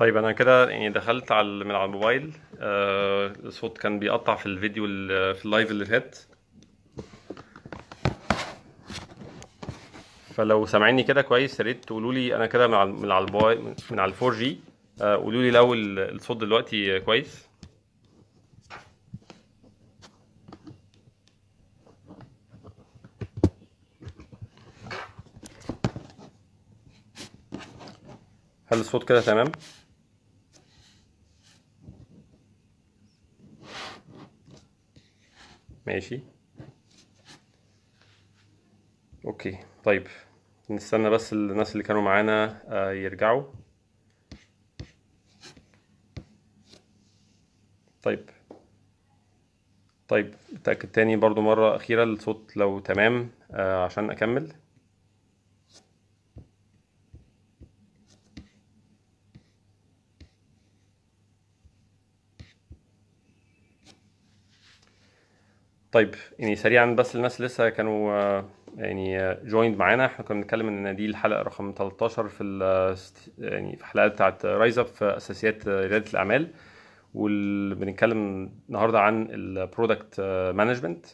طيب انا كده يعني دخلت على من على الموبايل آه، الصوت كان بيقطع في الفيديو في اللايف اللي فات فلو سامعيني كده كويس يا ريت تقولوا لي انا كده من على من على الموبايل من على 4 جي آه، قولوا لي لو الصوت دلوقتي كويس هل الصوت كده تمام؟ ماشي اوكي طيب نستنى بس الناس اللي كانوا معانا آه، يرجعوا طيب طيب اتاكد تاني برضو مره اخيره الصوت لو تمام آه، عشان اكمل طيب يعني سريعا بس الناس لسه كانوا آه، يعني جويند آه، معانا احنا كنا بنتكلم ان دي الحلقه رقم 13 في آه، يعني في الحلقه بتاعت رايز اب في اساسيات رياده الاعمال وبنتكلم النهارده عن البرودكت مانجمنت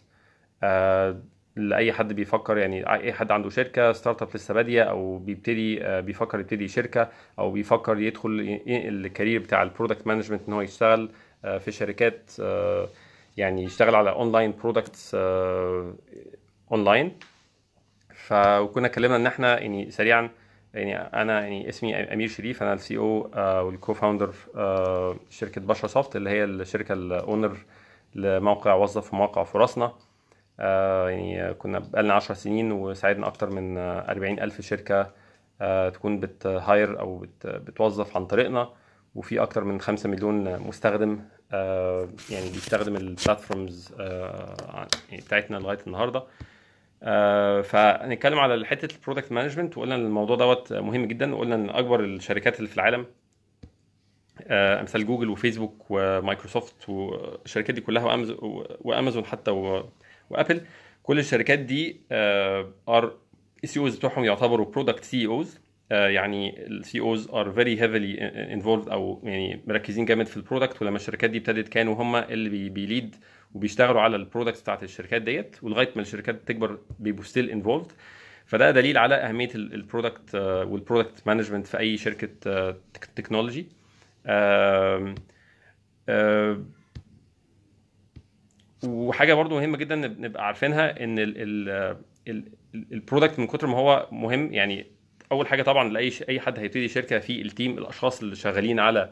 لاي حد بيفكر يعني اي حد عنده شركه ستارت اب لسه باديه او بيبتدي بيفكر يبتدي شركه او بيفكر يدخل الكارير بتاع البرودكت مانجمنت ان هو يشتغل في شركات يعني يشتغل على اونلاين برودكتس اونلاين فكنا اتكلمنا ان احنا يعني سريعا يعني انا يعني اسمي امير شريف انا السي او والكو فاوندر شركه بشر سوفت اللي هي الشركه الاونر لموقع وظف وموقع فرصنا آه، يعني كنا بقالنا 10 سنين وساعدنا اكتر من 40 الف شركه آه، تكون بتهاير او بتوظف عن طريقنا وفي اكتر من 5 مليون مستخدم آه، يعني بيستخدم البلاتفورمز آه، آه، يعني بتاعتنا لغايه النهارده فهنتكلم على حته البرودكت مانجمنت وقلنا ان الموضوع دوت مهم جدا وقلنا ان اكبر الشركات اللي في العالم امثال جوجل وفيسبوك ومايكروسوفت والشركات دي كلها وامازون حتى وابل كل الشركات دي ار اس اوز بتوعهم يعتبروا برودكت سي اوز آه، يعني السي اوز ار فيري هيفلي انفولد او يعني مركزين جامد في البرودكت ولما الشركات دي ابتدت كانوا هم اللي بيليد وبيشتغلوا على البرودكت بتاعت الشركات ديت ولغايه ما الشركات تكبر بيبقوا ستيل انفولد فده دليل على اهميه البرودكت والبرودكت مانجمنت في اي شركه آه، تكنولوجي وحاجه برضو مهمه جدا نبقى عارفينها ان البرودكت من كتر ما هو مهم يعني اول حاجه طبعا لاي ش... اي حد هيبتدي شركه في التيم الاشخاص اللي شغالين على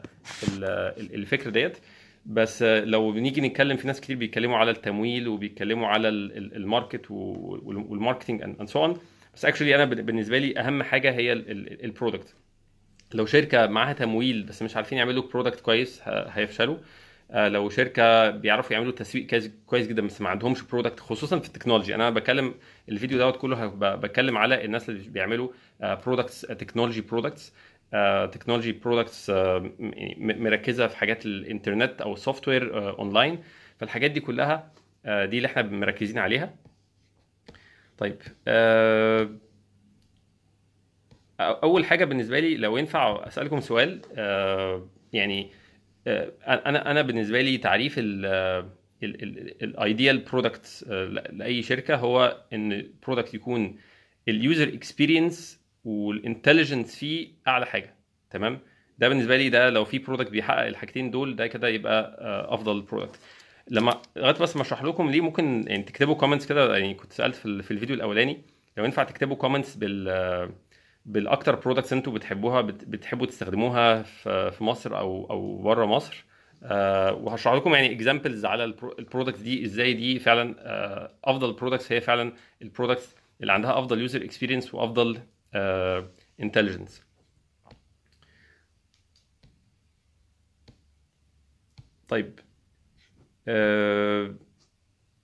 الفكره ديت بس لو بنيجي نتكلم في ناس كتير بيتكلموا على التمويل وبيتكلموا على الماركت والماركتنج اند سو اون بس اكشولي انا بالنسبه لي اهم حاجه هي البرودكت لو شركه معاها تمويل بس مش عارفين يعملوا برودكت كويس هيفشلوا آه، لو شركه بيعرفوا يعملوا تسويق كويس جدا بس ما عندهمش برودكت خصوصا في التكنولوجي انا بكلم الفيديو دوت كله بتكلم على الناس اللي بيعملوا برودكتس تكنولوجي برودكتس تكنولوجي برودكتس مركزه في حاجات الانترنت او السوفت وير اونلاين فالحاجات دي كلها آه، دي اللي احنا مركزين عليها طيب آه، اول حاجه بالنسبه لي لو ينفع اسالكم سؤال يعني آه، انا انا بالنسبه لي تعريف الايديال برودكت آه، لاي شركه هو ان البرودكت يكون اليوزر اكسبيرينس والانتليجنس فيه اعلى حاجه تمام ده بالنسبه لي ده لو في برودكت بيحقق الحاجتين دول ده كده يبقى آه، افضل برودكت لما لغايه بس ما اشرح لكم ليه ممكن يعني تكتبوا كومنتس كده يعني كنت سالت في الفيديو الاولاني لو ينفع تكتبوا كومنتس بال بالاكتر برودكتس انتوا بتحبوها بتحبوا تستخدموها في مصر او او بره مصر آه، وهشرح لكم يعني اكزامبلز على البرودكتس دي ازاي دي فعلا آه، افضل برودكتس هي فعلا البرودكتس اللي عندها افضل يوزر اكسبيرينس وافضل انتليجنس آه، طيب أه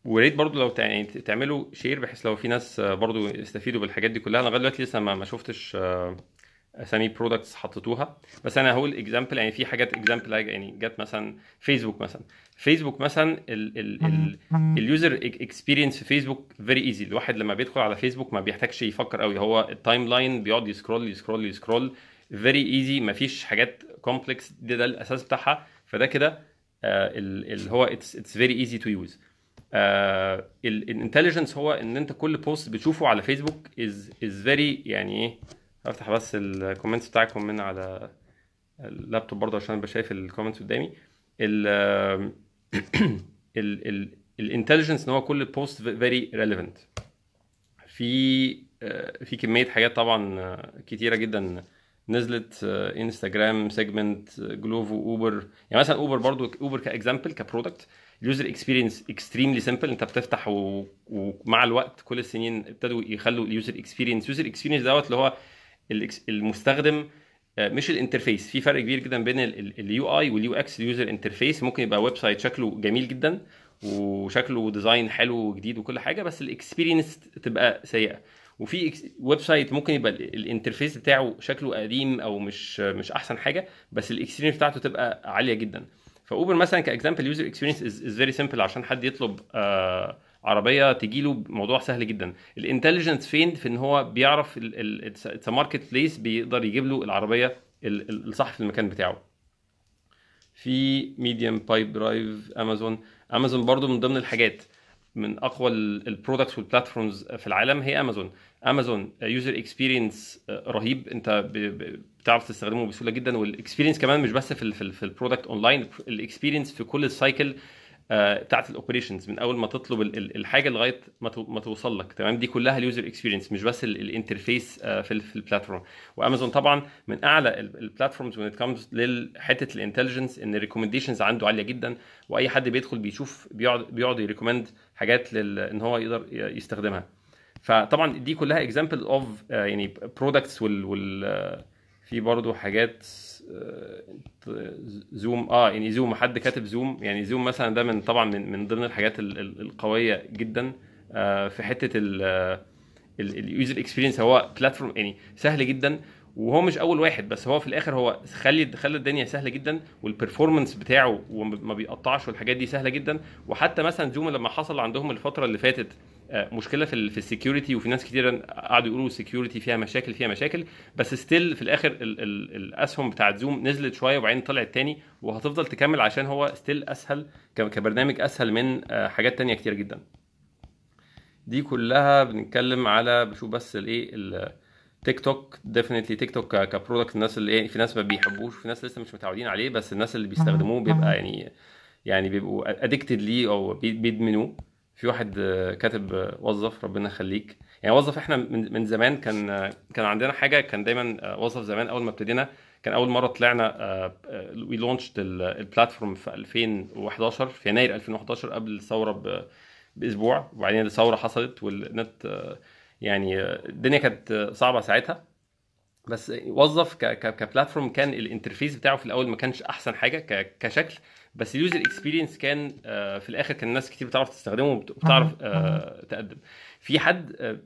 وريت برضو لو يعني تعملوا شير بحيث لو في ناس برضو يستفيدوا بالحاجات دي كلها انا لغايه دلوقتي لسه ما شفتش آه، اسامي برودكتس حطيتوها بس انا هقول اكزامبل يعني في حاجات اكزامبل يعني جت مثلا فيسبوك مثلا فيسبوك مثلا اليوزر اكسبيرينس في فيسبوك فيري ايزي الواحد لما بيدخل على فيسبوك ما بيحتاجش يفكر قوي هو التايم لاين بيقعد يسكرول يسكرول يسكرول فيري ايزي مفيش حاجات كومبلكس ده, ده الاساس بتاعها فده كده آه، اللي هو اتس فيري ايزي تو يوز آه الانتليجنس هو ان انت كل بوست بتشوفه على فيسبوك از از فيري يعني ايه افتح بس الكومنتس بتاعكم من على اللابتوب برضه عشان ابقى شايف الكومنتس قدامي ال آه، الانتليجنس ان هو كل بوست فيري ريليفنت في آه، في كميه حاجات طبعا آه، كتيره جدا نزلت انستجرام سيجمنت جلوفو اوبر يعني مثلا اوبر برضو اوبر كاكزامبل كبرودكت اليوزر اكسبيرينس اكستريملي سمبل انت بتفتح و... ومع الوقت كل السنين ابتدوا يخلوا اليوزر اكسبيرينس اليوزر اكسبيرينس دوت اللي هو المستخدم آه، مش الانترفيس في فرق كبير جدا بين اليو اي واليو اكس اليوزر انترفيس ممكن يبقى ويب سايت شكله جميل جدا وشكله ديزاين حلو وجديد وكل حاجه بس الاكسبيرينس تبقى سيئه وفي ويب سايت ممكن يبقى الانترفيس بتاعه شكله قديم او مش مش احسن حاجه بس الاكسبيرينس بتاعته تبقى عاليه جدا فاوبر مثلا كاكزامبل يوزر اكسبيرينس از فيري سمبل عشان حد يطلب آه عربيه تجي له موضوع سهل جدا الانتليجنس فين في ان هو بيعرف اتس ماركت بليس بيقدر يجيب له العربيه الصح في المكان بتاعه في ميديم بايب درايف امازون امازون برضو من ضمن الحاجات من اقوى البرودكتس والبلاتفورمز في العالم هي امازون امازون يوزر اكسبيرينس رهيب انت بتعرف تستخدمه بسهوله جدا والاكسبيرينس كمان مش بس في ال في, ال في البرودكت اونلاين الاكسبيرينس في كل السايكل آه، بتاعت الاوبريشنز من اول ما تطلب الحاجه لغايه ما توصل لك تمام دي كلها اليوزر اكسبيرينس مش بس الانترفيس آه، في في البلاتفورم وامازون طبعا من اعلى البلاتفورمز وين كامز لحته الانتليجنس ان الريكومنديشنز عنده عاليه جدا واي حد بيدخل بيشوف بيقعد بيقعد يريكومند حاجات ان هو يقدر يستخدمها فطبعا دي كلها اكزامبل اوف آه، يعني برودكتس وال في برضو حاجات آه، زوم اه يعني زوم حد كاتب زوم يعني زوم مثلا ده من طبعا من, من ضمن الحاجات القويه جدا آه، في حته اليوزر اكسبيرينس آه، هو بلاتفورم يعني سهل جدا وهو مش اول واحد بس هو في الاخر هو خلي خلى الدنيا سهله جدا والبرفورمانس بتاعه وما بيقطعش والحاجات دي سهله جدا وحتى مثلا زوم لما حصل عندهم الفتره اللي فاتت آه، مشكله في في السكيورتي وفي ناس كتير قعدوا يقولوا السكيورتي فيها مشاكل فيها مشاكل بس ستيل في الاخر الـ الـ الاسهم بتاعت زوم نزلت شويه وبعدين طلعت تاني وهتفضل تكمل عشان هو ستيل اسهل كبرنامج اسهل من آه، حاجات تانية كتير جدا دي كلها بنتكلم على بشوف بس الايه تيك توك ديفينتلي تيك توك كبرودكت الناس اللي يعني في ناس ما بيحبوش وفي ناس لسه مش متعودين عليه بس الناس اللي بيستخدموه آه، بيبقى آه. يعني يعني بيبقوا ادكتد ليه او بيدمنوه في واحد آه، كاتب وظف ربنا يخليك يعني وظف احنا من, من زمان كان كان عندنا حاجه كان دايما وظف زمان اول ما ابتدينا كان اول مره طلعنا وي لونشد البلاتفورم في 2011 في يناير 2011 قبل الثوره باسبوع وبعدين الثوره حصلت والنت يعني الدنيا كانت صعبه ساعتها بس وظف كبلاتفورم كان الانترفيس بتاعه في الاول ما كانش احسن حاجه كشكل بس اليوزر اكسبيرينس كان آه، في الاخر كان الناس كتير بتعرف تستخدمه وبتعرف آه، تقدم في حد آه،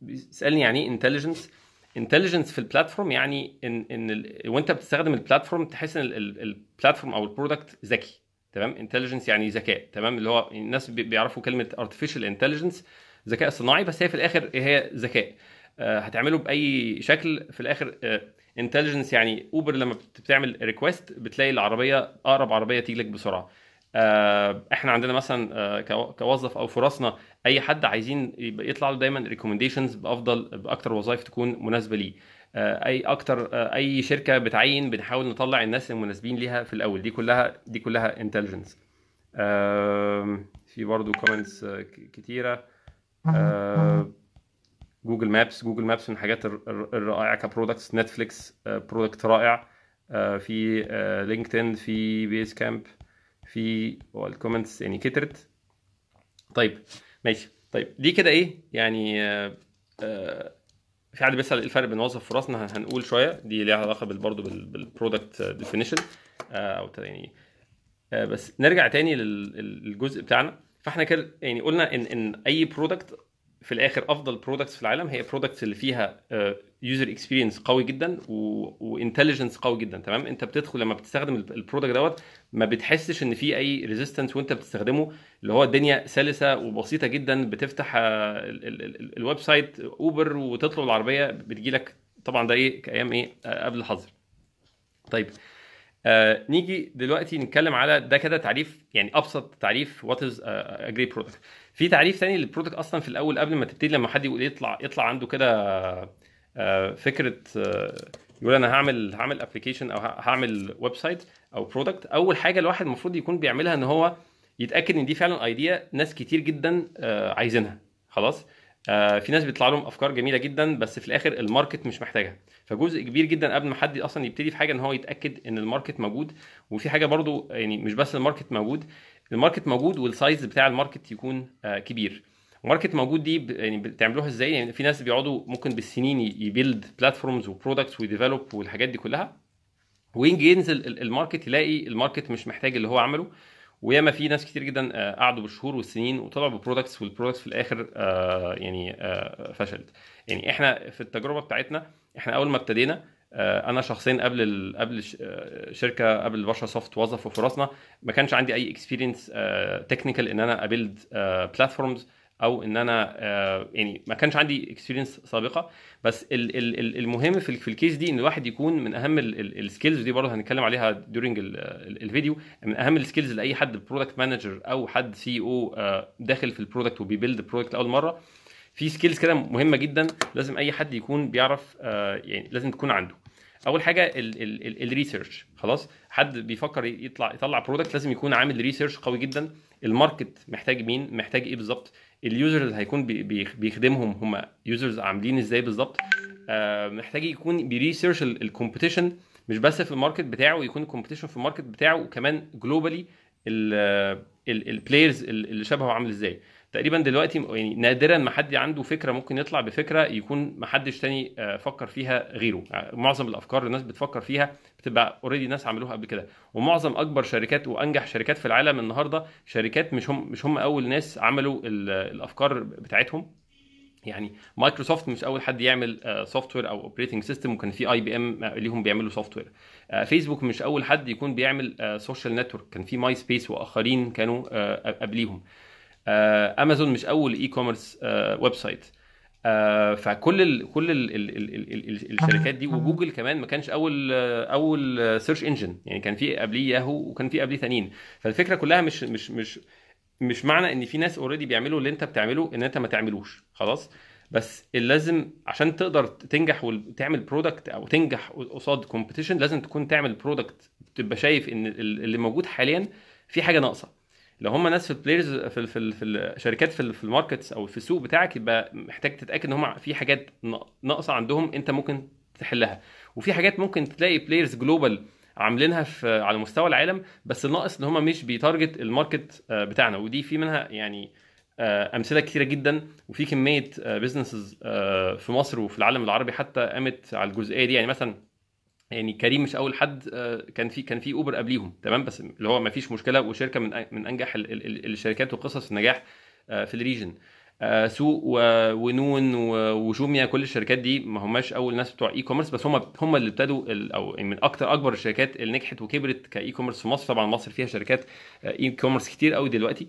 بيسالني يعني ايه انتليجنس انتليجنس في البلاتفورم يعني ان ان وانت بتستخدم البلاتفورم تحس ان البلاتفورم او البرودكت ذكي تمام انتليجنس يعني ذكاء تمام اللي هو الناس بيعرفوا كلمه ارتفيشال انتليجنس ذكاء اصطناعي بس هي في الاخر هي ذكاء آه، هتعمله باي شكل في الاخر انتليجنس آه، يعني اوبر لما بتعمل ريكوست بتلاقي العربيه اقرب عربيه تيجي لك بسرعه آه، احنا عندنا مثلا كوظف او فرصنا اي حد عايزين يطلع له دايما ريكومنديشنز بافضل باكتر وظائف تكون مناسبه ليه اي اكتر اي شركه بتعين بنحاول نطلع الناس المناسبين ليها في الاول دي كلها دي كلها انتليجنس في برضو كومنتس كتيره آه، جوجل مابس جوجل مابس من الحاجات الرائعه كبرودكتس نتفليكس برودكت آه، رائع آه، في لينكدين في بيس كامب في الكومنتس يعني كترت طيب ماشي طيب دي كده ايه يعني في حد بيسال ايه الفرق بين وظف فرصنا هنقول شويه دي ليها علاقه برضه بالبرودكت ديفينيشن او يعني بس نرجع تاني للجزء بتاعنا فاحنا كده يعني قلنا ان ان اي برودكت في الاخر افضل برودكتس في العالم هي برودكتس اللي فيها يوزر آه، اكسبيرينس قوي جدا وانتليجنس قوي جدا تمام انت بتدخل لما بتستخدم البرودكت دوت ما بتحسش ان في اي ريزيستنس وانت بتستخدمه اللي هو الدنيا سلسه وبسيطه جدا بتفتح الويب سايت اوبر وتطلب العربيه بتجيلك طبعا ده ايه كايام ايه آه، قبل الحظر طيب آه آه نيجي دلوقتي نتكلم على ده كده تعريف يعني ابسط تعريف وات از ا برودكت في تعريف ثاني للبرودكت اصلا في الاول قبل ما تبتدي لما حد يقول يطلع يطلع عنده كده آه فكره آه يقول انا هعمل هعمل ابلكيشن او هعمل ويب سايت او برودكت اول حاجه الواحد المفروض يكون بيعملها ان هو يتاكد ان دي فعلا ايديا ناس كتير جدا آه، عايزينها خلاص آه، في ناس بيطلع لهم افكار جميله جدا بس في الاخر الماركت مش محتاجها فجزء كبير جدا قبل ما حد اصلا يبتدي في حاجه ان هو يتاكد ان الماركت موجود وفي حاجه برضو يعني مش بس الماركت موجود الماركت موجود والسايز بتاع الماركت يكون آه، كبير الماركت موجود دي يعني بتعملوها ازاي يعني في ناس بيقعدوا ممكن بالسنين يبيلد بلاتفورمز وبرودكتس ويديفلوب والحاجات دي كلها وينجي ينزل الماركت يلاقي الماركت مش محتاج اللي هو عمله وياما في ناس كتير جدا آه، قعدوا بالشهور والسنين وطلعوا ببرودكتس والبرودكتس في الاخر آه، يعني آه، فشلت يعني احنا في التجربه بتاعتنا احنا اول ما ابتدينا انا شخصيا قبل قبل شركه قبل بشر سوفت وظفوا في راسنا ما كانش عندي اي اكسبيرينس تكنيكال ان انا ابيلد بلاتفورمز او ان انا آه، يعني ما كانش عندي اكسبيرينس سابقه بس المهم في الكيس دي ان الواحد يكون من اهم السكيلز دي برضه هنتكلم عليها ديورنج الفيديو من اهم السكيلز لاي حد برودكت مانجر او حد سي e او آه، داخل في البرودكت وبيبيلد برودكت لاول مره في سكيلز كده مهمه جدا لازم اي حد يكون بيعرف آه، يعني لازم تكون عنده اول حاجه الريسيرش خلاص حد بيفكر يطلع يطلع برودكت لازم يكون عامل ريسيرش قوي جدا الماركت محتاج مين محتاج ايه بالظبط اليوزر اللي هيكون بيخدمهم هم يوزرز عاملين ازاي بالظبط آه، محتاج يكون بيريسيرش الكومبيتيشن مش بس في الماركت بتاعه يكون الكومبيتيشن في الماركت بتاعه وكمان جلوبالي البلايرز اللي شبهه عامل ازاي تقريبا دلوقتي يعني نادرا ما حد عنده فكره ممكن يطلع بفكره يكون ما حدش تاني آه، فكر فيها غيره يعني معظم الافكار الناس بتفكر فيها بتبقى اوريدي ناس عملوها قبل كده ومعظم اكبر شركات وانجح شركات في العالم النهارده شركات مش هم مش هم اول ناس عملوا الافكار بتاعتهم يعني مايكروسوفت مش اول حد يعمل سوفت آه، وير او اوبريتنج سيستم وكان في اي بي ام ليهم بيعملوا سوفت وير فيسبوك مش اول حد يكون بيعمل سوشيال آه، نتورك كان في ماي سبيس واخرين كانوا آه، قبليهم امازون مش اول اي كوميرس ويب سايت آه فكل الـ كل الـ الـ الـ الـ الـ الـ الشركات دي آه، آه. وجوجل كمان ما كانش اول اول سيرش انجن يعني كان في قبليه ياهو وكان في قبليه ثانيين فالفكره كلها مش مش مش مش معنى ان في ناس اوريدي بيعملوا اللي انت بتعمله ان انت ما تعملوش خلاص بس لازم عشان تقدر تنجح وتعمل برودكت او تنجح قصاد كومبيتيشن لازم تكون تعمل برودكت تبقى شايف ان اللي موجود حاليا في حاجه ناقصه لو هم ناس في البلايرز في في, في الشركات في, في الماركتس او في السوق بتاعك يبقى محتاج تتاكد ان هم في حاجات ناقصه عندهم انت ممكن تحلها وفي حاجات ممكن تلاقي بلايرز جلوبال عاملينها في على مستوى العالم بس الناقص ان هم مش بيتارجت الماركت آه، بتاعنا ودي في منها يعني آه، امثله كثيره جدا وفي كميه بزنسز آه، في مصر وفي العالم العربي حتى قامت على الجزئيه دي يعني مثلا يعني كريم مش اول حد آه، كان في كان في اوبر قبليهم تمام بس اللي هو ما فيش مشكله وشركه من من انجح الشركات وقصص النجاح آه، في الريجن آه، سوق ونون وجوميا كل الشركات دي ما هماش اول ناس بتوع اي كوميرس بس هم هم اللي ابتدوا او يعني من اكتر اكبر الشركات اللي نجحت وكبرت كاي كوميرس في مصر طبعا مصر فيها شركات اي كوميرس كتير قوي دلوقتي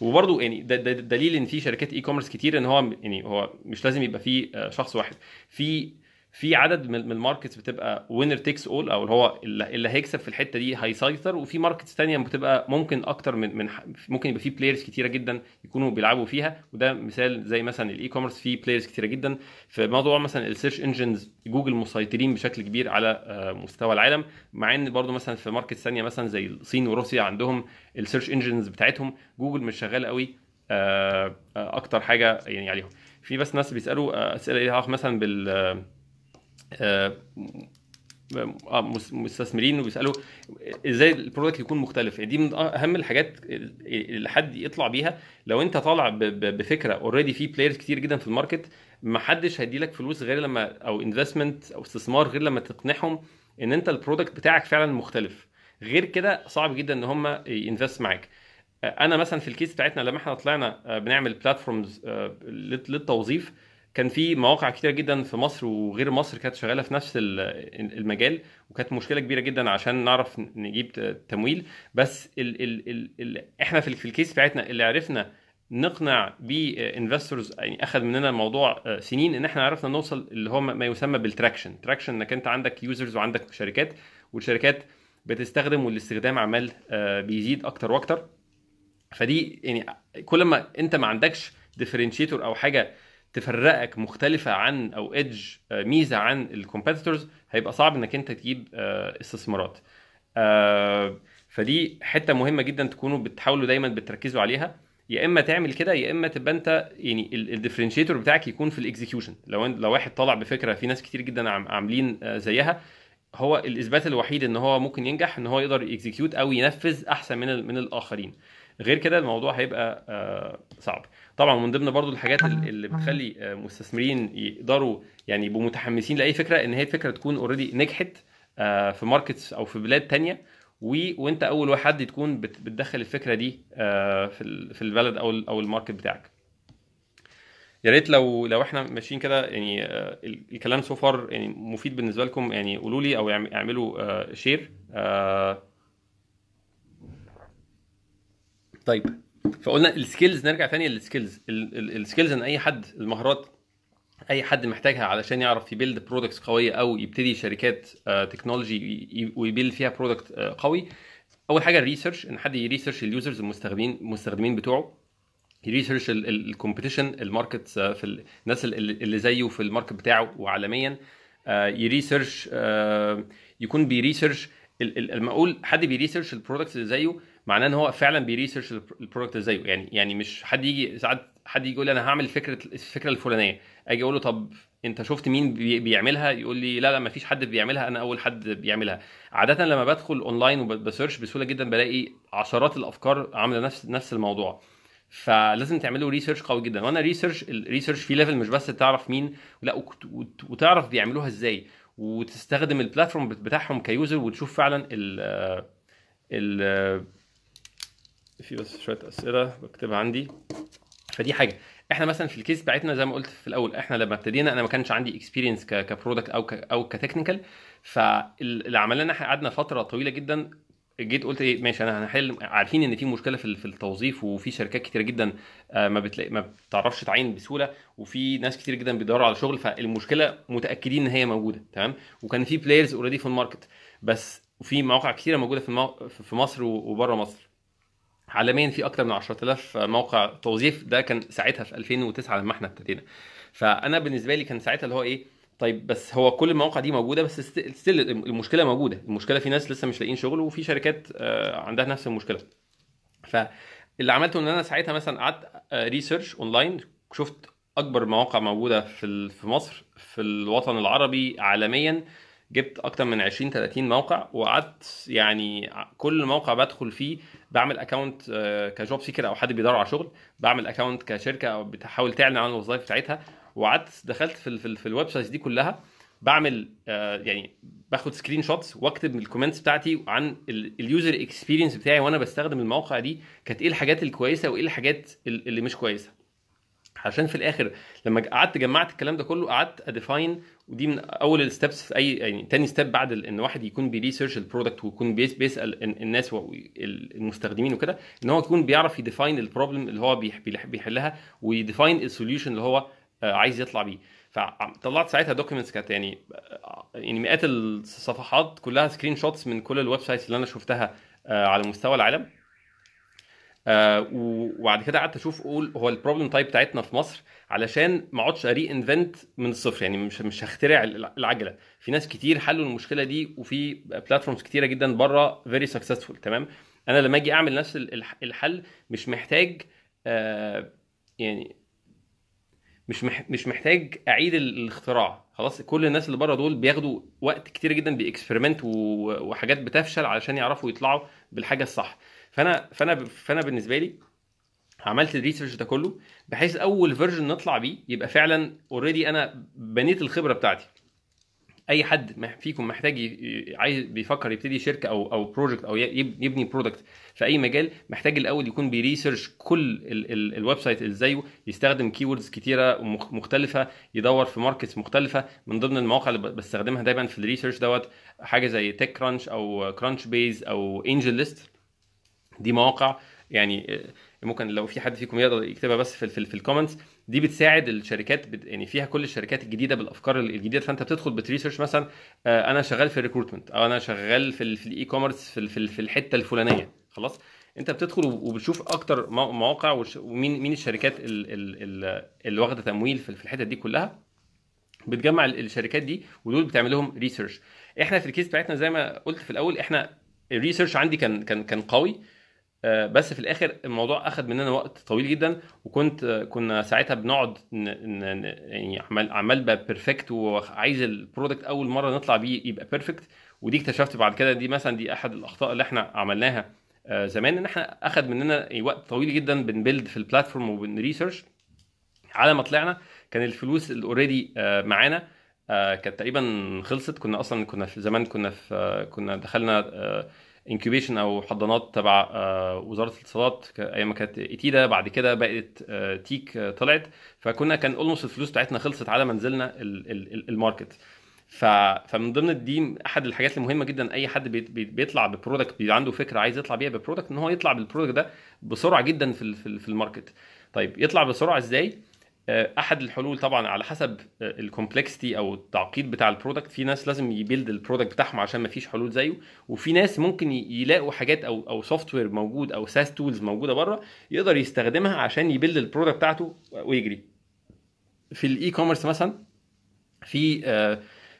وبرضه يعني ده, ده دليل ان في شركات اي كوميرس كتير ان هو يعني هو مش لازم يبقى في شخص واحد في في عدد من الماركتس بتبقى وينر تيكس اول او اللي هو اللي هيكسب في الحته دي هيسيطر وفي ماركتس تانية بتبقى ممكن اكتر من من ممكن يبقى في بلايرز كتيره جدا يكونوا بيلعبوا فيها وده مثال زي مثلا الاي كوميرس في بلايرز كتيره جدا في موضوع مثلا السيرش انجنز جوجل مسيطرين بشكل كبير على آه، مستوى العالم مع ان برضو مثلا في ماركتس ثانيه مثلا زي الصين وروسيا عندهم السيرش انجنز بتاعتهم جوجل مش شغاله قوي آه، آه، اكتر حاجه يعني عليهم في بس ناس بيسالوا اسئله ليها مثلا بال آه، آه، مستثمرين وبيسالوا ازاي البرودكت يكون مختلف دي من اهم الحاجات اللي حد يطلع بيها لو انت طالع بفكره اوريدي في بلايرز كتير جدا في الماركت ما حدش هيديلك فلوس غير لما او انفستمنت او استثمار غير لما تقنعهم ان انت البرودكت بتاعك فعلا مختلف غير كده صعب جدا ان هم ينفست معاك انا مثلا في الكيس بتاعتنا لما احنا طلعنا آه، بنعمل بلاتفورمز للتوظيف كان في مواقع كتير جدا في مصر وغير مصر كانت شغاله في نفس المجال وكانت مشكله كبيره جدا عشان نعرف نجيب تمويل بس الـ الـ الـ الـ احنا في, في الكيس بتاعتنا اللي عرفنا نقنع بيه انفستورز آه، يعني اخذ مننا الموضوع آه، سنين ان احنا عرفنا نوصل اللي هو ما يسمى بالتراكشن تراكشن انك انت عندك يوزرز وعندك شركات والشركات بتستخدم والاستخدام عمال آه، بيزيد اكتر واكتر فدي يعني كل ما انت ما عندكش ديفرنشيتور او حاجه تفرقك مختلفه عن او ايدج آه، ميزه عن الكومبيتيتورز هيبقى صعب انك انت تجيب آه، استثمارات آه، فدي حته مهمه جدا تكونوا بتحاولوا دايما بتركزوا عليها يا اما تعمل كده يا اما تبقى انت يعني الديفرنشيتور بتاعك يكون في الإكزيكيوشن لو لو واحد طلع بفكره في ناس كتير جدا عاملين زيها هو الاثبات الوحيد ان هو ممكن ينجح ان هو يقدر يكزيكيوت او ينفذ احسن من من الاخرين غير كده الموضوع هيبقى صعب طبعا من ضمن برضو الحاجات آه، اللي آه. بتخلي آه، مستثمرين يقدروا يعني يبقوا متحمسين لاي فكره ان هي فكره تكون اوريدي نجحت في ماركتس او في بلاد تانية و... وانت اول واحد تكون بتدخل الفكره دي في في البلد او او الماركت بتاعك يا ريت لو لو احنا ماشيين كده يعني الكلام سو فار يعني مفيد بالنسبه لكم يعني قولوا لي او اعملوا شير طيب فقلنا السكيلز نرجع تاني للسكيلز السكيلز ان اي حد المهارات اي حد محتاجها علشان يعرف يبيلد برودكتس قويه او يبتدي شركات تكنولوجي آه، ويبيلد فيها برودكت آه، قوي اول حاجه الريسيرش ان حد يريسيرش اليوزرز المستخدمين المستخدمين بتوعه يريسيرش الكومبيتيشن الماركت في الناس اللي زيه في الماركت بتاعه وعالميا آه، يريسيرش يكون بيريسيرش لما اقول حد بيريسيرش البرودكتس اللي زيه معناه ان هو فعلا بيريسيرش البرودكت زيه يعني يعني مش حد يجي ساعات حد يجي يقول لي انا هعمل فكره الفكره الفلانيه اجي اقول له طب انت شفت مين بيعملها يقول لي لا لا ما فيش حد بيعملها انا اول حد بيعملها عاده لما بدخل اونلاين وبسيرش بسهوله جدا بلاقي عشرات الافكار عامله نفس نفس الموضوع فلازم تعملوا ريسيرش قوي جدا وانا ريسيرش الريسيرش في ليفل مش بس تعرف مين لا وتعرف بيعملوها ازاي وتستخدم البلاتفورم بتاعهم كيوزر وتشوف فعلا ال ال في بس شويه اسئله بكتبها عندي فدي حاجه احنا مثلا في الكيس بتاعتنا زي ما قلت في الاول احنا لما ابتدينا انا ما كانش عندي اكسبيرينس كبرودكت او او كتكنيكال فاللي عملناه ان احنا قعدنا فتره طويله جدا جيت قلت ايه ماشي انا هنحل عارفين ان في مشكله في في التوظيف وفي شركات كتير جدا آه، ما بتلاقي ما بتعرفش تعين بسهوله وفي ناس كتير جدا بيدوروا على شغل فالمشكله متاكدين ان هي موجوده تمام وكان في بلايرز اوريدي في الماركت بس وفي مواقع كتيره موجوده في في مصر وبره مصر عالميا في اكتر من 10000 موقع توظيف ده كان ساعتها في 2009 لما احنا ابتدينا فانا بالنسبه لي كان ساعتها اللي هو ايه طيب بس هو كل المواقع دي موجوده بس ستيل المشكله موجوده المشكله في ناس لسه مش لاقيين شغل وفي شركات آه، عندها نفس المشكله فاللي عملته ان انا ساعتها مثلا قعدت ريسيرش آه، اونلاين شفت اكبر مواقع موجوده في في مصر في الوطن العربي عالميا جبت اكتر من 20 30 موقع وقعدت يعني كل موقع بدخل فيه بعمل اكونت كجوب سيكر او حد بيدور على شغل بعمل اكونت كشركه او بتحاول تعلن عن الوظائف بتاعتها وقعدت دخلت في الـ في الويب سايتس دي كلها بعمل آه، يعني باخد سكرين شوتس واكتب من الكومنتس بتاعتي عن اليوزر اكسبيرينس بتاعي وانا بستخدم الموقع دي كانت ايه الحاجات الكويسه وايه الحاجات اللي مش كويسه عشان في الاخر لما قعدت جمعت الكلام ده كله قعدت اديفاين ودي من اول الستبس في اي يعني تاني ستيب بعد ان واحد يكون بيريسيرش البرودكت ويكون بيسال الناس المستخدمين وكده ان هو يكون بيعرف يديفاين البروبلم اللي هو بيحلها ويديفاين السوليوشن اللي هو آه، عايز يطلع بيه فطلعت ساعتها دوكيومنتس كانت يعني آه، يعني مئات الصفحات كلها سكرين شوتس من كل الويب سايتس اللي انا شفتها آه، على مستوى العالم آه، وبعد كده قعدت اشوف اقول هو البروبلم تايب بتاعتنا في مصر علشان ما اقعدش اري انفنت من الصفر يعني مش مش هخترع العجله في ناس كتير حلوا المشكله دي وفي بلاتفورمز كتيره جدا بره فيري سكسسفول تمام انا لما اجي اعمل نفس الحل مش محتاج آه، يعني مش مش محتاج اعيد الاختراع خلاص كل الناس اللي بره دول بياخدوا وقت كتير جدا باكسبيرمنت وحاجات بتفشل علشان يعرفوا يطلعوا بالحاجه الصح فانا فانا فانا بالنسبه لي عملت الريسيرش ده كله بحيث اول فيرجن نطلع بيه يبقى فعلا اوريدي انا بنيت الخبره بتاعتي اي حد فيكم محتاج عايز بيفكر يبتدي شركه او او بروجكت او يبني برودكت في اي مجال محتاج الاول يكون بيريسيرش كل الويب سايت اللي زيه يستخدم كيوردز كتيره مختلفه يدور في ماركتس مختلفه من ضمن المواقع اللي بستخدمها دايما في الريسيرش دوت حاجه زي تيك كرانش او كرانش بيز او انجل ليست دي مواقع يعني آه، ممكن لو في حد فيكم يقدر يكتبها بس في في, في الكومنتس دي بتساعد الشركات بت يعني فيها كل الشركات الجديده بالافكار الجديده فانت بتدخل بتريسيرش مثلا آه، انا شغال في الريكروتمنت او انا شغال في الاي كوميرس في في الحته الفلانيه خلاص انت بتدخل وبتشوف اكتر مواقع ومين مين الشركات اللي واخده تمويل في الحتت دي كلها بتجمع الشركات دي ودول بتعمل لهم ريسيرش احنا في الكيس بتاعتنا زي ما قلت في الاول احنا الريسيرش عندي كان كان كان قوي آه، بس في الاخر الموضوع اخد مننا وقت طويل جدا وكنت آه، كنا ساعتها بنقعد يعني عمال عمال بيرفكت وعايز البرودكت اول مره نطلع بيه يبقى بيرفكت ودي اكتشفت بعد كده دي مثلا دي احد الاخطاء اللي احنا عملناها آه، زمان ان احنا اخد مننا يعني وقت طويل جدا بنبيلد في البلاتفورم وبنريسيرش على ما طلعنا كان الفلوس اللي اوريدي معانا كانت تقريبا خلصت كنا اصلا كنا في زمان كنا في كنا دخلنا انكيوبيشن او حضانات تبع آه، وزاره الاتصالات ايام ما كانت اتيدا بعد كده بقت آه، تيك آه، طلعت فكنا كان اولموست الفلوس بتاعتنا خلصت على ما نزلنا الماركت فمن ضمن دي احد الحاجات المهمه جدا اي حد بيطلع ببرودكت عنده فكره عايز يطلع بيها ببرودكت ان هو يطلع بالبرودكت ده بسرعه جدا في في الماركت طيب يطلع بسرعه ازاي آه، احد الحلول طبعا على حسب آه، الكومبلكسيتي او التعقيد بتاع البرودكت في ناس لازم يبيلد البرودكت بتاعهم عشان ما فيش حلول زيه وفي ناس ممكن يلاقوا حاجات او او سوفت وير موجود او ساس تولز موجوده بره يقدر يستخدمها عشان يبيلد البرودكت بتاعته ويجري في الاي كوميرس مثلا في آه،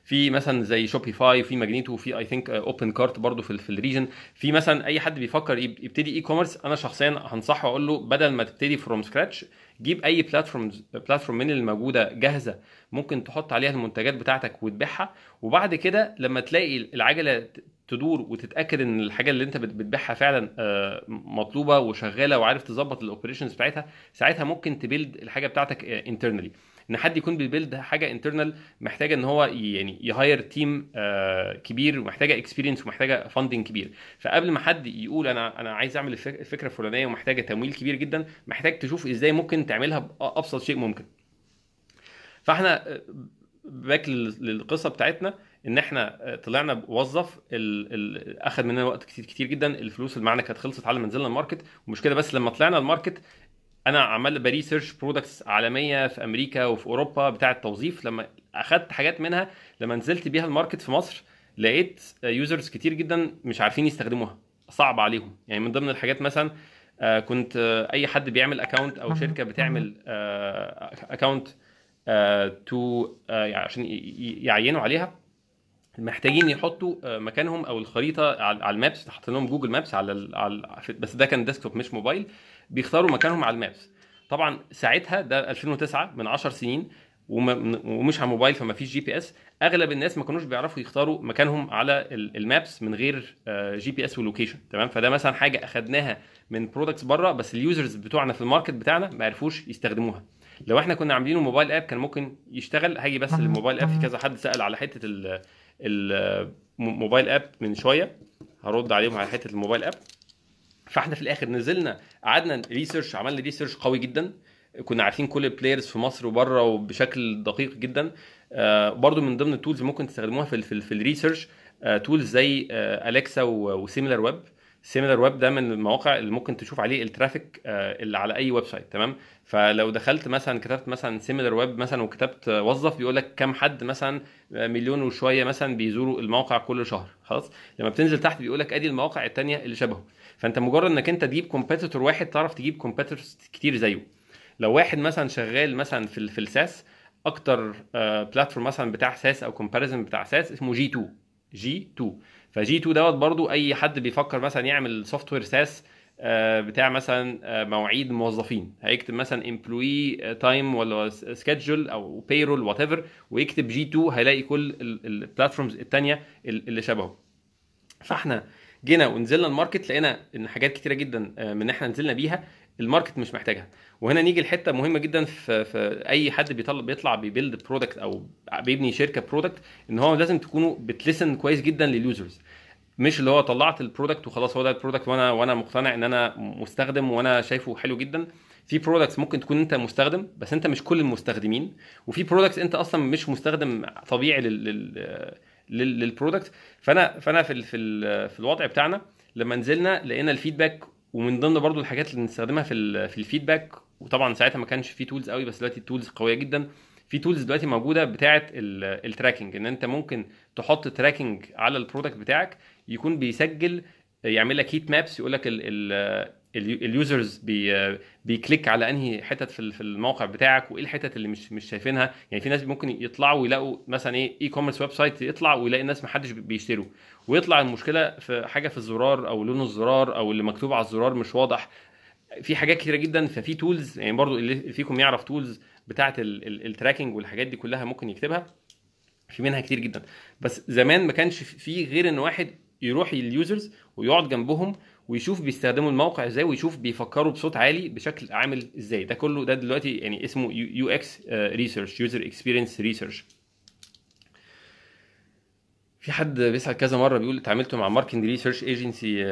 في مثلا زي شوبيفاي وفي ماجنيتو وفي اي ثينك اوبن كارت برضو في, في الريجن في مثلا اي حد بيفكر يبتدي اي كوميرس انا شخصيا هنصحه اقول له بدل ما تبتدي فروم سكراتش جيب اي بلاتفورم بلاتفورم من اللي موجوده جاهزه ممكن تحط عليها المنتجات بتاعتك وتبيعها وبعد كده لما تلاقي العجله تدور وتتاكد ان الحاجه اللي انت بتبيعها فعلا آه، مطلوبه وشغاله وعارف تظبط الاوبريشنز بتاعتها ساعتها ممكن تبيلد الحاجه بتاعتك انترنالي آه، ان حد يكون بيبيلد حاجه انترنال محتاجه ان هو يعني يهاير آه، تيم كبير ومحتاجه اكسبيرينس ومحتاجه فاندنج كبير فقبل ما حد يقول انا انا عايز اعمل الفكره الفلانيه ومحتاجه تمويل كبير جدا محتاج تشوف ازاي ممكن تعملها بابسط شيء ممكن فاحنا باك آه، للقصه بتاعتنا ان احنا آه، طلعنا بوظف ال... ال... اخذ مننا وقت كتير كتير جدا الفلوس اللي معانا كانت خلصت على ما نزلنا الماركت والمشكله بس لما طلعنا الماركت انا عمال بريسيرش برودكتس عالميه في امريكا وفي اوروبا بتاعه توظيف لما اخدت حاجات منها لما نزلت بيها الماركت في مصر لقيت يوزرز كتير جدا مش عارفين يستخدموها صعب عليهم يعني من ضمن الحاجات مثلا آه، كنت آه، اي حد بيعمل اكونت او شركه بتعمل اكونت آه، يعني تو عشان يعينوا عليها محتاجين يحطوا مكانهم او الخريطه على المابس حاطين لهم جوجل مابس على, على بس ده كان ديسكتوب مش موبايل بيختاروا مكانهم على المابس طبعا ساعتها ده 2009 من 10 سنين ومش على موبايل فما فيش جي بي اس اغلب الناس ما كانوش بيعرفوا يختاروا مكانهم على المابس من غير آه، جي بي اس ولوكيشن تمام فده مثلا حاجه اخدناها من برودكتس بره بس اليوزرز بتوعنا في الماركت بتاعنا ما عرفوش يستخدموها لو احنا كنا عاملينه موبايل اب كان ممكن يشتغل هاجي بس للموبايل اب في كذا حد سال على حته الموبايل آه، اب من شويه هرد عليهم على حته الموبايل اب فاحنا في الاخر نزلنا قعدنا ريسيرش عملنا ريسيرش قوي جدا كنا عارفين كل البلايرز في مصر وبره وبشكل دقيق جدا آه، برضو من ضمن التولز ممكن تستخدموها في في, في الريسيرش تولز آه، زي اليكسا وسيميلر ويب سيميلر ويب ده من المواقع اللي ممكن تشوف عليه الترافيك آه، اللي على اي ويب سايت تمام فلو دخلت مثلا كتبت مثلا سيميلر ويب مثلا وكتبت وظف بيقول لك كام حد مثلا مليون وشويه مثلا بيزوروا الموقع كل شهر خلاص لما بتنزل تحت بيقول لك ادي المواقع الثانيه اللي شبهه فانت مجرد انك انت تجيب كومبيتيتور واحد تعرف تجيب كومبيتيتورز كتير زيه لو واحد مثلا شغال مثلا في في الساس اكتر بلاتفورم آه، مثلا بتاع ساس او كومباريزن بتاع ساس اسمه جي 2 جي 2 فجي 2 دوت برضو اي حد بيفكر مثلا يعمل سوفت وير ساس بتاع مثلا آه، مواعيد موظفين هيكتب مثلا امبلوي تايم ولا سكيدجول او بيرول وات ايفر ويكتب جي 2 هيلاقي كل البلاتفورمز الثانيه اللي شبهه فاحنا جينا ونزلنا الماركت لقينا ان حاجات كتيره جدا آه، من احنا نزلنا بيها الماركت مش محتاجها وهنا نيجي لحته مهمه جدا في, في اي حد بيطلع بيطلع بيبيلد برودكت او بيبني شركه برودكت ان هو لازم تكونوا بتلسن كويس جدا لليوزرز مش اللي هو طلعت البرودكت وخلاص هو ده البرودكت وانا وانا مقتنع ان انا مستخدم وانا شايفه حلو جدا في برودكتس ممكن تكون انت مستخدم بس انت مش كل المستخدمين وفي برودكتس انت اصلا مش مستخدم طبيعي لل آه، للبرودكت فانا فانا في الـ في, الـ في الوضع بتاعنا لما نزلنا لقينا الفيدباك ومن ضمن برضو الحاجات اللي بنستخدمها في في الفيدباك وطبعا ساعتها ما كانش في تولز قوي بس دلوقتي التولز قويه جدا في تولز دلوقتي موجوده بتاعه التراكنج ان انت ممكن تحط تراكنج على البرودكت بتاعك يكون بيسجل يعمل لك هيت مابس يقول لك اليوزرز بي بيكليك على انهي حتت في الموقع بتاعك وايه الحتت اللي مش مش شايفينها يعني في ناس ممكن يطلعوا ويلاقوا مثلا ايه اي كوميرس ويب سايت يطلع ويلاقي الناس ما حدش بيشتروا ويطلع المشكله في حاجه في الزرار او لون الزرار او اللي مكتوب على الزرار مش واضح في حاجات كتيره جدا ففي تولز يعني برضو اللي فيكم يعرف تولز بتاعه التراكنج والحاجات دي كلها ممكن يكتبها في منها كتير جدا بس زمان ما كانش في غير ان واحد يروح لليوزرز ويقعد جنبهم ويشوف بيستخدموا الموقع ازاي ويشوف بيفكروا بصوت عالي بشكل عامل ازاي ده كله ده دلوقتي يعني اسمه يو اكس ريسيرش يوزر اكسبيرينس ريسيرش في حد بيسال كذا مره بيقول اتعاملتوا مع ماركتنج ريسيرش ايجنسي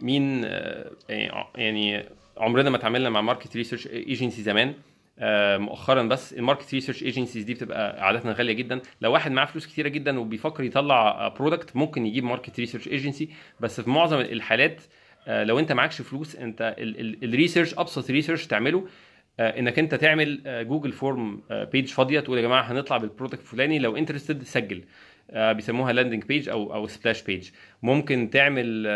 مين آه، يعني, يعني عمرنا ما اتعاملنا مع ماركت ريسيرش ايجنسي زمان آه، مؤخرا بس الماركت ريسيرش ايجنسيز دي بتبقى عادتنا غاليه جدا لو واحد معاه فلوس كتيره جدا وبيفكر يطلع برودكت ممكن يجيب ماركت ريسيرش ايجنسي بس في معظم الحالات آه، لو انت معكش فلوس انت الريسيرش ابسط ريسيرش تعمله آه، انك انت تعمل آه، جوجل فورم بيج فاضيه تقول يا جماعه هنطلع بالبرودكت الفلاني لو انترستد سجل بيسموها لاندنج بيج او او سبلاش بيج ممكن تعمل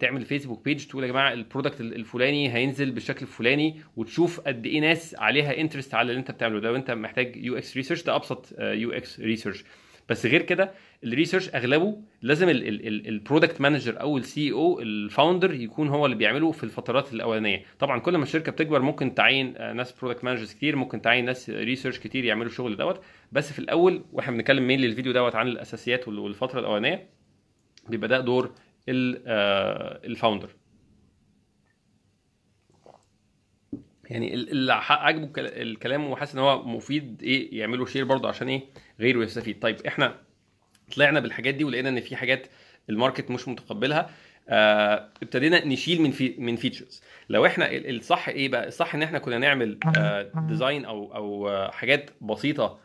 تعمل فيسبوك بيج تقول يا جماعه البرودكت الفلاني هينزل بالشكل الفلاني وتشوف قد ايه ناس عليها انترست على اللي انت بتعمله لو انت محتاج يو اكس ريسيرش ده ابسط يو اكس ريسيرش بس غير كده الريسيرش اغلبه لازم البرودكت مانجر او السي او الفاوندر يكون هو اللي بيعمله في الفترات الاولانيه طبعا كل ما الشركه بتكبر ممكن تعين آه، ناس برودكت مانجرز كتير ممكن تعين ناس ريسيرش كتير يعملوا الشغل دوت بس في الاول واحنا بنتكلم مين للفيديو دوت عن الاساسيات والفتره الاولانيه بيبقى ده دور الفاوندر آه، يعني اللي عاجبه الكلام وحاسس ان هو مفيد ايه يعمله شير برضه عشان ايه غيره يستفيد طيب احنا طلعنا بالحاجات دي ولقينا ان في حاجات الماركت مش متقبلها آه ابتدينا نشيل من في من فيتشرز لو احنا الصح ايه بقى الصح ان احنا كنا نعمل آه ديزاين او او آه، حاجات بسيطه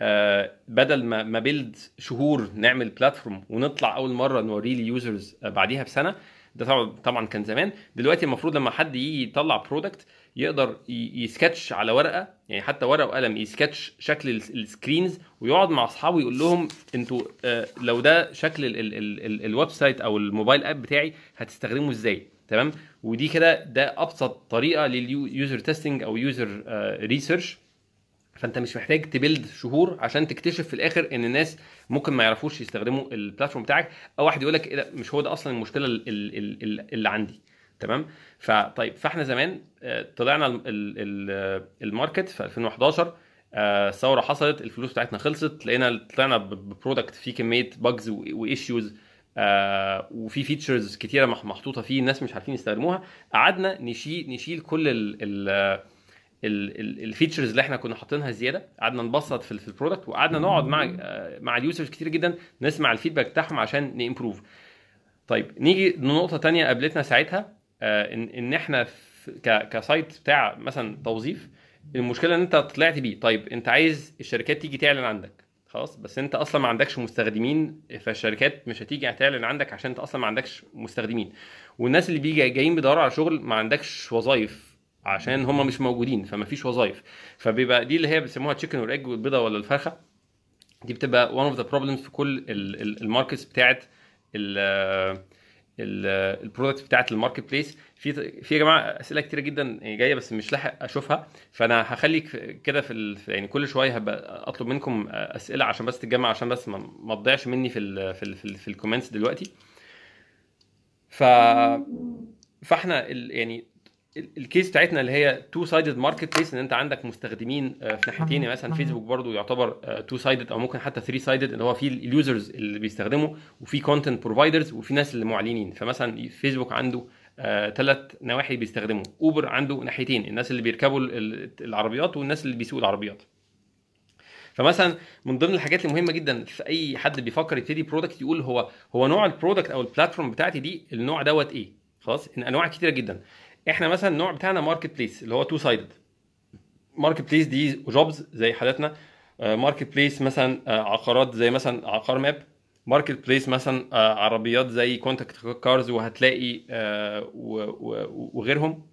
آه بدل ما ما بيلد شهور نعمل بلاتفورم ونطلع اول مره نوريه ليوزرز آه بعديها بسنه ده طبعا كان زمان دلوقتي المفروض لما حد يجي يطلع برودكت يقدر يسكتش على ورقه يعني حتى ورقه وقلم يسكتش شكل السكرينز ويقعد مع اصحابه يقول لهم انتوا آه، لو ده شكل الويب سايت او الموبايل اب بتاعي هتستخدمه ازاي تمام ودي كده ده ابسط طريقه لليوزر تيستنج او يوزر ريسيرش آه، فانت مش محتاج تبلد شهور عشان تكتشف في الاخر ان الناس ممكن ما يعرفوش يستخدموا البلاتفورم بتاعك او واحد يقول لك إيه مش هو ده اصلا المشكله اللي عندي تمام فطيب فاحنا زمان آه، طلعنا آه، الماركت في 2011 آه، ثوره حصلت الفلوس بتاعتنا خلصت لقينا طلعنا ببرودكت فيه كميه باجز وايشوز وفي فيتشرز كتيره محطوطه فيه الناس مش عارفين يستخدموها قعدنا نشيل نشيل كل الفيتشرز اللي احنا كنا حاطينها زياده قعدنا نبسط في, البرودكت وقعدنا نقعد مع مع اليوزرز كتير جدا نسمع الفيدباك بتاعهم عشان نيمبروف طيب نيجي لنقطه تانية قابلتنا ساعتها آه، ان ان احنا كسايت بتاع مثلا توظيف المشكله ان انت طلعت بيه طيب انت عايز الشركات تيجي تعلن عندك خلاص بس انت اصلا ما عندكش مستخدمين فالشركات مش هتيجي تعلن عندك عشان انت اصلا ما عندكش مستخدمين والناس اللي بيجي جايين بيدوروا على شغل ما عندكش وظايف عشان هم مش موجودين فما فيش وظايف فبيبقى دي اللي هي بيسموها تشيكن والايج والبيضه ولا الفرخه دي بتبقى one of the problems في كل الماركتس بتاعت البرودكت بتاعت الماركت بليس في في يا جماعه اسئله كتيره جدا جايه بس مش لاحق اشوفها فانا هخلي كده في يعني كل شويه هبقى اطلب منكم اسئله عشان بس تتجمع عشان بس ما تضيعش مني في الـ في الـ في, في الكومنتس دلوقتي ف فاحنا يعني الكيس بتاعتنا اللي هي تو سايدد ماركت بليس ان انت عندك مستخدمين آه، في ناحيتين يعني مثلا فيسبوك برضو يعتبر تو آه، سايدد او ممكن حتى ثري سايدد اللي هو في اليوزرز اللي بيستخدموا وفي كونتنت بروفايدرز وفي ناس اللي معلنين فمثلا فيسبوك عنده ثلاث آه نواحي بيستخدموا اوبر عنده ناحيتين الناس اللي بيركبوا العربيات والناس اللي بيسوقوا العربيات فمثلا من ضمن الحاجات المهمه جدا في اي حد بيفكر يبتدي برودكت يقول هو هو نوع البرودكت او البلاتفورم بتاعتي دي النوع دوت ايه خلاص ان انواع كتيره جدا احنا مثلا النوع بتاعنا ماركت بليس اللي هو تو سايدد ماركت بليس دي جوبز زي حالتنا ماركت آه، بليس مثلا آه، عقارات زي مثلا عقار ماب ماركت بليس مثلا آه، عربيات زي كونتاكت كارز وهتلاقي وغيرهم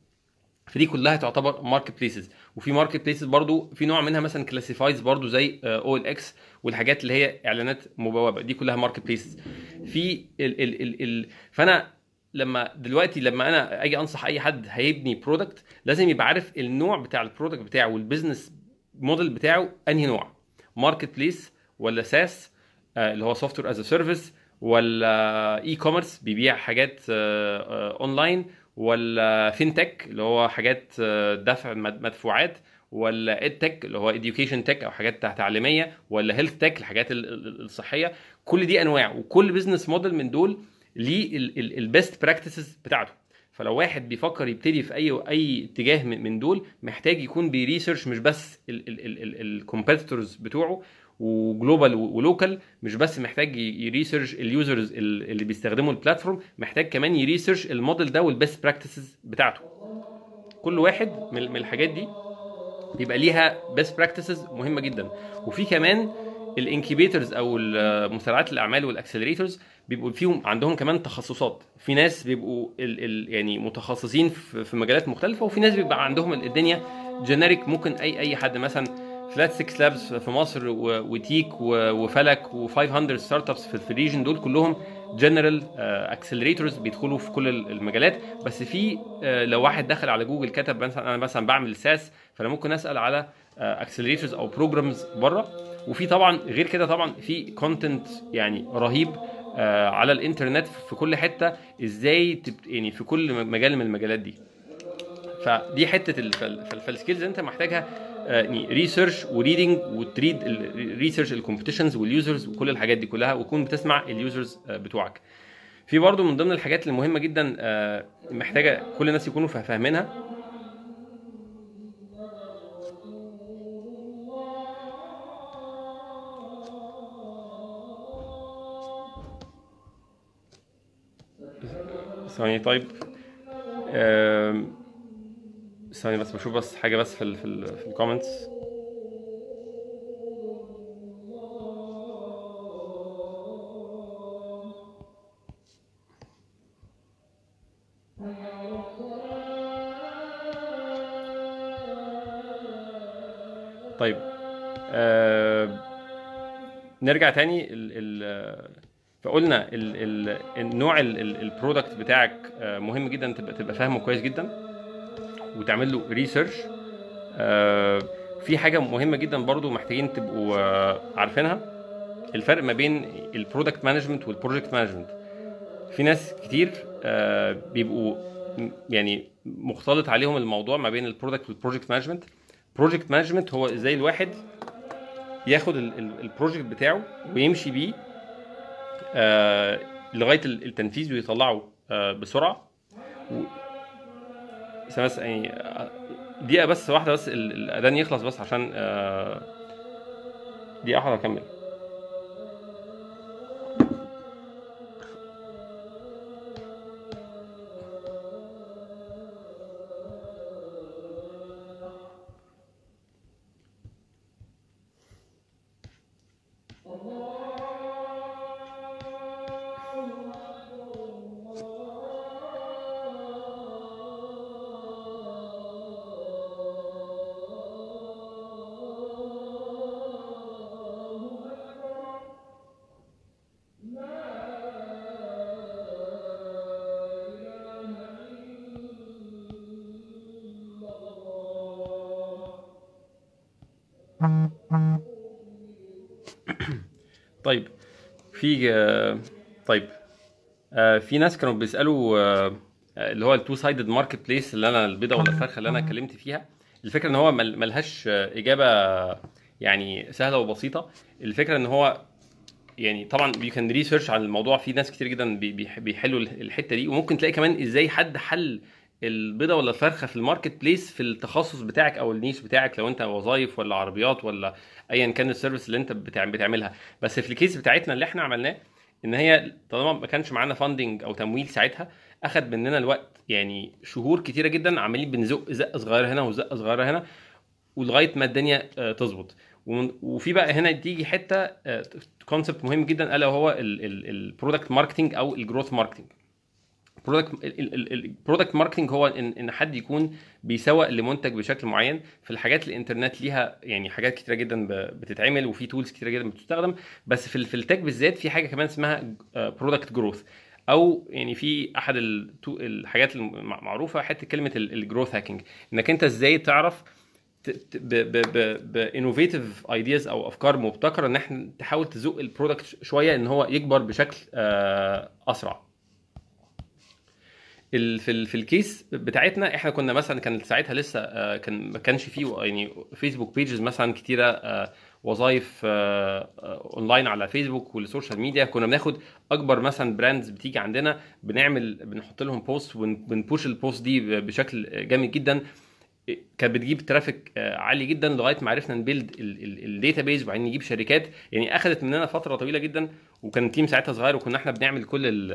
فدي كلها تعتبر ماركت بليسز وفي ماركت بليسز برضو في نوع منها مثلا كلاسيفايز برضو زي او ال اكس والحاجات اللي هي اعلانات مبوبه دي كلها ماركت بليسز في ال ال ال ال فانا لما دلوقتي لما انا اجي انصح اي حد هيبني برودكت لازم يبقى عارف النوع بتاع البرودكت بتاعه والبيزنس موديل بتاعه انهي نوع ماركت بليس ولا ساس آه، اللي هو سوفت وير از سيرفيس ولا اي كوميرس بيبيع حاجات اونلاين آه، آه، ولا فينتك اللي هو حاجات دفع مدفوعات ولا اد تك اللي هو اديوكيشن تك او حاجات تعليميه ولا هيلث تك الحاجات الصحيه كل دي انواع وكل بزنس موديل من دول للبيست براكتسز بتاعته فلو واحد بيفكر يبتدي في اي اي اتجاه من دول محتاج يكون بيريسيرش مش بس الكومبيتيتورز بتوعه وجلوبال ولوكال مش بس محتاج يريسيرش اليوزرز اللي بيستخدموا البلاتفورم محتاج كمان يريسيرش الموديل ده والبيست براكتسز بتاعته كل واحد من الحاجات دي بيبقى ليها بيست براكتسز مهمه جدا وفي كمان الانكيبيتورز او مسرعات الاعمال والاكسلريتورز بيبقوا فيهم عندهم كمان تخصصات في ناس بيبقوا الـ الـ يعني متخصصين في مجالات مختلفه وفي ناس بيبقى عندهم الدنيا جينيريك ممكن اي اي حد مثلا فلات 6 لابس في مصر وتيك وفلك و500 ستارت ابس في الريجن دول كلهم جنرال اكسلريتورز آه، بيدخلوا في كل المجالات بس في آه، لو واحد دخل على جوجل كتب مثلا انا مثلا بعمل ساس فانا ممكن اسال على اكسلريتورز آه، او بروجرامز بره وفي طبعا غير كده طبعا في كونتنت يعني رهيب آه على الانترنت في كل حته ازاي يعني في كل مجال من المجالات دي فدي حته فالسكيلز انت محتاجها آه، يعني ريسيرش وريدنج وتريد ريسيرش الكومبيتيشنز واليوزرز وكل الحاجات دي كلها وتكون بتسمع اليوزرز آه، بتوعك في برضو من ضمن الحاجات المهمه جدا آه، محتاجه كل الناس يكونوا فاهمينها ثواني طيب ثواني بس بشوف بس حاجه بس في الـ في, في الكومنتس طيب آه نرجع تاني ال ال فقلنا الـ الـ النوع البرودكت بتاعك آه، مهم جدا تبقى تبقى فاهمه كويس جدا وتعمل له ريسيرش آه، في حاجه مهمه جدا برضو محتاجين تبقوا آه، عارفينها الفرق ما بين البرودكت مانجمنت والبروجكت مانجمنت في ناس كتير بيبقوا يعني مختلط عليهم الموضوع ما بين البرودكت والبروجكت مانجمنت بروجكت مانجمنت هو ازاي الواحد ياخد البروجكت بتاعه ويمشي بيه آه، لغايه التنفيذ ويطلعه آه، بسرعه و... يعني آه، دقيقه بس واحده بس الاذان يخلص بس عشان دقيقه واحده اكمل في آه، طيب آه، في ناس كانوا بيسالوا آه، اللي هو التو سايدد ماركت بليس اللي انا البيضه ولا الفرخه اللي انا اتكلمت فيها الفكره ان هو ملهاش اجابه يعني سهله وبسيطه الفكره ان هو يعني طبعا يو كان ريسيرش عن الموضوع في ناس كتير جدا بيحلوا الحته دي وممكن تلاقي كمان ازاي حد حل البيضه ولا الفرخه في الماركت بليس في التخصص بتاعك او النيش بتاعك لو انت وظايف ولا عربيات ولا ايا كان السيرفيس اللي انت بتعملها بس في الكيس بتاعتنا اللي احنا عملناه ان هي طالما ما كانش معانا فاندنج او تمويل ساعتها اخد مننا الوقت يعني شهور كتيره جدا عمالين بنزق زقه صغيره هنا وزقه صغيره هنا ولغايه ما الدنيا آه، تظبط وفي بقى هنا تيجي حته كونسبت آه، مهم جدا الا وهو البرودكت ماركتنج او الجروث ماركتنج برودكت البرودكت ماركتنج هو ان ان حد يكون بيسوق لمنتج بشكل معين في الحاجات الانترنت ليها يعني حاجات كتيره جدا بتتعمل وفي تولز كتيره جدا بتستخدم بس في في التك بالذات في حاجه كمان اسمها برودكت آه، جروث او يعني في احد الحاجات المعروفه حته كلمه الجروث هاكينج انك انت ازاي تعرف بانوفيتيف ايدياز او افكار مبتكره ان احنا تحاول تزق البرودكت شويه ان هو يكبر بشكل آه، اسرع في في الكيس بتاعتنا احنا كنا مثلا كان ساعتها لسه آه، كان ما كانش فيه آه، يعني فيسبوك بيجز مثلا كتيره آه، وظائف اونلاين على فيسبوك والسوشيال ميديا كنا بناخد اكبر مثلا براندز بتيجي عندنا بنعمل بنحط لهم بوست وبنبوش البوست دي بشكل جامد جدا كانت بتجيب ترافيك عالي جدا لغايه ما عرفنا نبيلد الداتا بيز وبعدين نجيب شركات يعني اخذت مننا فتره طويله جدا وكان التيم ساعتها صغير وكنا احنا بنعمل كل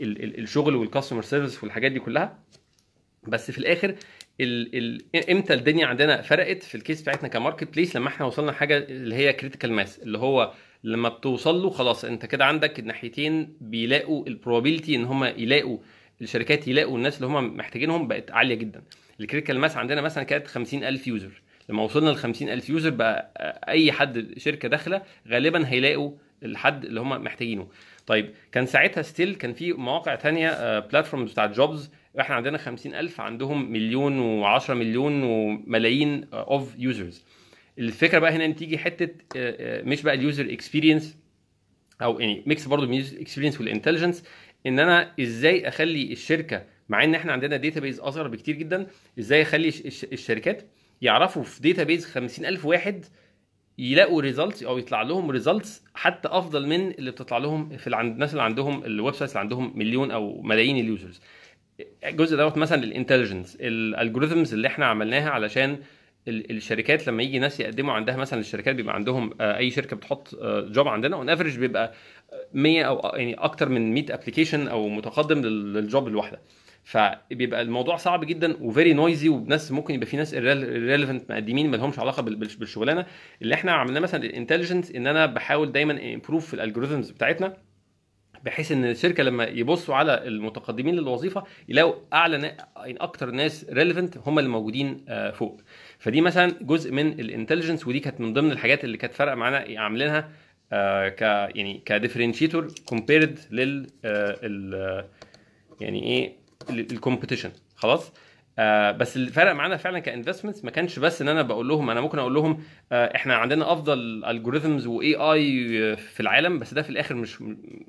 الشغل والكاستمر سيرفيس والحاجات دي كلها بس في الاخر امتى الدنيا عندنا فرقت في الكيس بتاعتنا كماركت بليس لما احنا وصلنا حاجه اللي هي كريتيكال ماس اللي هو لما بتوصل له خلاص انت كده عندك الناحيتين بيلاقوا البروبابيلتي ان هم يلاقوا الشركات يلاقوا الناس اللي هم محتاجينهم بقت عاليه جدا الكريتيكال ماس عندنا مثلا كانت 50000 يوزر لما وصلنا ل 50000 يوزر بقى اي حد شركه داخله غالبا هيلاقوا الحد اللي هم محتاجينه طيب كان ساعتها ستيل كان في مواقع تانية بلاتفورمز آه، بتاعت جوبز احنا عندنا 50000 عندهم مليون و10 مليون وملايين اوف آه، يوزرز الفكره بقى هنا ان تيجي حته آه، مش بقى اليوزر اكسبيرينس او يعني ميكس برضه بين اليوزر اكسبيرينس والانتليجنس ان انا ازاي اخلي الشركه مع ان احنا عندنا داتا بيز اصغر بكتير جدا ازاي اخلي الشركات يعرفوا في داتا بيز 50000 واحد يلاقوا ريزلتس او يطلع لهم ريزلتس حتى افضل من اللي بتطلع لهم في عند الناس اللي عندهم الويب سايتس اللي عندهم مليون او ملايين اليوزرز الجزء دوت مثلا الانتليجنس الالجوريزمز اللي احنا عملناها علشان الشركات لما يجي ناس يقدموا عندها مثلا الشركات بيبقى عندهم آه، اي شركه بتحط جوب آه، عندنا اون افريج بيبقى 100 او يعني اكتر من 100 ابلكيشن او متقدم للجوب الواحده فبيبقى الموضوع صعب جدا وفيري نويزي وناس ممكن يبقى في ناس ريليفنت مقدمين ما لهمش علاقه بالشغلانه اللي احنا عملناه مثلا الانتليجنس ان انا بحاول دايما امبروف في الالجوريزمز بتاعتنا بحيث ان الشركه لما يبصوا على المتقدمين للوظيفه يلاقوا اعلى يعني اكتر ناس ريليفنت هم اللي موجودين آه، فوق فدي مثلا جزء من الانتليجنس ودي كانت من ضمن الحاجات اللي كانت فارقه معانا عاملينها آه، ك يعني كديفرنشيتور كومبيرد لل آه، يعني ايه الكومبيتيشن خلاص آه بس اللي فرق معانا فعلا كانفستمنتس ما كانش بس ان انا بقول لهم انا ممكن اقول لهم آه احنا عندنا افضل الجوريزمز واي اي في العالم بس ده في الاخر مش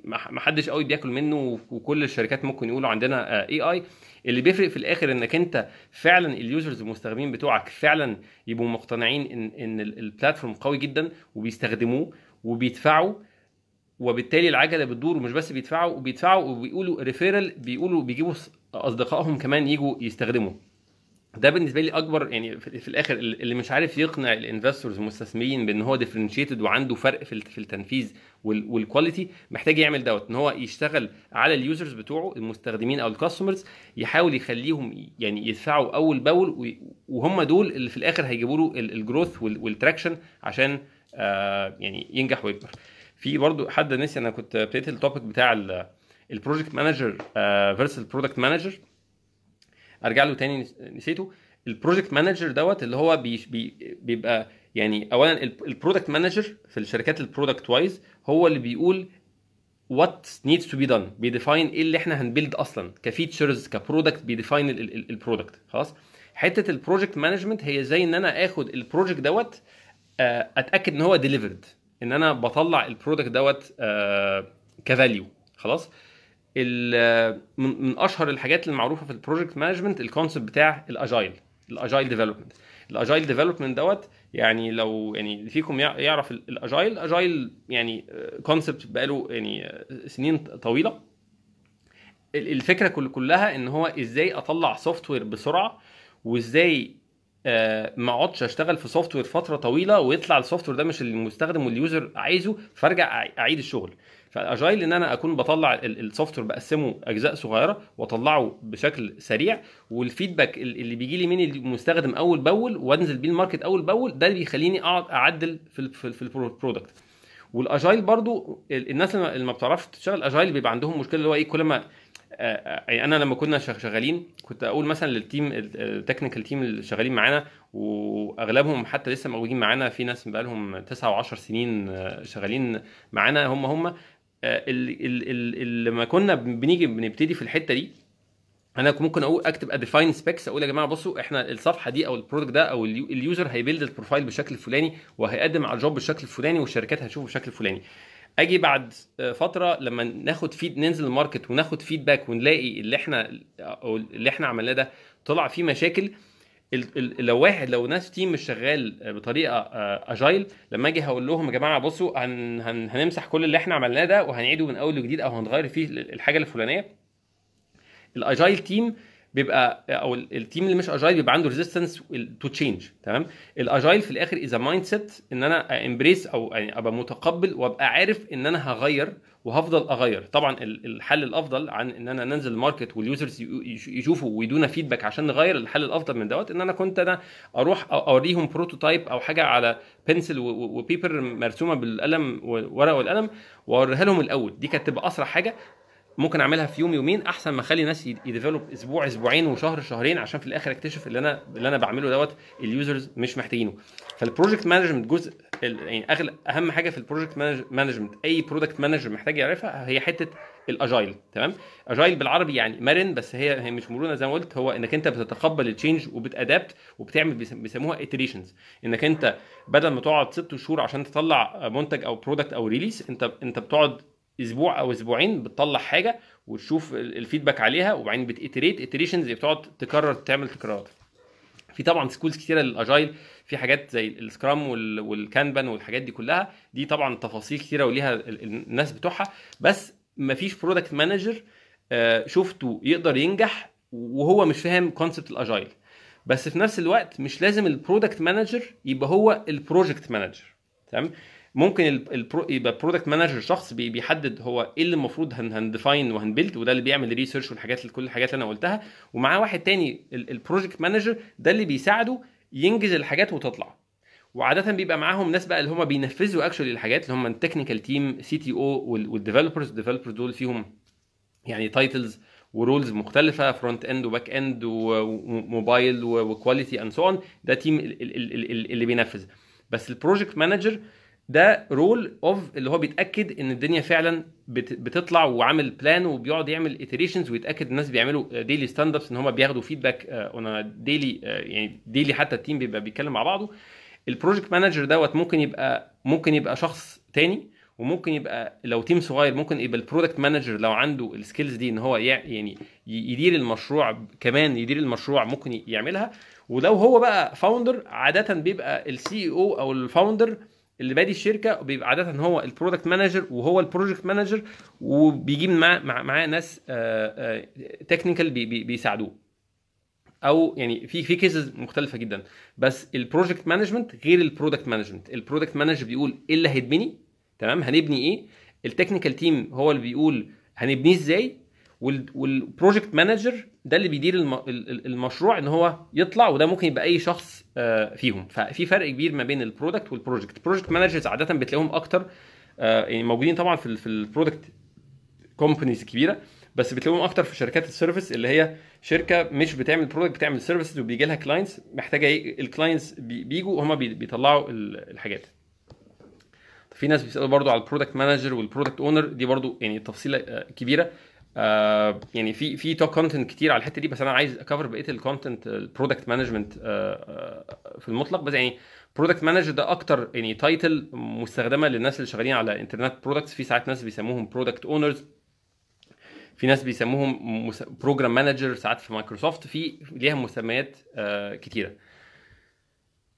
ما حدش قوي بياكل منه وكل الشركات ممكن يقولوا عندنا اي آه اي اللي بيفرق في الاخر انك انت فعلا اليوزرز المستخدمين بتوعك فعلا يبقوا مقتنعين ان ان البلاتفورم قوي جدا وبيستخدموه وبيدفعوا وبالتالي العجله بتدور ومش بس بيدفعوا وبيدفعوا وبيقولوا ريفيرال بيقولوا بيجيبوا اصدقائهم كمان يجوا يستخدموا ده بالنسبه لي اكبر يعني في الاخر اللي مش عارف يقنع الانفستورز المستثمرين بان هو ديفرنشيتد وعنده فرق في التنفيذ والكواليتي محتاج يعمل دوت ان هو يشتغل على اليوزرز بتوعه المستخدمين او الكاستمرز يحاول يخليهم يعني يدفعوا اول باول وهم دول اللي في الاخر هيجيبوا له الجروث والتراكشن عشان آه، يعني ينجح ويكبر في برضو حد نسي انا كنت ابتديت التوبيك بتاع البروجكت مانجر فيرسز البرودكت مانجر ارجع له تاني نسيته البروجكت مانجر دوت اللي هو بي بي بيبقى يعني اولا البرودكت مانجر في الشركات البرودكت وايز هو اللي بيقول وات نيدز تو بي دان بيديفاين ايه اللي احنا هنبيلد اصلا كفيتشرز كبرودكت بيديفاين البرودكت خلاص حته البروجكت مانجمنت هي زي ان انا اخد البروجكت دوت آه، اتاكد ان هو ديليفرد ان انا بطلع البرودكت دوت آه، كفاليو خلاص من اشهر الحاجات المعروفه في البروجكت مانجمنت الكونسبت بتاع الاجايل الاجايل ديفلوبمنت الاجايل ديفلوبمنت دوت يعني لو يعني فيكم يعرف الاجايل اجايل يعني كونسبت آه، بقاله يعني آه، سنين طويله الفكره كلها ان هو ازاي اطلع سوفت وير بسرعه وازاي آه، ما اقعدش اشتغل في سوفت وير فتره طويله ويطلع السوفت وير ده مش المستخدم واليوزر عايزه فارجع اعيد الشغل فالاجايل ان انا اكون بطلع السوفت وير بقسمه اجزاء صغيره واطلعه بشكل سريع والفيدباك اللي بيجي لي من المستخدم اول باول وانزل بيه الماركت اول باول ده اللي بيخليني اقعد اعدل في في البرودكت والاجايل برضو الناس اللي ما بتعرفش تشتغل اجايل بيبقى عندهم مشكله اللي هو ايه كل ما آه، آه، يعني انا لما كنا شغالين كنت اقول مثلا للتيم التكنيكال تيم اللي شغالين معانا واغلبهم حتى لسه موجودين معانا في ناس بقى لهم 9 و10 سنين آه، شغالين معانا هم هم آه، لما كنا بنيجي بنبتدي في الحته دي انا ممكن اقول اكتب اديفاين سبيكس اقول يا جماعه بصوا احنا الصفحه دي او البرودكت ده او اليوزر هيبيلد البروفايل بالشكل الفلاني وهيقدم على الجوب بالشكل الفلاني والشركات هتشوفه بالشكل الفلاني اجي بعد آه، فتره لما ناخد فيد ننزل الماركت وناخد فيدباك ونلاقي اللي احنا اللي احنا عملناه ده طلع فيه مشاكل لو واحد لو ناس تيم مش شغال بطريقه اجايل آه، لما اجي هقول لهم يا جماعه بصوا هن هنمسح كل اللي احنا عملناه ده وهنعيده من اول وجديد او هنغير فيه الحاجه الفلانيه الاجايل تيم بيبقى او التيم اللي مش اجايل بيبقى عنده ريزيستنس تو تشينج تمام الاجايل في الاخر از مايند سيت ان انا امبريس او يعني ابقى متقبل وابقى عارف ان انا هغير وهفضل اغير طبعا الحل الافضل عن ان انا ننزل الماركت واليوزرز يشوفوا ويدونا فيدباك عشان نغير الحل الافضل من دوت ان انا كنت انا اروح اوريهم بروتوتايب او حاجه على بنسل وبيبر مرسومه بالقلم ورقه والقلم واوريها لهم الاول دي كانت تبقى اسرع حاجه ممكن اعملها في يوم يومين احسن ما اخلي ناس يديفلوب اسبوع اسبوعين وشهر شهرين عشان في الاخر اكتشف اللي انا اللي انا بعمله دوت اليوزرز مش محتاجينه فالبروجكت مانجمنت جزء يعني اغلى اهم حاجه في البروجكت مانجمنت اي برودكت مانجر محتاج يعرفها هي حته الاجايل تمام اجايل بالعربي يعني مرن بس هي هي مش مرونه زي ما قلت هو انك انت بتتقبل التشينج وبتادابت وبتعمل بيسموها اتريشنز انك انت بدل ما تقعد ست شهور عشان تطلع منتج او برودكت او ريليس انت انت بتقعد اسبوع او اسبوعين بتطلع حاجه وتشوف الفيدباك عليها وبعدين بتيتريت اتريشنز بتقعد تكرر تعمل تكرارات في طبعا سكولز كتيره للاجايل في حاجات زي السكرام والكانبان والحاجات دي كلها دي طبعا تفاصيل كتيره وليها الناس بتوعها بس مفيش برودكت مانجر آه، شفته يقدر ينجح وهو مش فاهم كونسبت الاجايل بس في نفس الوقت مش لازم البرودكت مانجر يبقى هو البروجكت مانجر تمام ممكن البرو يبقى برودكت مانجر شخص بيحدد هو ايه اللي المفروض هنديفاين وهنبيلد وده اللي بيعمل ريسيرش والحاجات كل الحاجات اللي انا قلتها ومعاه واحد تاني البروجكت مانجر ده اللي بيساعده ينجز الحاجات وتطلع وعاده بيبقى معاهم ناس بقى اللي هم بينفذوا اكشولي الحاجات اللي هم التكنيكال تيم سي تي او والديفلوبرز الديفلوبرز دول فيهم يعني تايتلز ورولز مختلفه فرونت اند وباك اند وموبايل وكواليتي اند سو اون ده تيم اللي بينفذ بس البروجكت مانجر ده رول اوف اللي هو بيتاكد ان الدنيا فعلا بتطلع وعامل بلان وبيقعد يعمل اتريشنز ويتاكد الناس بيعملوا ديلي ستاند ابس ان هم بياخدوا فيدباك اون ديلي يعني ديلي حتى التيم بيبقى بيتكلم مع بعضه البروجكت مانجر دوت ممكن يبقى ممكن يبقى شخص تاني وممكن يبقى لو تيم صغير ممكن يبقى البرودكت مانجر لو عنده السكيلز دي ان هو يعني يدير المشروع كمان يدير المشروع ممكن يعملها ولو هو بقى فاوندر عاده بيبقى السي او او الفاوندر اللي بادي الشركه بيبقى عاده هو البرودكت مانجر وهو البروجكت مانجر وبيجيب معاه معاه ناس تكنيكال آه، آه، بيساعدوه او يعني في في كيسز مختلفه جدا بس البروجكت مانجمنت غير البرودكت مانجمنت البرودكت مانجر بيقول ايه اللي هيتبني تمام هنبني ايه التكنيكال تيم هو اللي بيقول هنبنيه ازاي والبروجكت مانجر ده اللي بيدير المشروع ان هو يطلع وده ممكن يبقى اي شخص آه، فيهم ففي فرق كبير ما بين البرودكت والبروجكت البروجكت مانجرز عاده بتلاقيهم اكتر آه، يعني موجودين طبعا في في البرودكت كومبانيز كبيره بس بتلاقيهم اكتر في شركات السيرفيس اللي هي شركه مش بتعمل برودكت بتعمل سيرفيس وبيجي لها كلاينتس محتاجه ايه الكلاينتس بيجوا وهما بيطلعوا الحاجات في ناس بيسالوا برضو على البرودكت مانجر والبرودكت اونر دي برضو يعني تفصيله آه، كبيره آه، يعني في في توك كونتنت كتير على الحته دي بس انا عايز اكفر بقيه الكونتنت البرودكت مانجمنت في المطلق بس يعني برودكت مانجر ده اكتر يعني تايتل مستخدمه للناس اللي شغالين على انترنت برودكتس في ساعات ناس بيسموهم برودكت اونرز في ناس بيسموهم بروجرام مانجر ساعات في مايكروسوفت في ليها مسميات آه، كتيره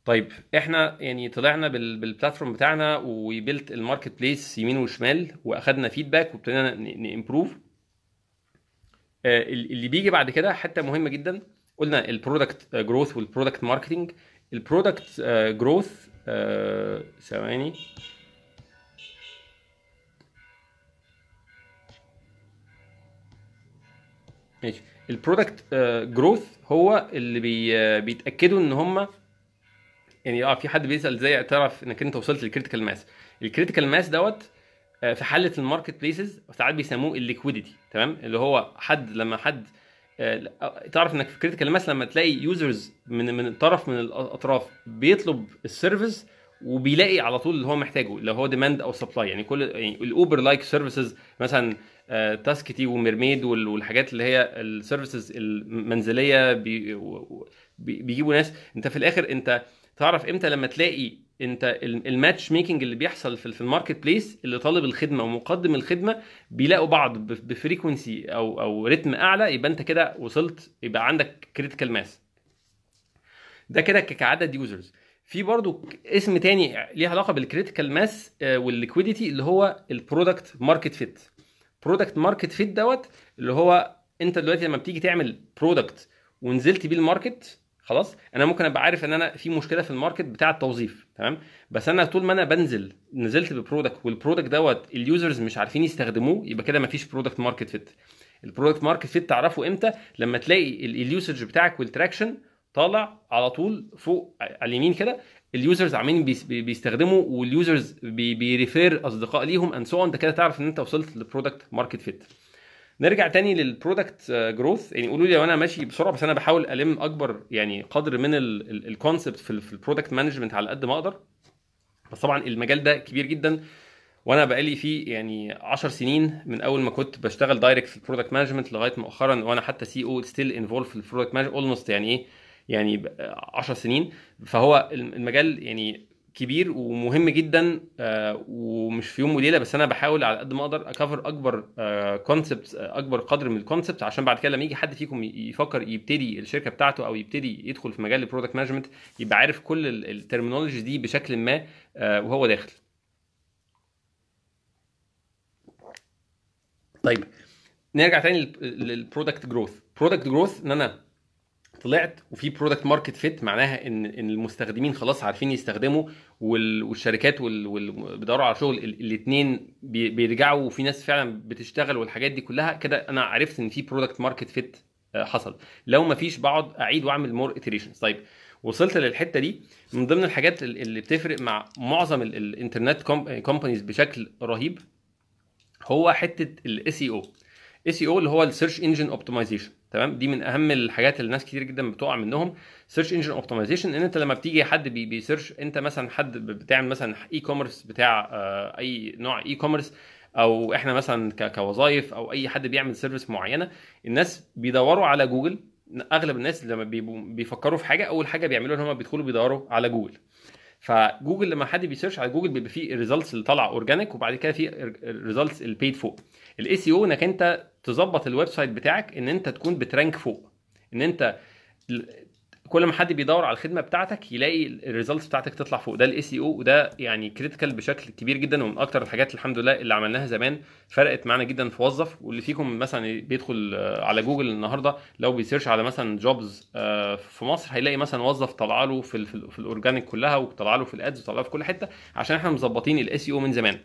طيب احنا يعني طلعنا بالبلاتفورم بتاعنا وبيلت الماركت بليس يمين وشمال واخدنا فيدباك وابتدينا نمبروف آه، اللي بيجي بعد كده حته مهمه جدا قلنا البرودكت جروث والبرودكت ماركتنج البرودكت جروث ثواني ماشي البرودكت جروث آه، هو اللي بي آه، بيتاكدوا ان هم يعني اه في حد بيسال ازاي اعترف انك انت وصلت للكريتيكال ماس الكريتيكال ماس دوت آه، في حاله الماركت بليسز ساعات بيسموه الليكويديتي تمام اللي هو حد لما حد آه، آه، تعرف انك في كريتيكال ماس لما تلاقي يوزرز من من طرف من الاطراف بيطلب السيرفيس وبيلاقي على طول اللي هو محتاجه اللي هو ديماند او سبلاي يعني كل يعني الاوبر لايك سيرفيسز مثلا تاسكتي وميرميد والحاجات اللي هي السيرفيسز المنزليه بيجيبوا ناس انت في الاخر انت تعرف امتى لما تلاقي انت الماتش ميكنج اللي بيحصل في الماركت بليس اللي طالب الخدمه ومقدم الخدمه بيلاقوا بعض بفريكونسي او او رتم اعلى يبقى انت كده وصلت يبقى عندك كريتيكال ماس ده كده كعدد يوزرز في برضو اسم تاني ليه علاقه بالكريتيكال ماس والليكويديتي اللي هو البرودكت ماركت فيت برودكت ماركت فيت دوت اللي هو انت دلوقتي لما بتيجي تعمل برودكت ونزلت بيه الماركت خلاص انا ممكن ابقى عارف ان انا في مشكله في الماركت بتاع التوظيف تمام بس انا طول ما انا بنزل نزلت ببرودكت والبرودكت دوت اليوزرز مش عارفين يستخدموه يبقى كده مفيش برودكت ماركت فيت البرودكت ماركت فيت تعرفه امتى لما تلاقي اليوسج بتاعك والتراكشن طالع على طول فوق على اليمين كده اليوزرز عاملين بيستخدموا واليوزرز بيريفير اصدقاء ليهم اند سو انت كده تعرف ان انت وصلت للبرودكت ماركت فيت نرجع تاني للبرودكت جروث آه، يعني قولوا لي لو انا ماشي بسرعه بس انا بحاول الم اكبر يعني قدر من الكونسبت في البرودكت مانجمنت على قد ما اقدر بس طبعا المجال ده كبير جدا وانا بقالي فيه يعني 10 سنين من اول ما كنت بشتغل دايركت في البرودكت مانجمنت لغايه مؤخرا وانا حتى سي او ستيل انفولف في البرودكت مانجمنت اولموست يعني ايه يعني 10 آه، سنين فهو المجال يعني كبير ومهم جدا آه، ومش في يوم وليله بس انا بحاول على قد ما اقدر اكفر اكبر كونسبت آه، آه، اكبر قدر من الكونسبت عشان بعد كده لما يجي حد فيكم يفكر يبتدي الشركه بتاعته او يبتدي يدخل في مجال البرودكت مانجمنت يبقى عارف كل الترمينولوجي دي بشكل ما وهو داخل. طيب نرجع تاني للبرودكت جروث، برودكت جروث ان انا طلعت وفي برودكت ماركت فيت معناها ان ان المستخدمين خلاص عارفين يستخدموا والشركات واللي بيدوروا على شغل الاثنين بيرجعوا وفي ناس فعلا بتشتغل والحاجات دي كلها كده انا عرفت ان في برودكت ماركت فيت حصل لو ما فيش بقعد اعيد واعمل مور اتريشنز طيب وصلت للحته دي من ضمن الحاجات اللي بتفرق مع معظم الانترنت كومبانيز بشكل رهيب هو حته الاس اي او اس اي او اللي هو السيرش انجن اوبتمايزيشن تمام دي من اهم الحاجات اللي ناس كتير جدا بتقع منهم سيرش انجن اوبتمايزيشن ان انت لما بتيجي حد بيسيرش انت مثلا حد بتعمل مثلا اي كوميرس بتاع آه، اي نوع اي كوميرس او احنا مثلا كوظائف او اي حد بيعمل سيرفيس معينه الناس بيدوروا على جوجل اغلب الناس لما بيفكروا في حاجه اول حاجه بيعملوها ان هم بيدخلوا بيدوروا على جوجل فجوجل لما حد بيسيرش على جوجل بيبقى فيه الريزلتس اللي طالعه اورجانيك وبعد كده في الريزلتس البيد فوق الاي سي او انك انت تظبط الويب سايت بتاعك ان انت تكون بترانك فوق ان انت كل ما حد بيدور على الخدمه بتاعتك يلاقي الريزلتس بتاعتك تطلع فوق ده الاي سي او e وده يعني كريتيكال بشكل كبير جدا ومن اكتر الحاجات الحمد لله اللي عملناها زمان فرقت معانا جدا في وظف واللي فيكم مثلا بيدخل آه، على جوجل النهارده لو بيسيرش على مثلا جوبز آه، في مصر هيلاقي مثلا وظف طالعه له في, في الاورجانيك كلها وطالعه له في الادز وطالعه في كل حته عشان احنا مظبطين الاي سي او e من زمان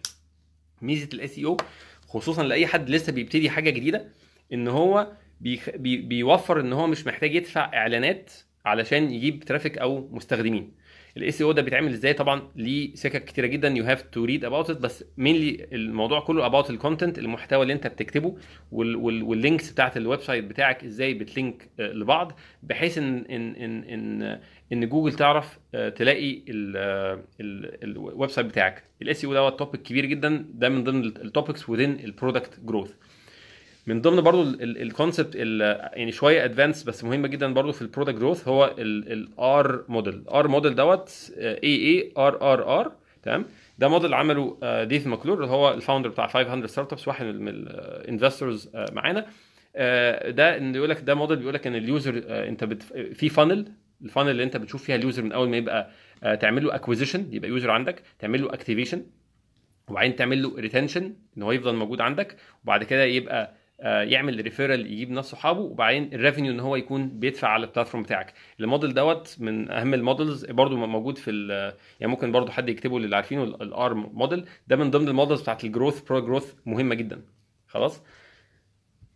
ميزه الاي سي او e خصوصا لاي حد لسه بيبتدي حاجه جديده ان هو بي بيوفر ان هو مش محتاج يدفع اعلانات علشان يجيب ترافيك او مستخدمين الاس او ده بيتعمل ازاي طبعا ليه سكك كتيره جدا يو هاف تو ريد اباوت ات بس مينلي الموضوع كله اباوت الكونتنت المحتوى اللي انت بتكتبه واللينكس بتاعت الويب سايت بتاعك ازاي بتلينك آه، لبعض بحيث ان ان ان ان, إن جوجل تعرف آه، تلاقي الويب سايت آه، بتاعك الاس او ده توبيك كبير جدا ده من ضمن التوبكس وذين البرودكت جروث من ضمن برضو الكونسبت يعني شويه ادفانس بس مهمه جدا برضو في البرودكت جروث هو الار موديل ار موديل دوت اي اي ار ار ار تمام ده موديل عمله آه، ديث ماكلور هو الفاوندر بتاع 500 ستارت ابس واحد من الانفسترز آه، آه، معانا ده ان يقول لك ده موديل بيقول لك ان اليوزر انت في فانل الفانل اللي انت بتشوف فيها اليوزر من اول ما يبقى تعمل له اكوزيشن يبقى يوزر عندك تعمل له اكتيفيشن وبعدين تعمل له ريتنشن ان هو يفضل موجود عندك وبعد كده يبقى آه، يعمل ريفيرال يجيب ناس صحابه وبعدين الريفينيو ان هو يكون بيدفع على البلاتفورم بتاعك الموديل دوت من اهم المودلز برضو موجود في يعني ممكن برضو حد يكتبه للي عارفينه الار موديل ده من ضمن المودلز بتاعت الجروث برو جروث مهمه جدا خلاص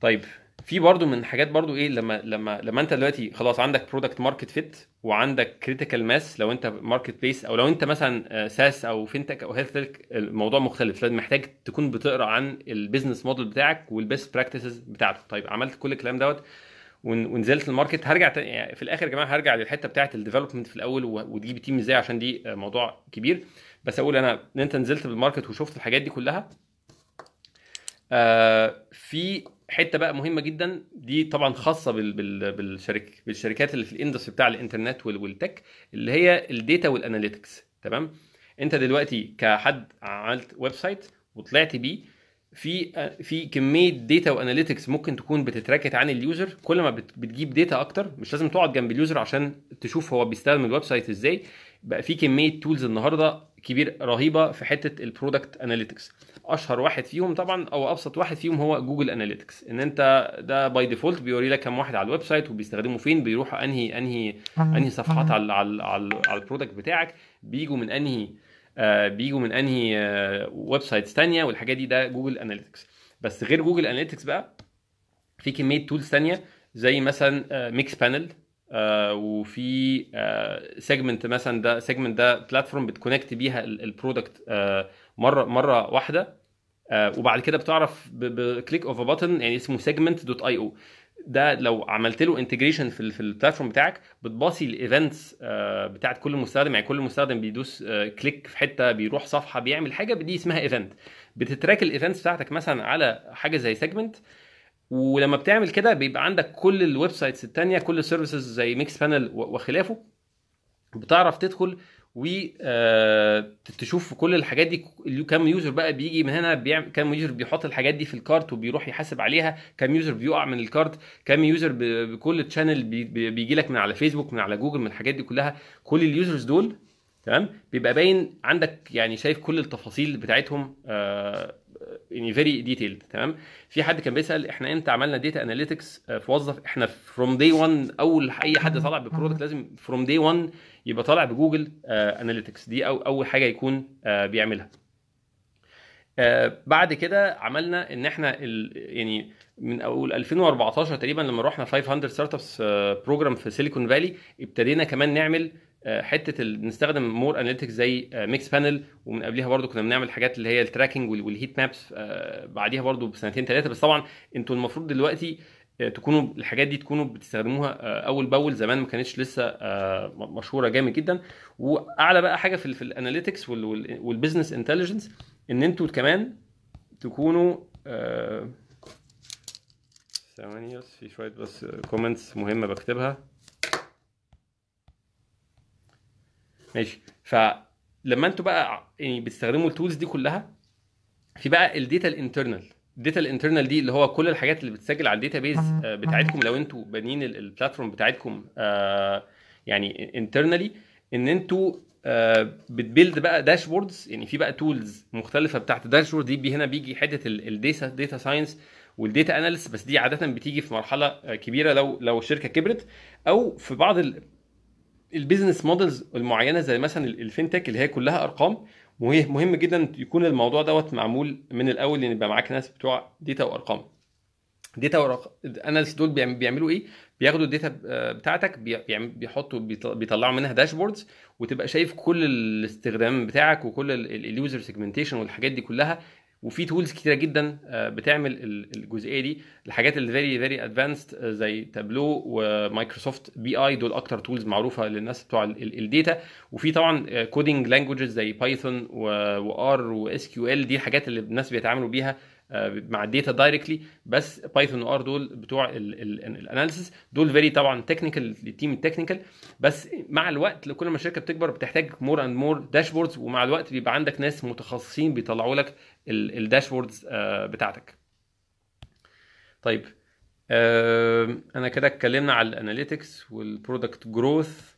طيب في برضو من حاجات برضو ايه لما لما لما انت دلوقتي خلاص عندك برودكت ماركت فيت وعندك كريتيكال ماس لو انت ماركت بليس او لو انت مثلا ساس آه، او فينتك او هيلث الموضوع مختلف لازم محتاج تكون بتقرا عن البيزنس موديل بتاعك والبيست براكتسز بتاعته طيب عملت كل الكلام دوت ونزلت الماركت هرجع يعني في الاخر يا جماعه هرجع للحته بتاعه الديفلوبمنت في الاول وتجيب تيم ازاي عشان دي آه، موضوع كبير بس اقول انا ان انت نزلت بالماركت وشفت الحاجات دي كلها آه في حته بقى مهمه جدا دي طبعا خاصه بال بال بالشرك بالشركات اللي في الاندستري بتاع الانترنت والتك اللي هي الديتا والاناليتكس تمام انت دلوقتي كحد عملت ويب سايت وطلعت بيه في في كميه ديتا واناليتكس ممكن تكون بتتراكت عن اليوزر كل ما بتجيب ديتا اكتر مش لازم تقعد جنب اليوزر عشان تشوف هو بيستخدم الويب سايت ازاي بقى في كميه تولز النهارده كبير رهيبه في حته البرودكت اناليتكس اشهر واحد فيهم طبعا او ابسط واحد فيهم هو جوجل اناليتكس ان انت ده باي ديفولت بيوري لك كم واحد على الويب سايت وبيستخدموا فين بيروحوا انهي انهي انهي صفحات على على على, على البرودكت بتاعك بيجوا من انهي آه بيجوا من انهي آه ويب سايتس ثانيه والحاجات دي ده جوجل اناليتكس بس غير جوجل اناليتكس بقى في كميه تولز ثانيه زي مثلا ميكس آه، بانل آه، وفي سيجمنت آه، مثلا ده سيجمنت ده بلاتفورم بتكونكت بيها البرودكت آه، مره مره واحده وبعد كده بتعرف بكليك اوف باتن يعني اسمه سيجمنت دوت اي او ده لو عملت له انتجريشن في في البلاتفورم بتاعك بتباصي الايفنتس بتاعت كل مستخدم يعني كل مستخدم بيدوس كليك في حته بيروح صفحه بيعمل حاجه دي اسمها ايفنت بتتراك الايفنتس بتاعتك مثلا على حاجه زي سيجمنت ولما بتعمل كده بيبقى عندك كل الويب سايتس الثانيه كل السيرفيسز زي ميكس بانل وخلافه بتعرف تدخل وتشوف آه، كل الحاجات دي كام يوزر بقى بيجي من هنا بيعمل كام يوزر بيحط الحاجات دي في الكارت وبيروح يحاسب عليها كام يوزر بيقع من الكارت كام يوزر بكل تشانل بيجي لك من على فيسبوك من على جوجل من الحاجات دي كلها كل اليوزرز دول تمام بيبقى باين عندك يعني شايف كل التفاصيل بتاعتهم آه يعني فيري ديتيلد تمام في حد كان بيسال احنا امتى عملنا داتا اناليتكس آه، في وظف احنا فروم داي 1 اول اي حد طالع ببرودكت لازم فروم داي 1 يبقى طالع بجوجل اناليتكس آه، دي أو اول حاجه يكون آه، بيعملها بعد كده عملنا ان احنا يعني من اول 2014 تقريبا لما رحنا 500 ستارت ابس بروجرام في سيليكون فالي ابتدينا كمان نعمل آه، حته نستخدم مور اناليتكس زي ميكس آه، بانل ومن قبلها برضو كنا بنعمل حاجات اللي هي التراكنج والهيت مابس بعديها برضو بسنتين ثلاثه بس طبعا انتوا المفروض دلوقتي آه، تكونوا الحاجات دي تكونوا بتستخدموها اول باول زمان ما كانتش لسه مشهوره جامد جدا واعلى بقى حاجه في الاناليتكس والبزنس انتليجنس ان انتوا كمان تكونوا ثواني بس في شويه بس كومنتس مهمه بكتبها ماشي فلما انتوا بقى يعني بتستخدموا التولز دي كلها في بقى الديتا الانترنال الداتا الانترنال دي اللي هو كل الحاجات اللي بتسجل على الداتا آه، بيز بتاعتكم لو انتوا بانيين البلاتفورم بتاعتكم آه، يعني انترنالي ان انتوا آه، بتبيلد بقى داشبوردز يعني في بقى تولز مختلفه بتاعت الداشبورد دي هنا بيجي حته الداتا داتا ساينس والديتا اناليس بس دي عاده بتيجي في مرحله كبيره لو لو الشركه كبرت او في بعض البيزنس مودلز المعينه زي مثلا الفينتك اللي هي كلها ارقام مهم جدا يكون الموضوع دوت معمول من الاول لان يبقى معاك ناس بتوع ديتا وارقام داتا اناليست دول بيعملوا ايه؟ بياخدوا الداتا آه، بتاعتك بيحطوا بيطلعوا منها داشبوردز وتبقى شايف كل الاستخدام بتاعك وكل اليوزر سيجمنتيشن والحاجات دي كلها وفي تولز كتيره جدا آه، بتعمل الجزئيه دي الحاجات اللي فيري فيري ادفانسد زي تابلو ومايكروسوفت بي اي دول اكتر تولز معروفه للناس بتوع الداتا وفي طبعا كودنج آه، لانجوجز زي بايثون وار واس كيو ال دي الحاجات اللي الناس بيتعاملوا بيها آه، مع الداتا دايركتلي بس بايثون وار دول بتوع الاناليسيس دول فيري طبعا تكنيكال للتيم التكنيكال بس مع الوقت كل ما الشركه بتكبر بتحتاج مور اند مور داشبوردز ومع الوقت بيبقى عندك ناس متخصصين بيطلعوا لك الداشبوردز آه، بتاعتك طيب آه، انا كده اتكلمنا على الاناليتكس والبرودكت جروث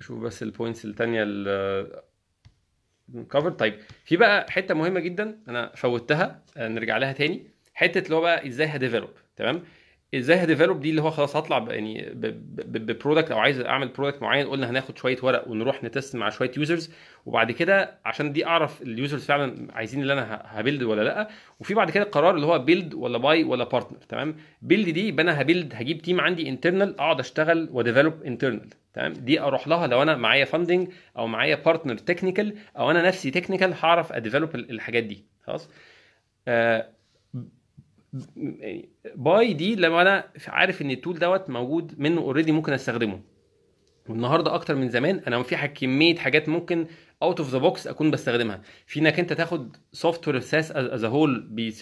شوف بس البوينتس التانية الكفر آه، طيب في بقى حته مهمه جدا انا فوتها نرجع لها تاني حته اللي هو بقى ازاي هديفلوب تمام ازاي هديفلوب دي اللي هو خلاص هطلع يعني ببرودكت او عايز اعمل برودكت معين قلنا هناخد شويه ورق ونروح نتست مع شويه يوزرز وبعد كده عشان دي اعرف اليوزرز فعلا عايزين اللي انا هبيلد ولا لا وفي بعد كده القرار اللي هو بيلد ولا باي ولا بارتنر تمام بيلد دي يبقى انا هبيلد هجيب تيم عندي انترنال اقعد اشتغل وديفلوب انترنال تمام دي اروح لها لو انا معايا فاندنج او معايا بارتنر تكنيكال او انا نفسي تكنيكال هعرف اديفلوب الحاجات دي خلاص آه باي دي لما انا عارف ان التول دوت موجود منه اوريدي ممكن استخدمه والنهارده اكتر من زمان انا في كميه حاجات ممكن اوت اوف ذا بوكس اكون بستخدمها في انك انت تاخد سوفت وير ساس از هول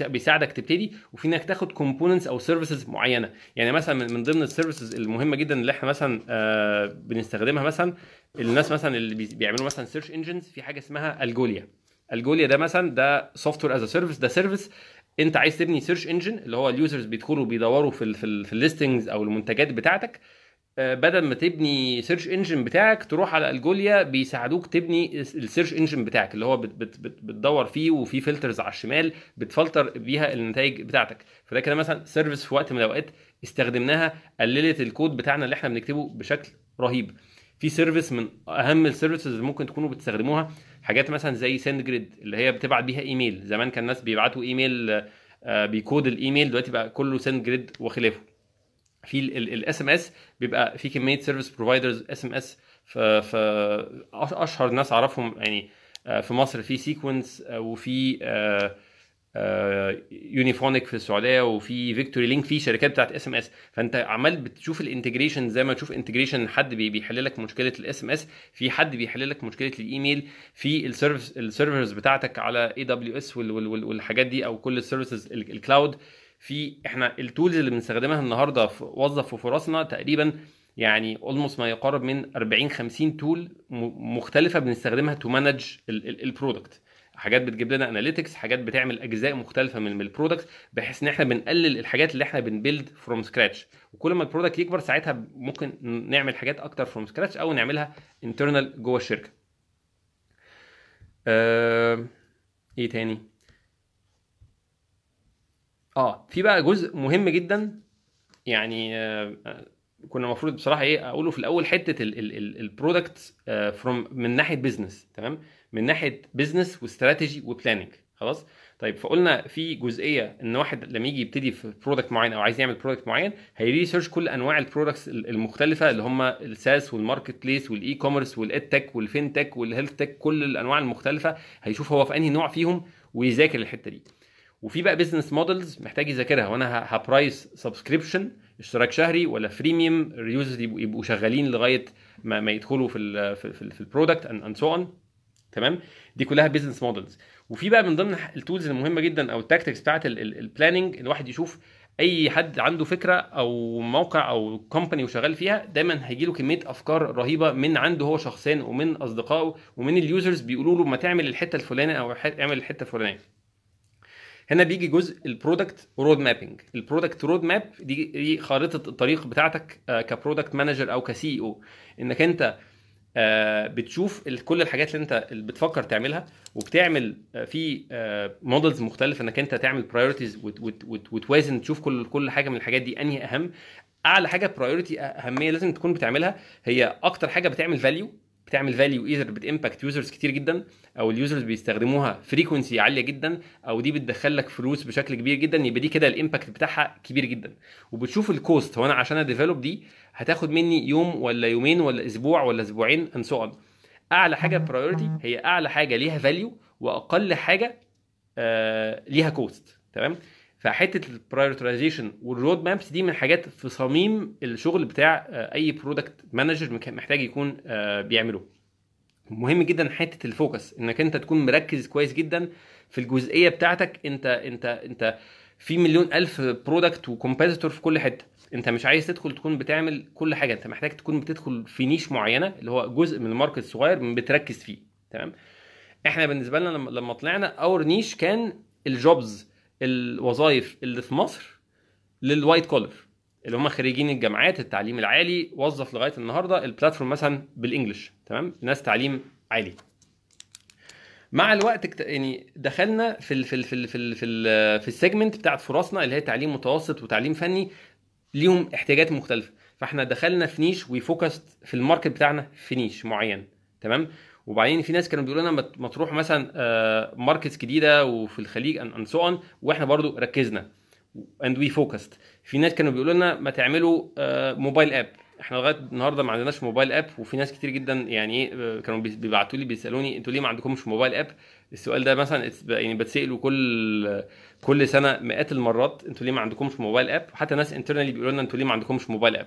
بيساعدك تبتدي وفي انك تاخد كومبوننتس او سيرفيسز معينه يعني مثلا من ضمن السيرفيسز المهمه جدا اللي احنا مثلا آه بنستخدمها مثلا الناس مثلا اللي بيعملوا مثلا سيرش انجنز في حاجه اسمها الجوليا الجوليا ده مثلا ده سوفت وير از سيرفيس ده سيرفيس انت عايز تبني سيرش انجن اللي هو اليوزرز بيدخلوا بيدوروا في الـ في, الـ في الليستنجز او المنتجات بتاعتك آه، بدل ما تبني سيرش انجن بتاعك تروح على الجوليا بيساعدوك تبني السيرش انجن بتاعك اللي هو بتدور فيه وفي فلترز على الشمال بتفلتر بيها النتائج بتاعتك فده كده مثلا سيرفيس في وقت من الاوقات استخدمناها قللت الكود بتاعنا اللي احنا بنكتبه بشكل رهيب في سيرفيس من اهم السيرفيسز اللي ممكن تكونوا بتستخدموها حاجات مثلا زي سند جريد اللي هي بتبعت بيها ايميل زمان كان الناس بيبعتوا ايميل آه، بيكود الايميل دلوقتي بقى كله سند جريد وخلافه في الاس ام اس بيبقى في كميه سيرفيس بروفايدرز اس ام اس اشهر ناس اعرفهم يعني آه، في مصر في سيكونس آه، وفي يونيفونيك آه، في السعوديه وفي فيكتوري لينك في شركات بتاعت اس ام اس فانت عمال بتشوف الانتجريشن زي ما تشوف انتجريشن حد بيحل لك مشكله الاس ام اس في حد بيحل لك مشكله الايميل في السيرفس السيرفرز بتاعتك على اي دبليو اس والحاجات دي او كل السيرفيسز الكلاود في احنا التولز اللي بنستخدمها النهارده في وظف في فرصنا تقريبا يعني اولموست ما يقارب من 40 50 تول مختلفه بنستخدمها تو مانج البرودكت حاجات بتجيب لنا اناليتكس حاجات بتعمل اجزاء مختلفه من البرودكت بحيث ان احنا بنقلل الحاجات اللي احنا بنبيلد فروم سكراتش وكل ما البرودكت يكبر ساعتها ممكن نعمل حاجات اكتر فروم سكراتش او نعملها انترنال جوه الشركه آه... ايه تاني اه في بقى جزء مهم جدا يعني آه... كنا المفروض بصراحه ايه اقوله في الاول حته البرودكت فروم آه، من ناحيه بزنس تمام من ناحيه بزنس واستراتيجي وبلاننج خلاص طيب فقلنا في جزئيه ان واحد لما يجي يبتدي في برودكت معين او عايز يعمل برودكت معين هيريسيرش كل انواع البرودكتس المختلفه اللي هم الساس والماركت بليس والاي كوميرس والادتك والفينتك والهيلث تك كل الانواع المختلفه هيشوف هو في انهي نوع فيهم ويذاكر الحته دي وفي بقى بزنس مودلز محتاج يذاكرها وانا هبرايس سبسكريبشن اشتراك شهري ولا فريميوم اليوزرز يبقوا شغالين لغايه ما, ما يدخلوا في الـ في, في البرودكت اند سو اون تمام دي كلها بيزنس مودلز وفي بقى من ضمن التولز المهمه جدا او التاكتكس بتاعت البلاننج الواحد يشوف اي حد عنده فكره او موقع او كومباني وشغال فيها دايما هيجي له كميه افكار رهيبه من عنده هو شخصيا ومن اصدقائه ومن اليوزرز بيقولوا له ما تعمل الحته الفلانيه او اعمل الحته الفلانيه هنا بيجي جزء البرودكت رود مابنج البرودكت رود ماب دي خارطه الطريق بتاعتك آه، كبرودكت مانجر او كسي او انك انت آه، بتشوف كل الحاجات اللي انت بتفكر تعملها وبتعمل آه، في مودلز آه، مختلفه انك انت تعمل برايورتيز وتوازن تشوف كل كل حاجه من الحاجات دي انهي اهم اعلى حاجه برايورتي اهميه لازم تكون بتعملها هي اكتر حاجه بتعمل فاليو بتعمل فاليو ايذر بتامباكت يوزرز كتير جدا او اليوزرز بيستخدموها فريكونسي عاليه جدا او دي بتدخل لك فلوس بشكل كبير جدا يبقى دي كده الامباكت بتاعها كبير جدا وبتشوف الكوست هو انا عشان اديفلوب دي هتاخد مني يوم ولا يومين ولا اسبوع ولا اسبوعين اند سو اعلى حاجه برايورتي هي اعلى حاجه ليها فاليو واقل حاجه آه، ليها كوست تمام فحته البرايورتيزيشن والرود مابس دي من حاجات في صميم الشغل بتاع آه، اي برودكت مانجر محتاج يكون آه، بيعمله مهم جدا حته الفوكس انك انت تكون مركز كويس جدا في الجزئيه بتاعتك انت انت انت في مليون الف برودكت وكومبيتيتور في كل حته انت مش عايز تدخل تكون بتعمل كل حاجه انت محتاج تكون بتدخل في نيش معينه اللي هو جزء من الماركت صغير بتركز فيه تمام احنا بالنسبه لنا لما طلعنا اور نيش كان الجوبز الوظائف اللي في مصر للوايت كولر اللي هم خريجين الجامعات التعليم العالي وظف لغايه النهارده البلاتفورم مثلا بالانجلش تمام ناس تعليم عالي مع الوقت يعني دخلنا في ال في ال في ال في ال في, ال في السيجمنت بتاعت فرصنا اللي هي تعليم متوسط وتعليم فني ليهم احتياجات مختلفه فاحنا دخلنا في نيش وفوكست في الماركت بتاعنا في نيش معين تمام وبعدين في ناس كانوا بيقولوا لنا ما تروح مثلا ماركتس آه، جديده وفي الخليج اند سو اون واحنا برضو ركزنا اند وي فوكست في ناس كانوا بيقولوا لنا ما تعملوا موبايل آه، اب احنا لغايه النهارده ما عندناش موبايل اب وفي ناس كتير جدا يعني آه، كانوا بيبعتوا لي بيسالوني انتوا ليه ما عندكمش موبايل اب السؤال ده مثلا يعني بتساله كل كل سنه مئات المرات انتوا ليه ما عندكمش موبايل اب وحتى ناس انترنالي بيقولوا لنا انتوا ليه ما عندكمش موبايل اب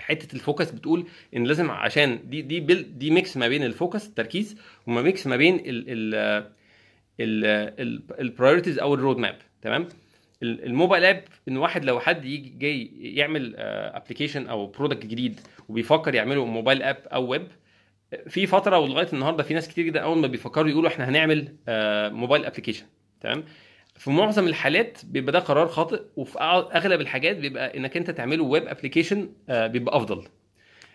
حته الفوكس بتقول ان لازم عشان دي دي بيل دي ميكس ما بين الفوكس التركيز وما ميكس ما بين ال ال البرايورتيز او الرود ماب تمام الموبايل اب ان واحد لو حد يجي جاي يعمل ابلكيشن آه، او برودكت جديد وبيفكر يعمله موبايل اب او ويب في فتره ولغايه النهارده في ناس كتير جدا اول ما بيفكروا يقولوا احنا هنعمل آه، موبايل ابلكيشن تمام في معظم الحالات بيبقى ده قرار خاطئ وفي اغلب الحاجات بيبقى انك انت تعمله ويب ابلكيشن آه، بيبقى افضل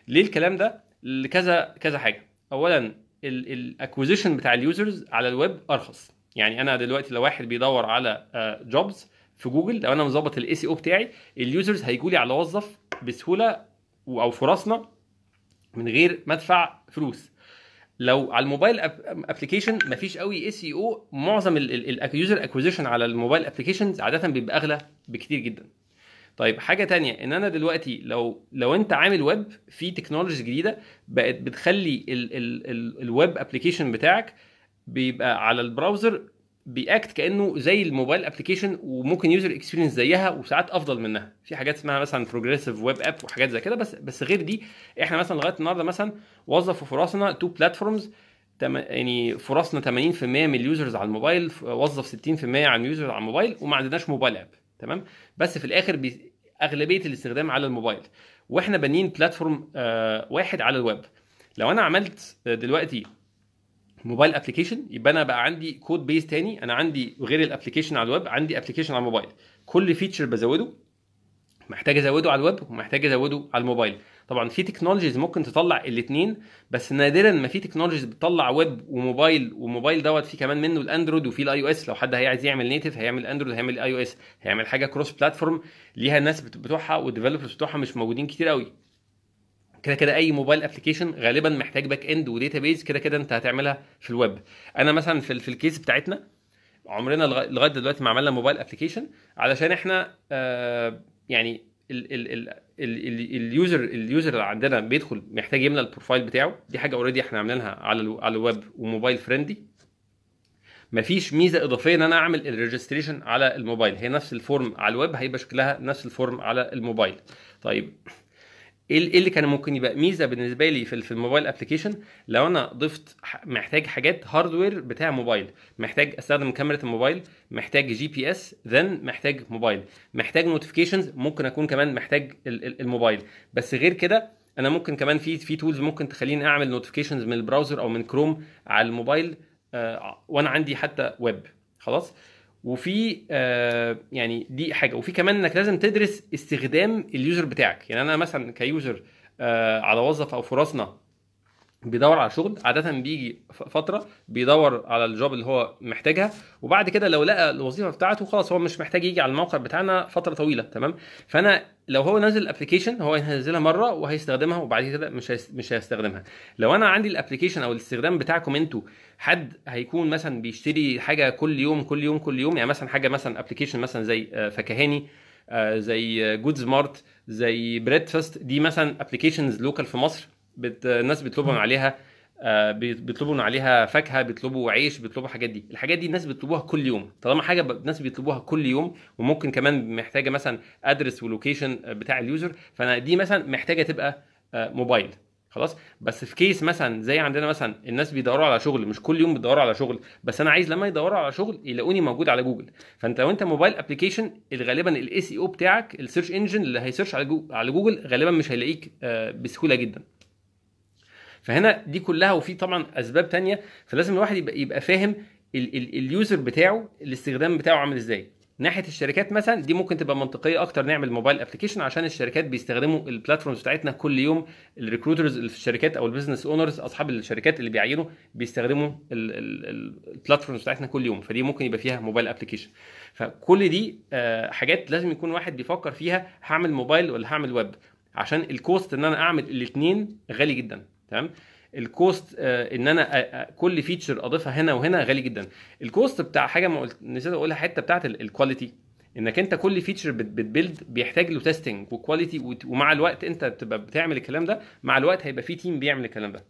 ليه الكلام ده لكذا كذا حاجه اولا الاكوزيشن بتاع اليوزرز على الويب ارخص يعني انا دلوقتي لو واحد بيدور على جوبز في جوجل لو انا مظبط الاي سي او e بتاعي اليوزرز هيجوا لي على وظف بسهوله او فرصنا من غير ما ادفع فلوس لو على الموبايل ابلكيشن مفيش قوي اي سي او معظم اليوزر اكوزيشن على الموبايل ابلكيشنز عاده بيبقى اغلى بكتير جدا طيب حاجه تانية ان انا دلوقتي لو لو انت عامل ويب في تكنولوجي جديده بقت بتخلي الويب ابلكيشن بتاعك بيبقى على البراوزر بياكت كانه زي الموبايل ابلكيشن وممكن يوزر اكسبيرينس زيها وساعات افضل منها في حاجات اسمها مثلا بروجريسيف ويب اب وحاجات زي كده بس بس غير دي احنا مثلا لغايه النهارده مثلا وظفوا فرصنا تو بلاتفورمز يعني فرصنا 80% من اليوزرز على الموبايل وظف 60% عن اليوزرز على الموبايل وما عندناش موبايل اب تمام بس في الاخر بي... اغلبيه الاستخدام على الموبايل واحنا بانيين بلاتفورم آه، واحد على الويب لو انا عملت دلوقتي موبايل ابلكيشن يبقى انا بقى عندي كود بيز تاني انا عندي غير الابلكيشن على الويب عندي ابلكيشن على الموبايل كل فيتشر بزوده محتاج ازوده على الويب ومحتاج ازوده على الموبايل طبعا في تكنولوجيز ممكن تطلع الاثنين بس نادرا ما في تكنولوجيز بتطلع ويب وموبايل وموبايل دوت في كمان منه الاندرويد وفي الاي او اس لو حد هيعايز يعمل نيتف هيعمل اندرويد هيعمل اي او اس هيعمل حاجه كروس بلاتفورم ليها الناس بتوعها والديفلوبرز بتوعها مش موجودين كتير قوي كده كده اي موبايل ابلكيشن غالبا محتاج باك اند وداتا بيز كده كده انت هتعملها في الويب انا مثلا في, في الكيس بتاعتنا عمرنا لغايه دلوقتي ما عملنا موبايل ابلكيشن علشان احنا آه يعني اليوزر اليوزر اللي عندنا بيدخل محتاج يملى البروفايل بتاعه دي حاجه اوريدي احنا عاملينها على على الويب وموبايل فريندلي مفيش ميزه اضافيه ان انا اعمل الريجستريشن على الموبايل هي نفس الفورم على الويب هيبقى شكلها نفس الفورم على الموبايل طيب إيه, ايه اللي كان ممكن يبقى ميزه بالنسبه لي في الموبايل ابلكيشن لو انا ضفت محتاج حاجات هاردوير بتاع موبايل محتاج استخدم كاميرا الموبايل محتاج جي بي اس ذن محتاج موبايل محتاج نوتيفيكيشنز ممكن اكون كمان محتاج الموبايل بس غير كده انا ممكن كمان في في تولز ممكن تخليني اعمل نوتيفيكيشنز من البراوزر او من كروم على الموبايل آه، وانا عندي حتى ويب خلاص وفي آه يعني دي حاجه وفي كمان انك لازم تدرس استخدام اليوزر بتاعك يعني انا مثلا كيوزر آه على وظف او فرصنا بيدور على شغل عاده بيجي فتره بيدور على الجوب اللي هو محتاجها وبعد كده لو لقى الوظيفه بتاعته خلاص هو مش محتاج يجي على الموقع بتاعنا فتره طويله تمام فانا لو هو نازل الابلكيشن هو هينزلها مره وهيستخدمها وبعد كده مش مش هيستخدمها لو انا عندي الابلكيشن او الاستخدام بتاعكم انتوا حد هيكون مثلا بيشتري حاجه كل يوم كل يوم كل يوم يعني مثلا حاجه مثلا ابلكيشن مثلا زي آه، فكهاني آه، زي جود آه، سمارت زي بريدفاست دي مثلا ابلكيشنز لوكال في مصر بت... الناس بيطلبوا عليها آه، بيطلبوا عليها فاكهه بيطلبوا عيش بيطلبوا الحاجات دي الحاجات دي الناس بيطلبوها كل يوم طالما حاجه ب... الناس بيطلبوها كل يوم وممكن كمان محتاجه مثلا ادرس ولوكيشن آه، بتاع اليوزر فانا دي مثلا محتاجه تبقى موبايل آه، خلاص بس في كيس مثلا زي عندنا مثلا الناس بيدوروا على شغل مش كل يوم بيدوروا على شغل بس انا عايز لما يدوروا على شغل يلاقوني موجود على جوجل فانت لو انت موبايل ابلكيشن غالبا الاي سي او بتاعك السيرش انجن اللي هيسيرش على جوجل غالبا مش هيلاقيك بسهوله جدا فهنا دي كلها وفي طبعا اسباب تانية فلازم الواحد يبقى, يبقى فاهم اليوزر بتاعه الاستخدام بتاعه عامل ازاي ناحيه الشركات مثلا دي ممكن تبقى منطقيه اكتر نعمل موبايل ابلكيشن عشان الشركات بيستخدموا البلاتفورمز بتاعتنا كل يوم الريكروترز اللي في الشركات او البيزنس اونرز اصحاب الشركات اللي بيعينوا بيستخدموا البلاتفورمز بتاعتنا كل يوم فدي ممكن يبقى فيها موبايل ابلكيشن فكل دي آه، حاجات لازم يكون واحد بيفكر فيها هعمل موبايل ولا هعمل ويب عشان الكوست ان انا اعمل الاثنين غالي جدا تمام الكوست آه، ان انا آه، آه، كل فيتشر اضيفها هنا وهنا غالي جدا الكوست بتاع حاجه ما قلت نسيت اقولها حته بتاعت الكواليتي انك انت كل فيتشر بتبيلد بيحتاج له تيستنج وكواليتي ومع الوقت انت بتبقى بتعمل الكلام ده مع الوقت هيبقى في تيم بيعمل الكلام ده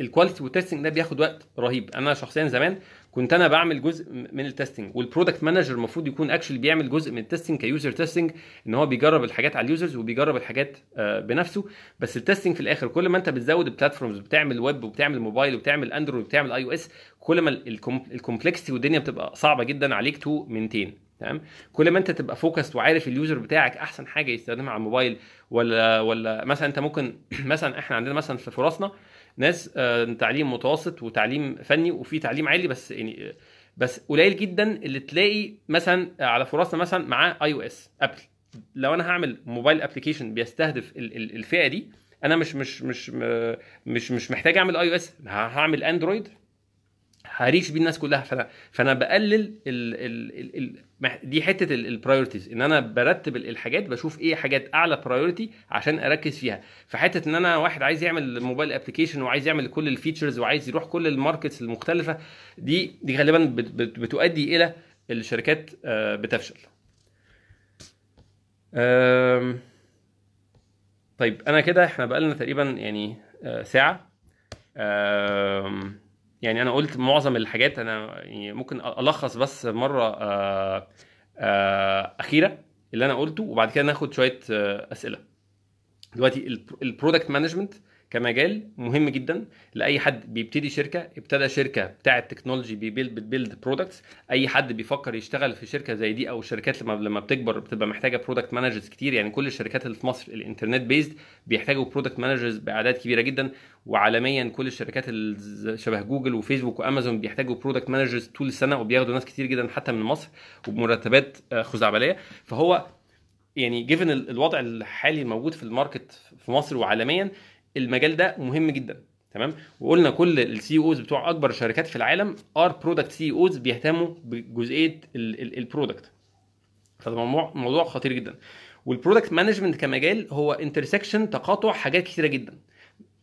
الكواليتي والتيستنج ده بياخد وقت رهيب انا شخصيا زمان كنت انا بعمل جزء من التستنج والبرودكت مانجر المفروض يكون اكشلي بيعمل جزء من التستنج كيوزر تستنج ان هو بيجرب الحاجات على اليوزرز وبيجرب الحاجات آه، بنفسه بس التستنج في الاخر كل ما انت بتزود البلاتفورمز بتعمل ويب وبتعمل موبايل وبتعمل اندرويد وبتعمل اي او اس كل ما الكومبلكسيتي والدنيا بتبقى صعبه جدا عليك تو مينتين تمام كل ما انت تبقى فوكست وعارف اليوزر بتاعك احسن حاجه يستخدمها على الموبايل ولا ولا مثلا انت ممكن مثلا احنا عندنا مثلا في فرصنا ناس آه، تعليم متوسط وتعليم فني وفي تعليم عالي بس يعني آه، بس قليل جدا اللي تلاقي مثلا آه، على فرصنا مثلا معاه اي او اس ابل لو انا هعمل موبايل ابلكيشن بيستهدف الفئه دي انا مش مش مش مش مش محتاج اعمل اي او اس هعمل اندرويد هريش بيه الناس كلها فانا فانا بقلل ال ال ال دي حته البرايورتيز ان انا برتب الحاجات بشوف ايه حاجات اعلى برايورتي عشان اركز فيها فحته ان انا واحد عايز يعمل موبايل ابلكيشن وعايز يعمل كل الفيتشرز وعايز يروح كل الماركتس المختلفه دي دي غالبا بتؤدي الى الشركات آه، بتفشل طيب انا كده احنا بقالنا تقريبا يعني آه، ساعه يعني انا قلت معظم الحاجات انا يعني ممكن الخص بس مره آه، آه، اخيره اللي انا قلته وبعد كده ناخد شويه آه، اسئله دلوقتي البرودكت مانجمنت كمجال مهم جدا لاي حد بيبتدي شركه ابتدى شركه بتاعه تكنولوجي بيبيلد بتبيلد برودكتس اي حد بيفكر يشتغل في شركه زي دي او الشركات لما لما بتكبر بتبقى محتاجه برودكت مانجرز كتير يعني كل الشركات اللي في مصر الانترنت بيزد بيحتاجوا برودكت مانجرز باعداد كبيره جدا وعالميا كل الشركات شبه جوجل وفيسبوك وامازون بيحتاجوا برودكت مانجرز طول السنه وبياخدوا ناس كتير جدا حتى من مصر وبمرتبات آه، خزعبليه فهو يعني جيفن الوضع الحالي الموجود في الماركت في مصر وعالميا المجال ده مهم جدا تمام وقلنا كل السي اوز e بتوع اكبر الشركات في العالم ار برودكت سي اوز بيهتموا بجزئيه البرودكت فده موضوع خطير جدا والبرودكت مانجمنت كمجال هو انترسكشن تقاطع حاجات كثيره جدا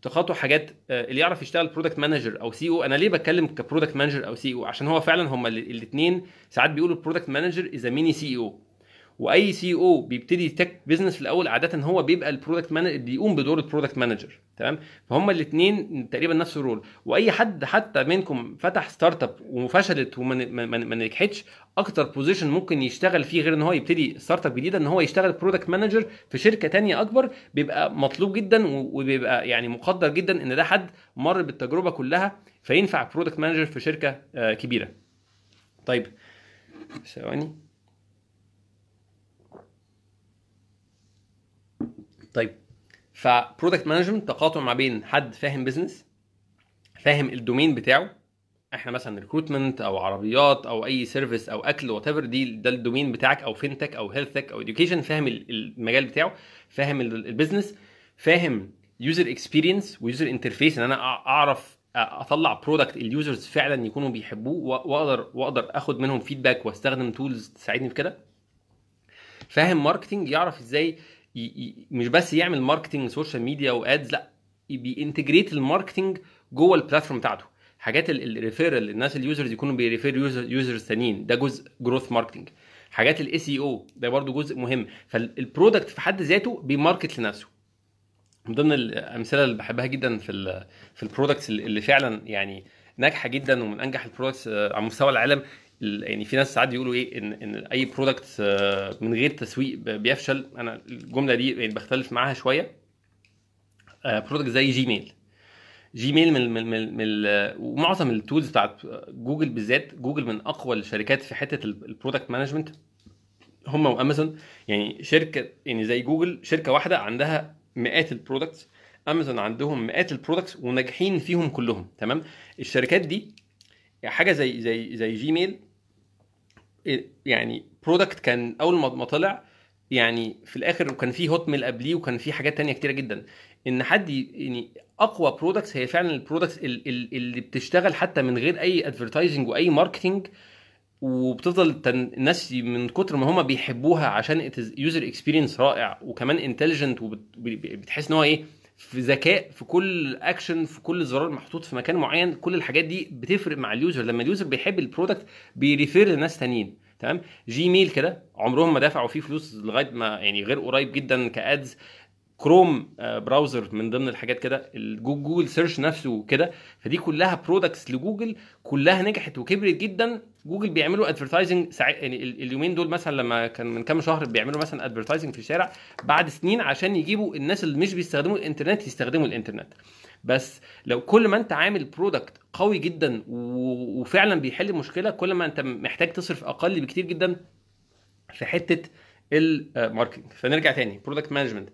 تقاطع حاجات آه، اللي يعرف يشتغل برودكت مانجر او سي او e انا ليه بتكلم كبرودكت مانجر او سي او e عشان هو فعلا هما الاثنين ساعات بيقولوا البرودكت مانجر از ميني سي او واي سي او بيبتدي تك بزنس في الاول عاده هو بيبقى البرودكت مانجر بيقوم بدور البرودكت مانجر تمام فهم الاثنين تقريبا نفس الرول واي حد حتى منكم فتح ستارت اب وفشلت وما نجحتش اكتر بوزيشن ممكن يشتغل فيه غير ان هو يبتدي ستارت اب جديده ان هو يشتغل برودكت مانجر في شركه تانية اكبر بيبقى مطلوب جدا وبيبقى يعني مقدر جدا ان ده حد مر بالتجربه كلها فينفع برودكت مانجر في شركه آه، كبيره طيب ثواني طيب فبرودكت مانجمنت تقاطع ما بين حد فاهم بزنس فاهم الدومين بتاعه احنا مثلا ريكروتمنت او عربيات او اي سيرفيس او اكل وات ايفر دي ده الدومين بتاعك او فينتك او هيلثك او اديوكيشن فاهم المجال بتاعه فاهم البيزنس فاهم يوزر اكسبيرينس ويوزر انترفيس ان انا اعرف اطلع برودكت اليوزرز فعلا يكونوا بيحبوه واقدر واقدر اخد منهم فيدباك واستخدم تولز تساعدني في كده فاهم ماركتنج يعرف ازاي مش بس يعمل ماركتنج سوشيال ميديا وادز لا بينتجريت الماركتنج جوه البلاتفورم بتاعته حاجات الريفيرال الناس اليوزرز يكونوا بيريفير يوزرز تانيين ده جزء جروث ماركتنج حاجات الاي سي او e ده برضو جزء مهم فالبرودكت في حد ذاته بيماركت لنفسه من ضمن الامثله اللي بحبها جدا في الـ في البرودكتس اللي فعلا يعني ناجحه جدا ومن انجح البرودكتس آه، على مستوى العالم يعني في ناس ساعات بيقولوا ايه ان ان اي برودكت آه، من غير تسويق بيفشل انا الجمله دي يعني بختلف معاها شويه برودكت آه، زي جيميل جيميل من من من, من ومعظم التولز بتاعت جوجل بالذات جوجل من اقوى الشركات في حته البرودكت مانجمنت هم وامازون يعني شركه يعني زي جوجل شركه واحده عندها مئات البرودكتس امازون عندهم مئات البرودكتس وناجحين فيهم كلهم تمام الشركات دي حاجه زي زي زي جيميل إيه، يعني برودكت كان اول ما طلع يعني في الاخر وكان في هوت ميل قبليه وكان في حاجات تانية كتيره جدا ان حد يعني اقوى برودكتس هي فعلا البرودكتس اللي بتشتغل حتى من غير اي ادفرتايزنج واي ماركتنج وبتفضل الناس من كتر ما هم بيحبوها عشان يوزر اكسبيرينس رائع وكمان انتليجنت وبتحس ان هو ايه في ذكاء في كل اكشن في كل زرار محطوط في مكان معين كل الحاجات دي بتفرق مع اليوزر لما اليوزر بيحب البرودكت بيريفير لناس تانيين تمام جيميل كده عمرهم ما دفعوا فيه فلوس لغايه ما يعني غير قريب جدا كادز كروم براوزر آه، من ضمن الحاجات كده جوجل سيرش نفسه كده فدي كلها برودكتس لجوجل كلها نجحت وكبرت جدا جوجل بيعملوا ادفرتايزنج يعني اليومين دول مثلا لما كان من كام شهر بيعملوا مثلا ادفرتايزنج في الشارع بعد سنين عشان يجيبوا الناس اللي مش بيستخدموا الانترنت يستخدموا الانترنت بس لو كل ما انت عامل برودكت قوي جدا وفعلا بيحل مشكله كل ما انت محتاج تصرف اقل بكتير جدا في حته الماركتنج آه، فنرجع تاني برودكت مانجمنت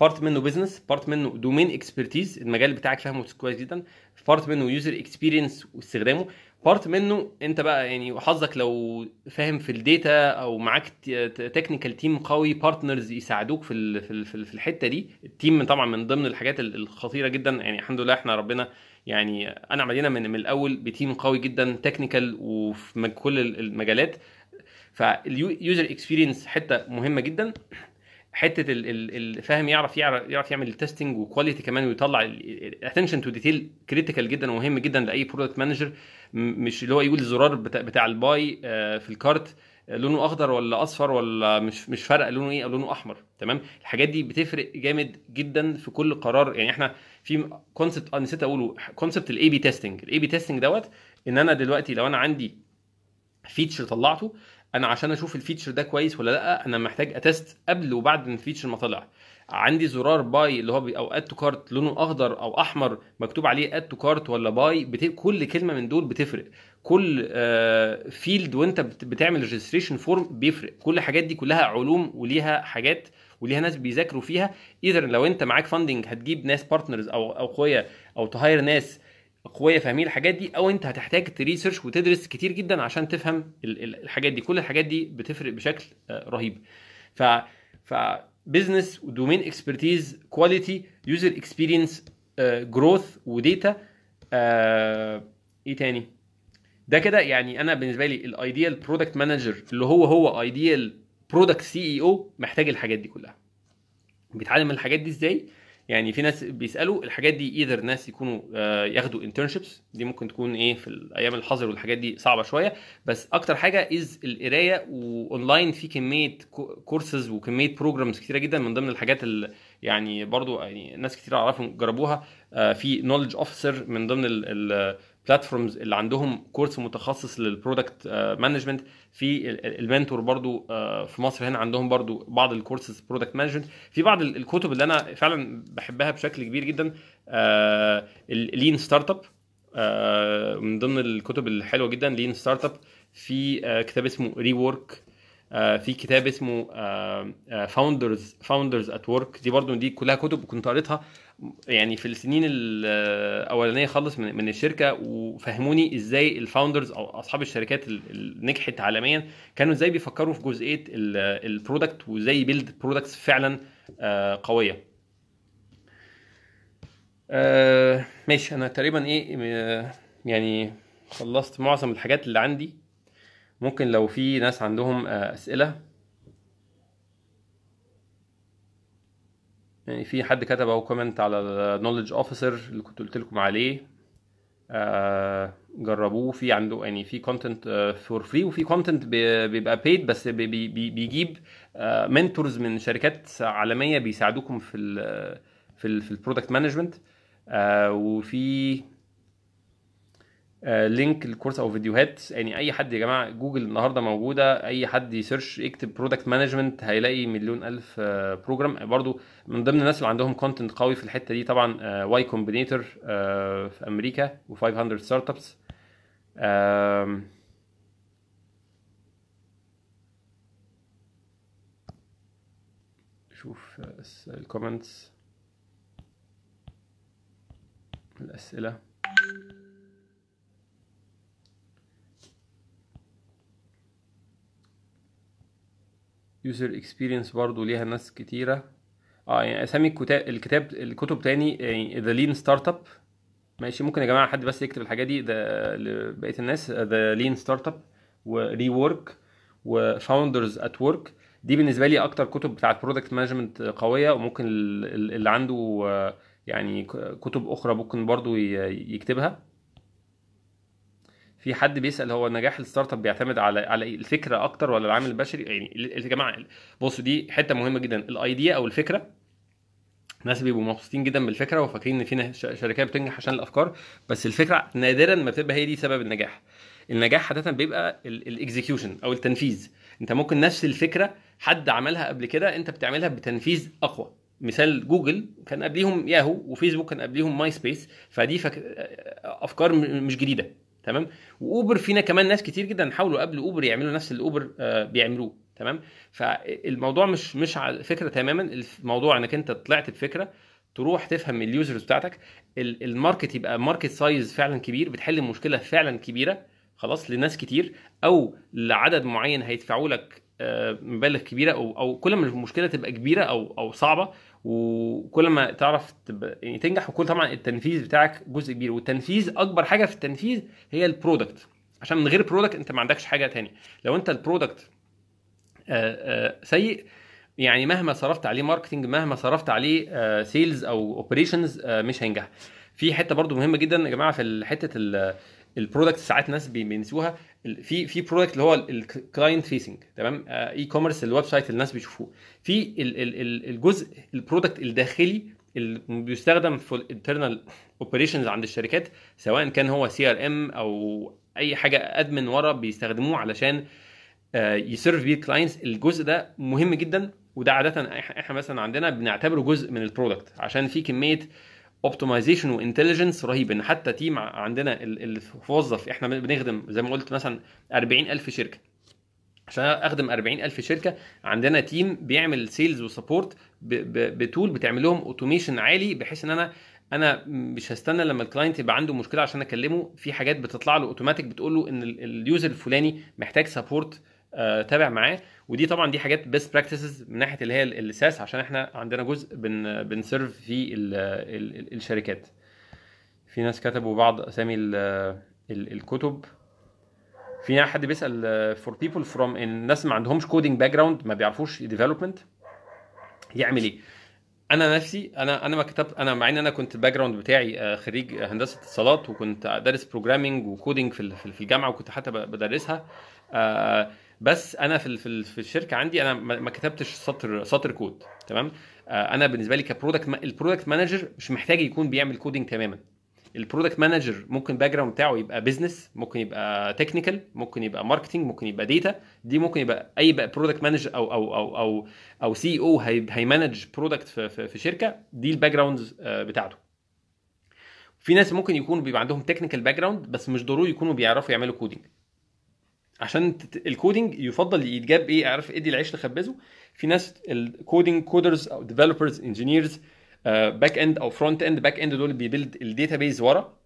بارت منه بزنس بارت منه دومين اكسبرتيز المجال بتاعك فاهمه كويس جدا بارت منه يوزر اكسبيرينس واستخدامه بارت منه انت بقى يعني وحظك لو فاهم في الداتا او معاك تكنيكال تيم قوي بارتنرز يساعدوك في في الحته دي التيم طبعا من ضمن الحاجات الخطيره جدا يعني الحمد لله احنا ربنا يعني انا عملينا من, من الاول بتيم قوي جدا تكنيكال وفي كل المجالات فاليوزر اكسبيرينس حته مهمه جدا حته الفاهم يعرف يعرف, يعرف يعمل التستنج وكواليتي كمان ويطلع اتنشن تو ديتيل كريتيكال جدا ومهم جدا لاي برودكت مانجر مش اللي هو يقول الزرار بتاع, بتاع الباي آه، في الكارت آه، لونه اخضر ولا اصفر ولا مش مش فارق لونه ايه او لونه احمر تمام الحاجات دي بتفرق جامد جدا في كل قرار يعني احنا في كونسبت انا آه، نسيت اقوله كونسبت الاي بي تيستنج الاي بي تيستنج دوت ان انا دلوقتي لو انا عندي فيتشر طلعته انا عشان اشوف الفيتشر ده كويس ولا لا انا محتاج اتست قبل وبعد ان الفيتشر ما طلع عندي زرار باي اللي هو او اد تو كارت لونه اخضر او احمر مكتوب عليه اد تو كارت ولا باي بت... كل كلمه من دول بتفرق كل فيلد آه، وانت بتعمل ريجستريشن فورم بيفرق كل الحاجات دي كلها علوم وليها حاجات وليها ناس بيذاكروا فيها اذا لو انت معاك فاندنج هتجيب ناس بارتنرز او او قويه او تهاير ناس اقوياء فاهمين الحاجات دي او انت هتحتاج تريسيرش وتدرس كتير جدا عشان تفهم الحاجات دي كل الحاجات دي بتفرق بشكل آه، رهيب ف ف بزنس ودومين اكسبرتيز كواليتي يوزر اكسبيرينس جروث وديتا ايه تاني ده كده يعني انا بالنسبه لي الايديال برودكت مانجر اللي هو هو ايديال برودكت سي اي او محتاج الحاجات دي كلها بيتعلم الحاجات دي ازاي يعني في ناس بيسالوا الحاجات دي ايذر ناس يكونوا آه، ياخدوا انترنشيبس دي ممكن تكون ايه في الايام الحظر والحاجات دي صعبه شويه بس اكتر حاجه از القرايه واونلاين في كميه كورسز وكميه بروجرامز كتيره جدا من ضمن الحاجات اللي يعني برضو يعني ناس كتير اعرفهم جربوها آه، في نولج اوفيسر من ضمن البلاتفورمز اللي عندهم كورس متخصص للبرودكت مانجمنت في المنتور برضو آه، في مصر هنا عندهم برضو بعض الكورسز برودكت مانجمنت في بعض الكتب اللي انا فعلا بحبها بشكل كبير جدا اللين ستارت اب من ضمن الكتب الحلوه جدا لين ستارت اب في كتاب اسمه ري وورك في كتاب اسمه فاوندرز فاوندرز ات ورك دي برضو دي كلها كتب كنت قريتها يعني في السنين الاولانيه خالص من, من الشركه وفهموني ازاي الفاوندرز او اصحاب الشركات اللي نجحت عالميا كانوا ازاي بيفكروا في جزئيه البرودكت وازاي بيلد برودكتس فعلا آه، قويه آه، ماشي انا تقريبا ايه آه، يعني خلصت معظم الحاجات اللي عندي ممكن لو في ناس عندهم اسئله يعني في حد كتب اهو كومنت على النولج اوفيسر اللي كنت قلت لكم عليه آه جربوه في عنده يعني في كونتنت فور فري وفي كونتنت بيبقى بيد بس بي بي بيجيب آه منتورز من شركات عالميه بيساعدوكم في ال في ال في البرودكت مانجمنت آه وفي آه، لينك الكورس او فيديوهات يعني اي حد يا جماعه جوجل النهارده موجوده اي حد يسيرش يكتب برودكت مانجمنت هيلاقي مليون الف بروجرام آه، برضو من ضمن الناس اللي عندهم كونتنت قوي في الحته دي طبعا واي آه، كومبينيتور في امريكا و500 ستارت ابس شوف الكومنتس الاسئله يوزر اكسبيرينس برضو ليها ناس كتيره اه يعني اسامي الكتاب الكتاب الكتب تاني ذا لين ستارت اب ماشي ممكن يا جماعه حد بس يكتب الحاجه دي ده لبقيه الناس ذا لين ستارت اب وري ورك وفاوندرز ات ورك دي بالنسبه لي اكتر كتب بتاعت برودكت مانجمنت قويه وممكن اللي عنده آه، يعني كتب اخرى ممكن برضو يكتبها في حد بيسال هو نجاح الستارت اب بيعتمد على على الفكره اكتر ولا العامل البشري يعني يا جماعه بصوا دي حته مهمه جدا الايديا او الفكره الناس بيبقوا مبسوطين جدا بالفكره وفاكرين ان في شركات بتنجح عشان الافكار بس الفكره نادرا ما بتبقى هي دي سبب النجاح النجاح عاده بيبقى الاكزكيوشن او التنفيذ انت ممكن نفس الفكره حد عملها قبل كده انت بتعملها بتنفيذ اقوى مثال جوجل كان قبليهم ياهو وفيسبوك كان قبليهم ماي سبيس فدي فك... افكار مش جديده تمام واوبر فينا كمان ناس كتير جدا حاولوا قبل اوبر يعملوا نفس اللي اوبر آه، بيعملوه تمام فالموضوع مش مش على فكره تماما الموضوع انك انت طلعت بفكره تروح تفهم اليوزرز بتاعتك الماركت يبقى ماركت سايز فعلا كبير بتحل مشكله فعلا كبيره خلاص لناس كتير او لعدد معين هيدفعوا لك آه، مبالغ كبيره او او كل ما المشكله تبقى كبيره او او صعبه وكل ما تعرف تب... يعني تنجح وكل طبعا التنفيذ بتاعك جزء كبير والتنفيذ اكبر حاجه في التنفيذ هي البرودكت عشان من غير برودكت انت ما عندكش حاجه تاني لو انت البرودكت آه، آه، سيء يعني مهما صرفت عليه ماركتنج مهما صرفت عليه سيلز آه، او اوبريشنز مش هينجح في حته برضو مهمه جدا يا جماعه في حته البرودكت ساعات ناس بينسوها في في برودكت اللي هو الكلاينت فيسنج تمام اي كوميرس الويب سايت اللي الناس بيشوفوه في الجزء البرودكت الداخلي اللي بيستخدم في الانترنال اوبريشنز عند الشركات سواء كان هو سي ار ام او اي حاجه ادمن ورا بيستخدموه علشان آه، يسيرف بيه الكلاينتس الجزء ده مهم جدا وده عاده احنا مثلا عندنا بنعتبره جزء من البرودكت عشان في كميه اوبتمايزيشن وانتليجنس رهيب ان حتى تيم عندنا اللي موظف احنا بنخدم زي ما قلت مثلا 40000 شركه عشان اخدم 40000 شركه عندنا تيم بيعمل سيلز وسبورت بتول بتعمل لهم اوتوميشن عالي بحيث ان انا انا مش هستنى لما الكلاينت يبقى عنده مشكله عشان اكلمه في حاجات بتطلع له اوتوماتيك بتقول له ان اليوزر الفلاني محتاج سبورت آه، تابع معاه ودي طبعا دي حاجات بيست براكتسز من ناحيه اللي هي الساس عشان احنا عندنا جزء بن بنسيرف في الـ الـ الشركات في ناس كتبوا بعض اسامي الـ الـ الكتب في حد بيسال فور بيبل فروم الناس ما عندهمش كودنج باك جراوند ما بيعرفوش ديفلوبمنت يعمل ايه انا نفسي انا انا ما كتبت انا مع ان انا كنت الباك جراوند بتاعي آه، خريج هندسه اتصالات وكنت دارس بروجرامنج وكودنج في في الجامعه وكنت حتى بدرسها آه، بس انا في في الشركه عندي انا ما كتبتش سطر سطر كود تمام آه، انا بالنسبه لي كبرودكت البرودكت مانجر مش محتاج يكون بيعمل كودينج تماما البرودكت مانجر ممكن باك جراوند بتاعه يبقى بزنس ممكن يبقى تكنيكال ممكن يبقى ماركتنج ممكن يبقى داتا دي ممكن يبقى اي بقى برودكت مانجر او او او او او سي e او هيمانج برودكت في, في, في شركه دي الباك آه، جراوندز بتاعته في ناس ممكن يكونوا بيبقى عندهم تكنيكال باك جراوند بس مش ضروري يكونوا بيعرفوا يعملوا كودينج عشان الكودينج يفضل يتجاب ايه عارف ادي إيه؟ العيش تخبزه في ناس الكودينج كودرز او ديفلوبرز انجينيرز باك اند او فرونت اند باك اند دول بيبيلد الداتا بيز ورا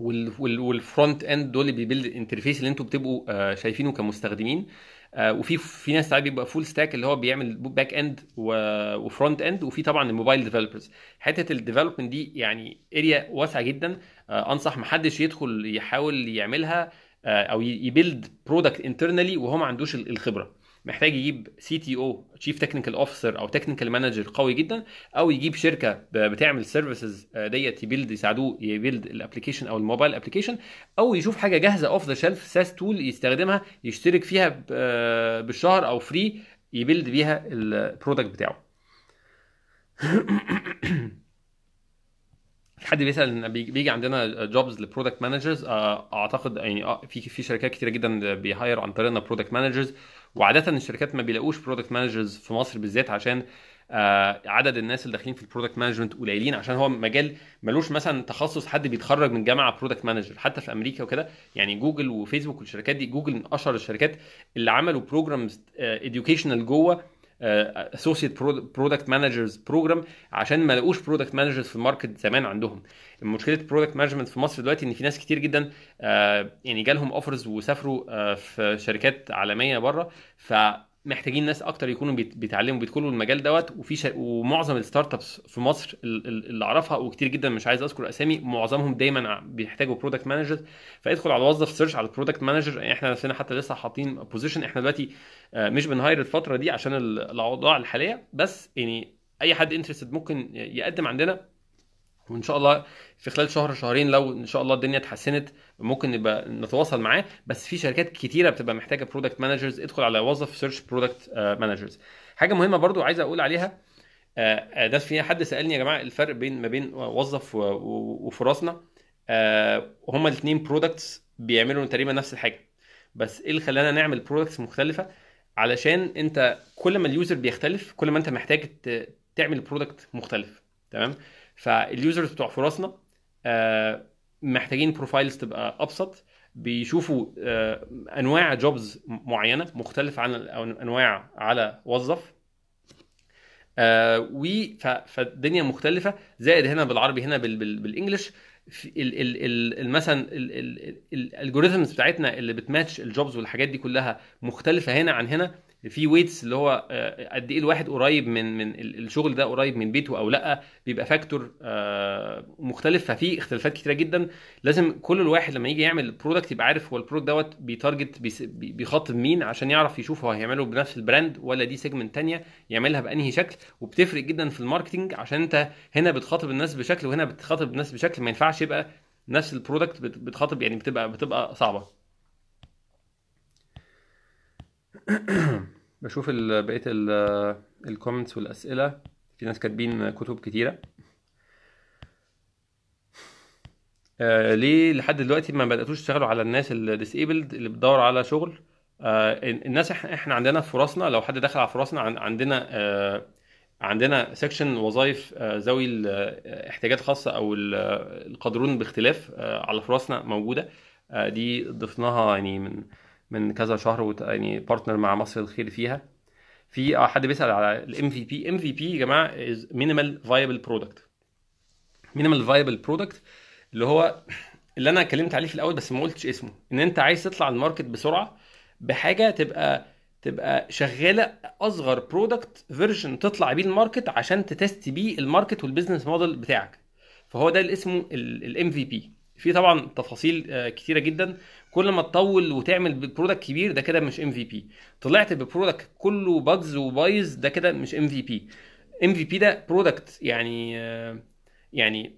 والفرونت اند دول اللي بيبيلد الانترفيس اللي انتم بتبقوا آه، شايفينه كمستخدمين آه، وفي في ناس ساعات بيبقى فول ستاك اللي هو بيعمل باك اند وفرونت اند وفي طبعا الموبايل ديفلوبرز حته الديفلوبمنت دي يعني اريا واسعه جدا آه، انصح محدش يدخل يحاول يعملها آه، او يبيلد برودكت انترنالي وهو ما عندوش الخبره محتاج يجيب سي تي او تشيف تكنيكال اوفيسر او تكنيكال مانجر قوي جدا او يجيب شركه بتعمل سيرفيسز آه، ديت يبيلد يساعدوه يبيلد الابلكيشن او الموبايل ابلكيشن او يشوف حاجه جاهزه اوف ذا شيلف ساس تول يستخدمها يشترك فيها آه، بالشهر او فري يبيلد بيها البرودكت بتاعه حد بيسال بيجي عندنا جوبز لبرودكت مانجرز اعتقد يعني آه، في في شركات كتيره جدا بيهاير عن طريقنا برودكت مانجرز وعاده الشركات ما بيلاقوش برودكت مانجرز في مصر بالذات عشان آه، عدد الناس اللي داخلين في البرودكت مانجمنت قليلين عشان هو مجال ملوش مثلا تخصص حد بيتخرج من جامعه برودكت مانجر حتى في امريكا وكده يعني جوجل وفيسبوك والشركات دي جوجل من اشهر الشركات اللي عملوا بروجرامز اديوكيشنال آه، جوه اسوشيت برودكت مانجرز بروجرام عشان ما لقوش برودكت مانجرز في الماركت زمان عندهم مشكله برودكت مانجمنت في مصر دلوقتي ان في ناس كتير جدا آه، يعني جالهم اوفرز وسافروا آه، في شركات عالميه بره ف محتاجين ناس اكتر يكونوا بيتعلموا بيدخلوا المجال دوت وفي شا... ومعظم الستارت ابس في مصر اللي اعرفها وكتير جدا مش عايز اذكر اسامي معظمهم دايما بيحتاجوا برودكت مانجر فادخل على وظف سيرش على البرودكت مانجر يعني احنا نفسنا حتى لسه حاطين بوزيشن احنا دلوقتي آه، مش بنهاير الفتره دي عشان الاوضاع الحاليه بس يعني اي حد انترستد ممكن يقدم عندنا وان شاء الله في خلال شهر شهرين لو ان شاء الله الدنيا اتحسنت ممكن نبقى نتواصل معاه بس في شركات كتيره بتبقى محتاجه برودكت مانجرز ادخل على وظف سيرش برودكت مانجرز حاجه مهمه برضو عايز اقول عليها آه، آه، ده في حد سالني يا جماعه الفرق بين ما بين وظف وفرصنا آه، هما الاثنين برودكتس بيعملوا تقريبا نفس الحاجه بس ايه اللي خلانا نعمل برودكتس مختلفه علشان انت كل ما اليوزر بيختلف كل ما انت محتاج تعمل برودكت مختلف تمام فاليوزرز بتوع فرصنا آه، محتاجين بروفايلز تبقى ابسط بيشوفوا آه، انواع جوبز معينه مختلفه عن انواع على وظف آه، و فالدنيا مختلفه زائد هنا بالعربي هنا بالانجلش مثلا الالجوريزمز بتاعتنا اللي بتماتش الجوبز والحاجات دي كلها مختلفه هنا عن هنا في ويتس اللي هو آه، قد ايه الواحد قريب من من الشغل ده قريب من بيته او لا بيبقى فاكتور آه، مختلف ففي اختلافات كتيره جدا لازم كل الواحد لما يجي يعمل برودكت يبقى عارف هو البرودكت دوت بيتارجت بيخاطب مين عشان يعرف يشوف هو هيعمله بنفس البراند ولا دي سيجمنت تانية يعملها بانهي شكل وبتفرق جدا في الماركتنج عشان انت هنا بتخاطب الناس بشكل وهنا بتخاطب الناس بشكل ما ينفعش يبقى نفس البرودكت بتخاطب يعني بتبقى بتبقى صعبه بشوف بقيه الكومنتس والاسئله في ناس كاتبين كتب كتيره آه ليه لحد دلوقتي ما بداتوش تشتغلوا على الناس الديسيبلد اللي بتدور على شغل آه الناس احنا عندنا في فرصنا لو حد دخل على فرصنا عندنا آه عندنا سيكشن وظائف آه، ذوي الاحتياجات آه، الخاصه او آه، القادرون باختلاف على فرصنا موجوده دي ضفناها يعني من من كذا شهر وت... يعني بارتنر مع مصر الخير فيها في آه، حد بيسال على الام في بي ام في بي يا جماعه از مينيمال فايبل برودكت مينيمال فايبل برودكت اللي هو اللي انا اتكلمت عليه في الاول بس ما قلتش اسمه ان انت عايز تطلع الماركت بسرعه بحاجه تبقى تبقى شغاله اصغر برودكت فيرجن تطلع بيه الماركت عشان تتست بيه الماركت والبيزنس موديل بتاعك فهو ده اللي اسمه الام في بي في طبعا تفاصيل آه، كتيره جدا كل ما تطول وتعمل برودكت كبير ده كده مش ام في بي طلعت ببرودكت كله باجز وبايظ ده كده مش ام في بي ام في بي ده برودكت يعني يعني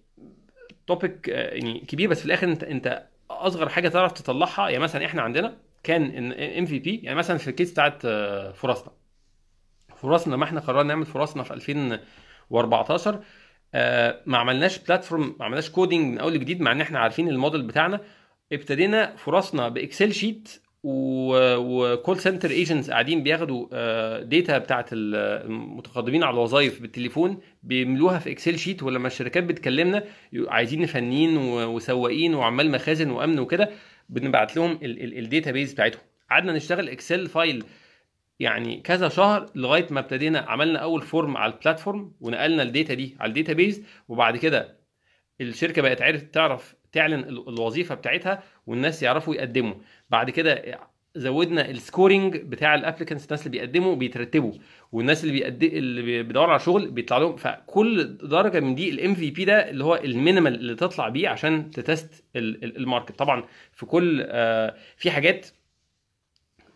توبيك يعني كبير بس في الاخر انت انت اصغر حاجه تعرف تطلعها يعني مثلا احنا عندنا كان ام في بي يعني مثلا في الكيس بتاعت آه، فرصنا فرصنا ما احنا قررنا نعمل فرصنا في 2014 آه، ما عملناش بلاتفورم ما عملناش كودينج من اول جديد مع ان احنا عارفين الموديل بتاعنا ابتدينا فرصنا باكسل شيت وكول سنتر ايجنتس قاعدين بياخدوا ديتا آه، بتاعت المتقدمين على الوظائف بالتليفون بيملوها في اكسل شيت ولما الشركات بتكلمنا عايزين فنيين وسواقين وعمال مخازن وامن وكده بنبعت لهم الداتا بيز بتاعتهم قعدنا نشتغل اكسل فايل يعني كذا شهر لغايه ما ابتدينا عملنا اول فورم على البلاتفورم ونقلنا الداتا دي على الداتا بيز وبعد كده الشركه بقت عرفت تعرف تعلن الوظيفه بتاعتها والناس يعرفوا يقدموا بعد كده زودنا السكورنج بتاع الابلكنتس الناس اللي بيقدموا بيترتبوا والناس اللي بيقد... اللي بيدوروا على شغل بيطلع لهم فكل درجه من دي الام في بي ده اللي هو المينيمال اللي تطلع بيه عشان تتست الماركت طبعا في كل آه، في حاجات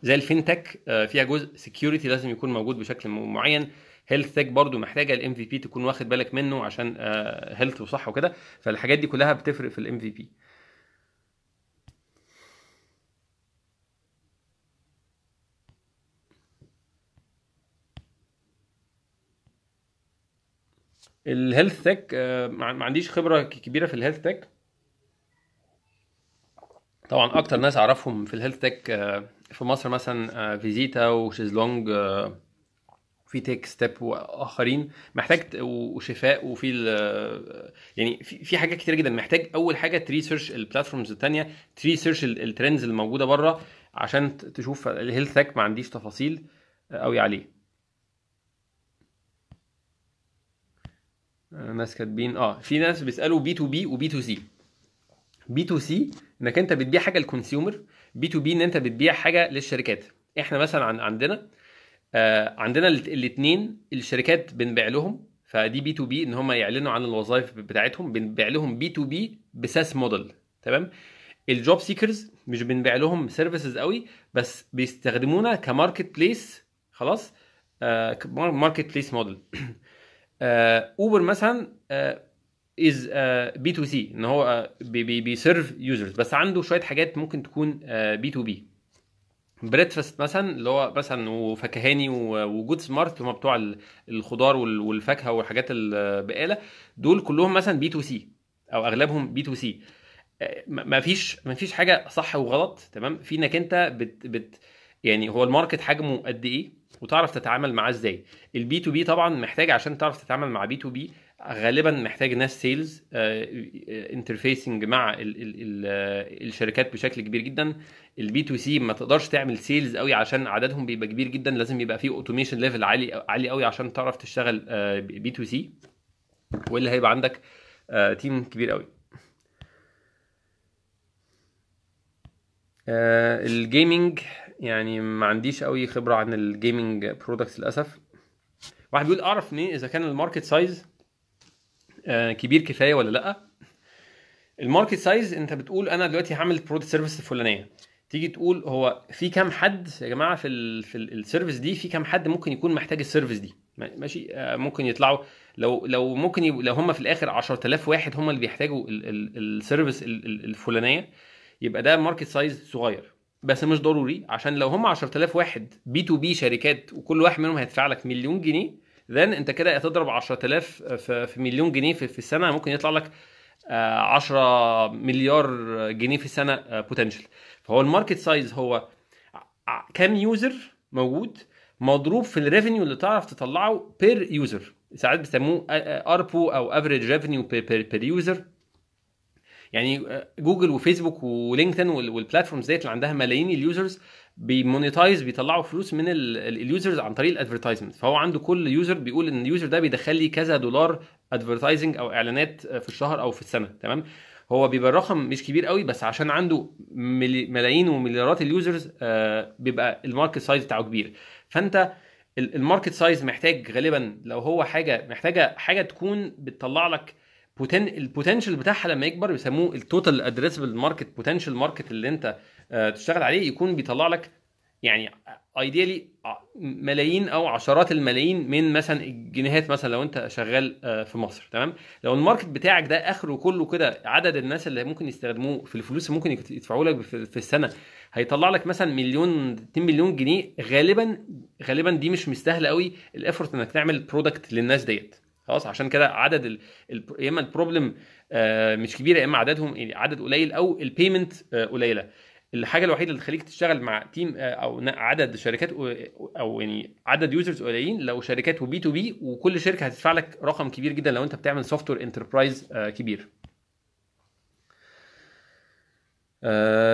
زي الفينتك آه، فيها جزء سكيورتي لازم يكون موجود بشكل معين هيلث تك برضو محتاجه الام في بي تكون واخد بالك منه عشان هيلث آه، وصح وكده فالحاجات دي كلها بتفرق في الام في بي الهيلث تك ما عنديش خبره كبيره في الهيلث تك طبعا اكتر ناس اعرفهم في الهيلث آه، تك في مصر مثلا فيزيتا آه، وشيزلونج في تيك ستيب واخرين محتاج وشفاء وفي يعني في, حاجات كتير جدا محتاج اول حاجه تريسيرش البلاتفورمز الثانيه تريسيرش الترندز الموجوده بره عشان تشوف الهيلث ما عنديش تفاصيل قوي عليه ناس كاتبين اه في ناس بيسالوا بي تو بي وبي تو سي بي تو سي انك انت بتبيع حاجه للكونسيومر بي تو بي ان انت بتبيع حاجه للشركات احنا مثلا عندنا آه، عندنا الاثنين الشركات بنبيع لهم فدي بي تو بي ان هم يعلنوا عن الوظائف بتاعتهم بنبيع لهم بي تو بي بساس موديل تمام الجوب سيكرز مش بنبيع لهم سيرفيسز قوي بس بيستخدمونا كماركت بليس خلاص ماركت بليس موديل اوبر مثلا از آه، آه، بي تو سي ان هو بيسيرف يوزرز بس عنده شويه حاجات ممكن تكون بي تو بي بريكفاست مثلا اللي هو مثلا وفكهاني وجود سمارت هم بتوع الخضار والفاكهه والحاجات البقاله دول كلهم مثلا بي تو سي او اغلبهم بي تو سي ما فيش ما فيش حاجه صح وغلط تمام في انك انت بت بت يعني هو الماركت حجمه قد ايه وتعرف تتعامل معاه ازاي البي تو بي طبعا محتاج عشان تعرف تتعامل مع بي تو بي غالبا محتاج ناس سيلز انترفيسنج آه، آه، مع الـ الـ الـ آه، الشركات بشكل كبير جدا البي تو سي ما تقدرش تعمل سيلز قوي عشان عددهم بيبقى كبير جدا لازم يبقى فيه اوتوميشن ليفل عالي عالي قوي عشان تعرف تشتغل بي تو سي واللي هيبقى عندك تيم كبير قوي الجيمنج يعني ما عنديش قوي خبره عن الجيمنج برودكتس للاسف واحد بيقول اعرف منين اذا كان الماركت سايز آه، كبير كفايه ولا لا الماركت سايز انت بتقول انا دلوقتي هعمل برودكت سيرفيس الفلانيه تيجي تقول هو في كام حد يا جماعه في الـ في السيرفيس دي في كام حد ممكن يكون محتاج السيرفيس دي ماشي آه، ممكن يطلعوا لو لو ممكن لو هم في الاخر 10000 واحد هم اللي بيحتاجوا السيرفيس الفلانيه يبقى ده ماركت سايز صغير بس مش ضروري عشان لو هم 10000 واحد بي تو بي شركات وكل واحد منهم هيدفع لك مليون جنيه ذن انت كده هتضرب 10000 في مليون جنيه في السنه ممكن يطلع لك 10 آه، مليار جنيه في السنه بوتنشال آه، فهو الماركت سايز هو كام يوزر موجود مضروب في الريفينيو اللي تعرف تطلعه بير يوزر ساعات بيسموه اربو او افريج ريفينيو بير يوزر يعني جوجل وفيسبوك ولينكدين والبلاتفورمز ديت اللي عندها ملايين اليوزرز بيمونيتايز بيطلعوا فلوس من اليوزرز عن طريق الادفرتايزمنت فهو عنده كل يوزر بيقول ان اليوزر ده بيدخل لي كذا دولار ادفرتايزنج او اعلانات في الشهر او في السنه تمام هو بيبقى الرقم مش كبير قوي بس عشان عنده ملايين ومليارات اليوزرز آه بيبقى الماركت سايز بتاعه كبير فانت الماركت سايز محتاج غالبا لو هو حاجه محتاجه حاجه تكون بتطلع لك البوتنشال بتاعها لما يكبر بيسموه التوتال ادريسبل ماركت بوتنشال ماركت اللي انت آه، تشتغل عليه يكون بيطلع لك يعني ايديالي آه، ملايين او عشرات الملايين من مثلا الجنيهات مثلا لو انت شغال آه، في مصر تمام لو الماركت بتاعك ده اخره كله كده عدد الناس اللي ممكن يستخدموه في الفلوس اللي ممكن يدفعوا لك في السنه هيطلع لك مثلا مليون 2 مليون جنيه غالبا غالبا دي مش مستاهله قوي الافورت انك تعمل برودكت للناس ديت خلاص عشان كده عدد يا اما البروبلم مش كبيره يا اما عددهم يعني عدد قليل او البيمنت قليله الحاجه الوحيده اللي تخليك تشتغل مع تيم آه، او عدد شركات او يعني عدد يوزرز قليلين لو شركات وبي تو بي وكل شركه هتدفع لك رقم كبير جدا لو انت بتعمل سوفت وير انتربرايز كبير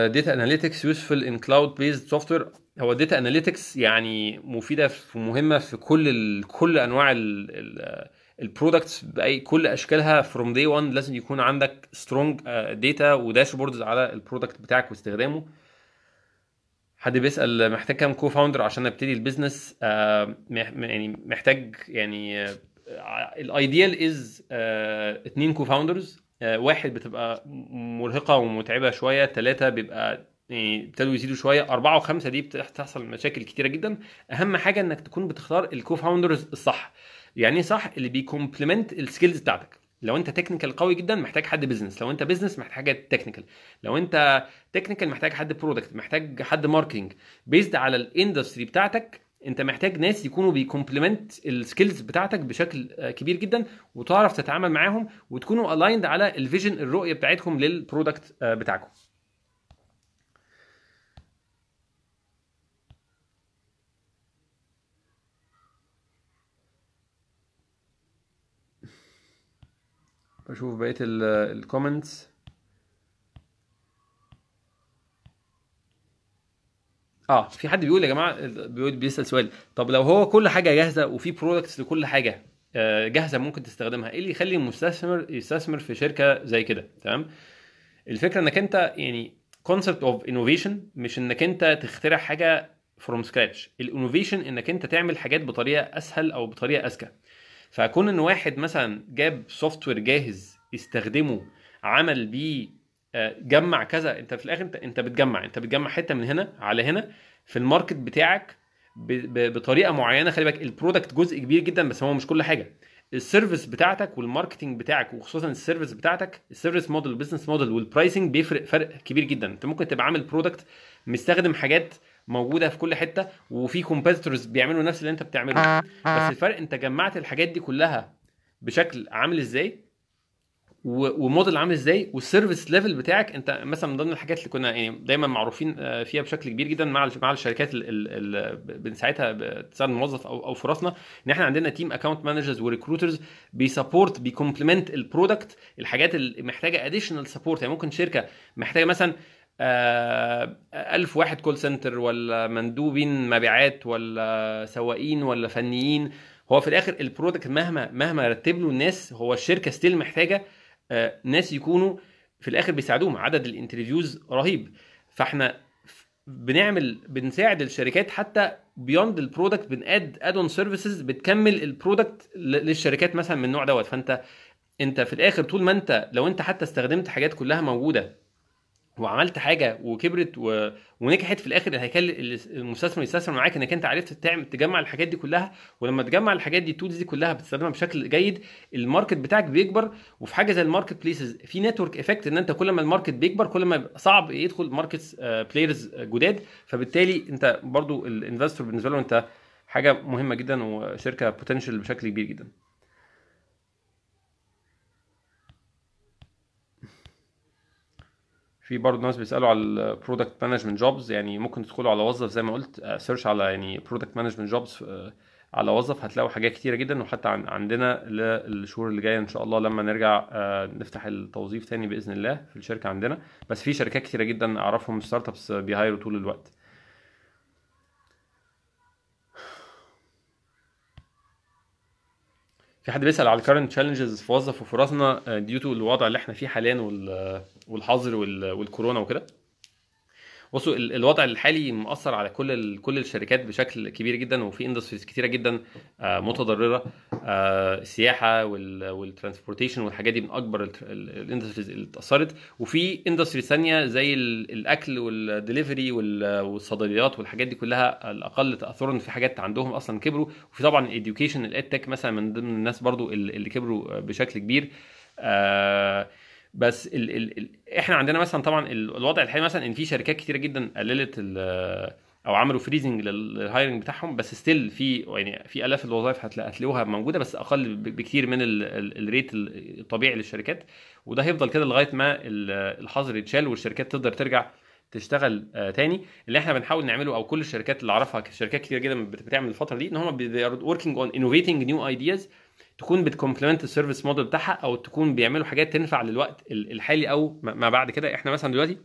داتا اناليتكس يوسفل ان كلاود بيزد سوفت وير هو داتا اناليتكس يعني مفيده ومهمه في كل كل انواع آه، البرودكتس باي كل اشكالها فروم دي 1 لازم يكون عندك سترونج داتا آه، وداشبوردز على البرودكت بتاعك واستخدامه حد بيسال محتاج كام كو فاوندر عشان ابتدي البيزنس آه، يعني محتاج يعني الايديال آه، از اتنين كو فاوندرز واحد بتبقى مرهقه ومتعبه شويه ثلاثه بيبقى يعني ابتدوا يزيدوا شويه اربعه وخمسه دي بتحصل مشاكل كتيره جدا اهم حاجه انك تكون بتختار الكو فاوندرز الصح يعني صح اللي بيكومبلمنت السكيلز بتاعتك لو انت تكنيكال قوي جدا محتاج حد بزنس لو انت بزنس محتاج تكنيكال لو انت تكنيكال محتاج حد برودكت محتاج حد ماركتنج بيزد على الاندستري بتاعتك انت محتاج ناس يكونوا بيكومبلمنت السكيلز بتاعتك بشكل آه، كبير جدا وتعرف تتعامل معاهم وتكونوا الايند على الفيجن الرؤيه بتاعتكم للبرودكت آه، بتاعكم واشوف بقية الكومنتس اه في حد بيقول يا جماعه بيقول بيسال سؤال طب لو هو كل حاجه جاهزه وفي برودكتس لكل حاجه آه، جاهزه ممكن تستخدمها ايه اللي يخلي المستثمر يستثمر في شركه زي كده تمام الفكره انك انت يعني كونسبت اوف انوفيشن مش انك انت تخترع حاجه فروم سكراتش الانوفيشن انك انت تعمل حاجات بطريقه اسهل او بطريقه اذكى فكون ان واحد مثلا جاب سوفت وير جاهز استخدمه عمل بيه آه، جمع كذا انت في الاخر انت انت بتجمع انت بتجمع حته من هنا على هنا في الماركت بتاعك بطريقه معينه خلي بالك البرودكت جزء كبير جدا بس هو مش كل حاجه السيرفيس بتاعتك والماركتنج بتاعك وخصوصا السيرفيس بتاعتك السيرفيس موديل البيزنس موديل والبرايسنج بيفرق فرق كبير جدا انت ممكن تبقى عامل برودكت مستخدم حاجات موجوده في كل حته وفي كومبيتيتورز بيعملوا نفس اللي انت بتعمله بس الفرق انت جمعت الحاجات دي كلها بشكل عامل ازاي وموديل عامل ازاي والسيرفيس ليفل بتاعك انت مثلا من ضمن الحاجات اللي كنا يعني دايما معروفين آه، فيها بشكل كبير جدا مع مع الشركات اللي ساعتها بتساعد الموظف او او فرصنا ان احنا عندنا تيم اكونت مانجرز وريكروترز بيسبورت بيكومبلمنت البرودكت الحاجات اللي محتاجه اديشنال سبورت يعني ممكن شركه محتاجه مثلا آه، ألف واحد كول سنتر ولا مندوبين مبيعات ولا سواقين ولا فنيين هو في الاخر البرودكت مهما مهما رتب له الناس هو الشركه ستيل محتاجه آه، ناس يكونوا في الاخر بيساعدوهم عدد الانترفيوز رهيب فاحنا بنعمل بنساعد الشركات حتى بيوند البرودكت بناد اد سيرفيسز بتكمل البرودكت للشركات مثلا من النوع دوت فانت انت في الاخر طول ما انت لو انت حتى استخدمت حاجات كلها موجوده وعملت حاجه وكبرت و... ونجحت في الاخر الهيكل المستثمر يستثمر معاك انك انت عرفت تعمل تجمع الحاجات دي كلها ولما تجمع الحاجات دي التولز دي كلها بتستخدمها بشكل جيد الماركت بتاعك بيكبر وفي حاجه زي الماركت بليسز في نتورك افكت ان انت كل ما الماركت بيكبر كل ما صعب يدخل ماركت بلايرز آه، جداد فبالتالي انت برضو الانفستور بالنسبه له انت حاجه مهمه جدا وشركه بوتنشال بشكل كبير جدا في برضه ناس بيسالوا على البرودكت مانجمنت جوبز يعني ممكن تدخلوا على وظف زي ما قلت سيرش آه، على يعني برودكت مانجمنت جوبز على وظف هتلاقوا حاجات كتيره جدا وحتى عندنا للشهور اللي جايه ان شاء الله لما نرجع آه، نفتح التوظيف تاني باذن الله في الشركه عندنا بس في شركات كتيره جدا اعرفهم ستارت ابس بيهايروا طول الوقت في حد بيسال على الكرنت تشالنجز في وظف وفرصنا ديو تو الوضع اللي احنا فيه حاليا والحظر والكورونا وكده بصوا الوضع الحالي مأثر على كل كل الشركات بشكل كبير جدا وفي اندستريز كتيره جدا آه، متضرره آه، السياحه والترانسبورتيشن والحاجات دي من اكبر الاندستريز اللي اتاثرت وفي اندستريز ثانيه زي الاكل والدليفري والصيدليات والحاجات دي كلها الاقل تاثرا في حاجات عندهم اصلا كبروا وفي طبعا الاديوكيشن تك مثلا من ضمن الناس برضو اللي كبروا بشكل كبير آه بس الـ الـ الـ احنا عندنا مثلا طبعا الوضع الحالي مثلا ان في شركات كتيره جدا قللت او عملوا فريزنج للهايرنج بتاعهم بس ستيل في يعني في الاف الوظائف هتلاقوها موجوده بس اقل بكتير من الريت الطبيعي للشركات وده هيفضل كده لغايه ما الحظر يتشال والشركات تقدر ترجع تشتغل آه، تاني اللي احنا بنحاول نعمله او كل الشركات اللي اعرفها شركات كتير جدا بتعمل الفتره دي ان هم working on innovating new ideas تكون بتكمبلمنت السيرفيس موديل بتاعها او تكون بيعملوا حاجات تنفع للوقت الحالي او ما بعد كده احنا مثلا دلوقتي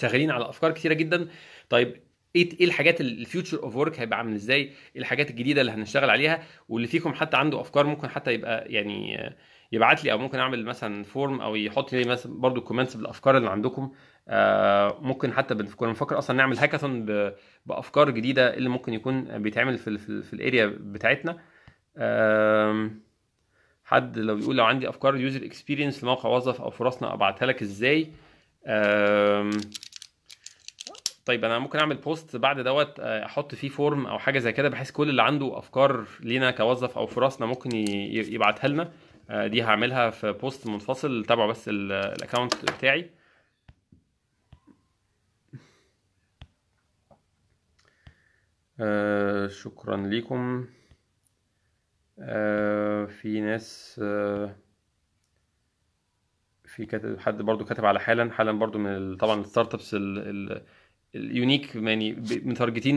شغالين على افكار كتيره جدا طيب ايه ايه الحاجات الفيوتشر اوف ورك هيبقى عامل ازاي ايه الحاجات الجديده اللي هنشتغل عليها واللي فيكم حتى عنده افكار ممكن حتى يبقى يعني يبعت لي او ممكن اعمل مثلا فورم او يحط لي مثلا برضو كومنتس بالافكار اللي عندكم آه، ممكن حتى كنا بنفكر اصلا نعمل هاكاثون بافكار جديده إيه اللي ممكن يكون بيتعمل في في, في الاريا بتاعتنا حد لو بيقول لو عندي افكار يوزر اكسبيرينس لموقع وظف او فرصنا ابعتها لك ازاي طيب انا ممكن اعمل بوست بعد دوت آه، احط فيه فورم او حاجه زي كده بحيث كل اللي عنده افكار لينا كوظف او فرصنا ممكن يبعتها لنا آه، دي هعملها في بوست منفصل تابعوا بس الاكونت بتاعي آه، شكرا لكم آه، في ناس آه، في كاتب حد برضو كاتب على حالا حالا برضو من طبعا الستارت ابس اليونيك يعني متارجتين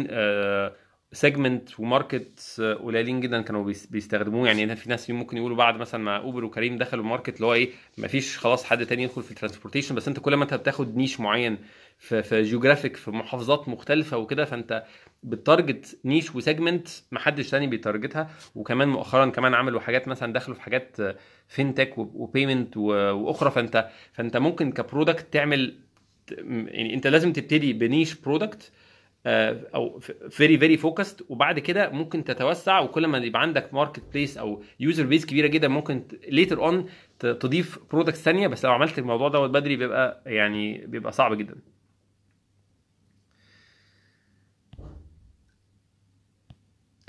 سيجمنت آه، وماركت قليلين جدا كانوا بيستخدموه يعني في ناس ممكن يقولوا بعد مثلا ما اوبر وكريم دخلوا الماركت اللي هو ايه ما فيش خلاص حد تاني يدخل في الترانسبورتيشن بس انت كل ما انت بتاخد نيش معين في في جيوغرافيك في محافظات مختلفه وكده فانت بتارجت نيش وسيجمنت محدش تاني بيتارجتها وكمان مؤخرا كمان عملوا حاجات مثلا دخلوا في حاجات فينتك وبيمنت واخرى فانت فانت ممكن كبرودكت تعمل يعني انت لازم تبتدي بنيش برودكت آه، او فيري فيري فوكست وبعد كده ممكن تتوسع وكل ما يبقى عندك ماركت بليس او يوزر بيس كبيره جدا ممكن ليتر اون تضيف برودكتس ثانيه بس لو عملت الموضوع دوت بدري بيبقى يعني بيبقى صعب جدا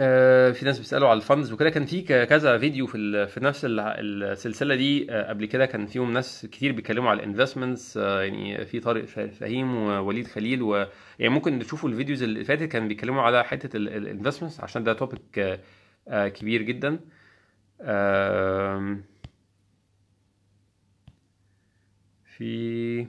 آه، في ناس بيسالوا على الفاندز وكده كان في كذا فيديو في في نفس السلسله دي آه، قبل كده كان فيهم ناس كتير بيتكلموا على الانفستمنتس آه، يعني في طارق فهيم ووليد خليل و يعني ممكن تشوفوا الفيديوز اللي فاتت كانوا بيتكلموا على حته الانفستمنتس عشان ده توبيك كبير جدا في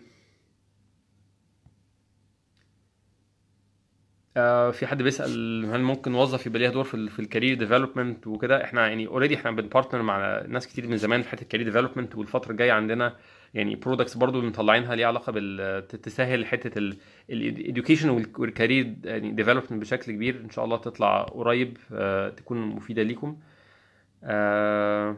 آه، في حد بيسال هل ممكن وظف يبقى ليها دور في, في الكارير ديفلوبمنت وكده احنا يعني اوريدي احنا بنبارتنر مع ناس كتير من زمان في حته الكارير ديفلوبمنت والفتره الجايه عندنا يعني برودكتس برضو مطلعينها ليها علاقه بال تسهل حته الاديوكيشن والكارير يعني ديفلوبمنت بشكل كبير ان شاء الله تطلع قريب آه، تكون مفيده ليكم آه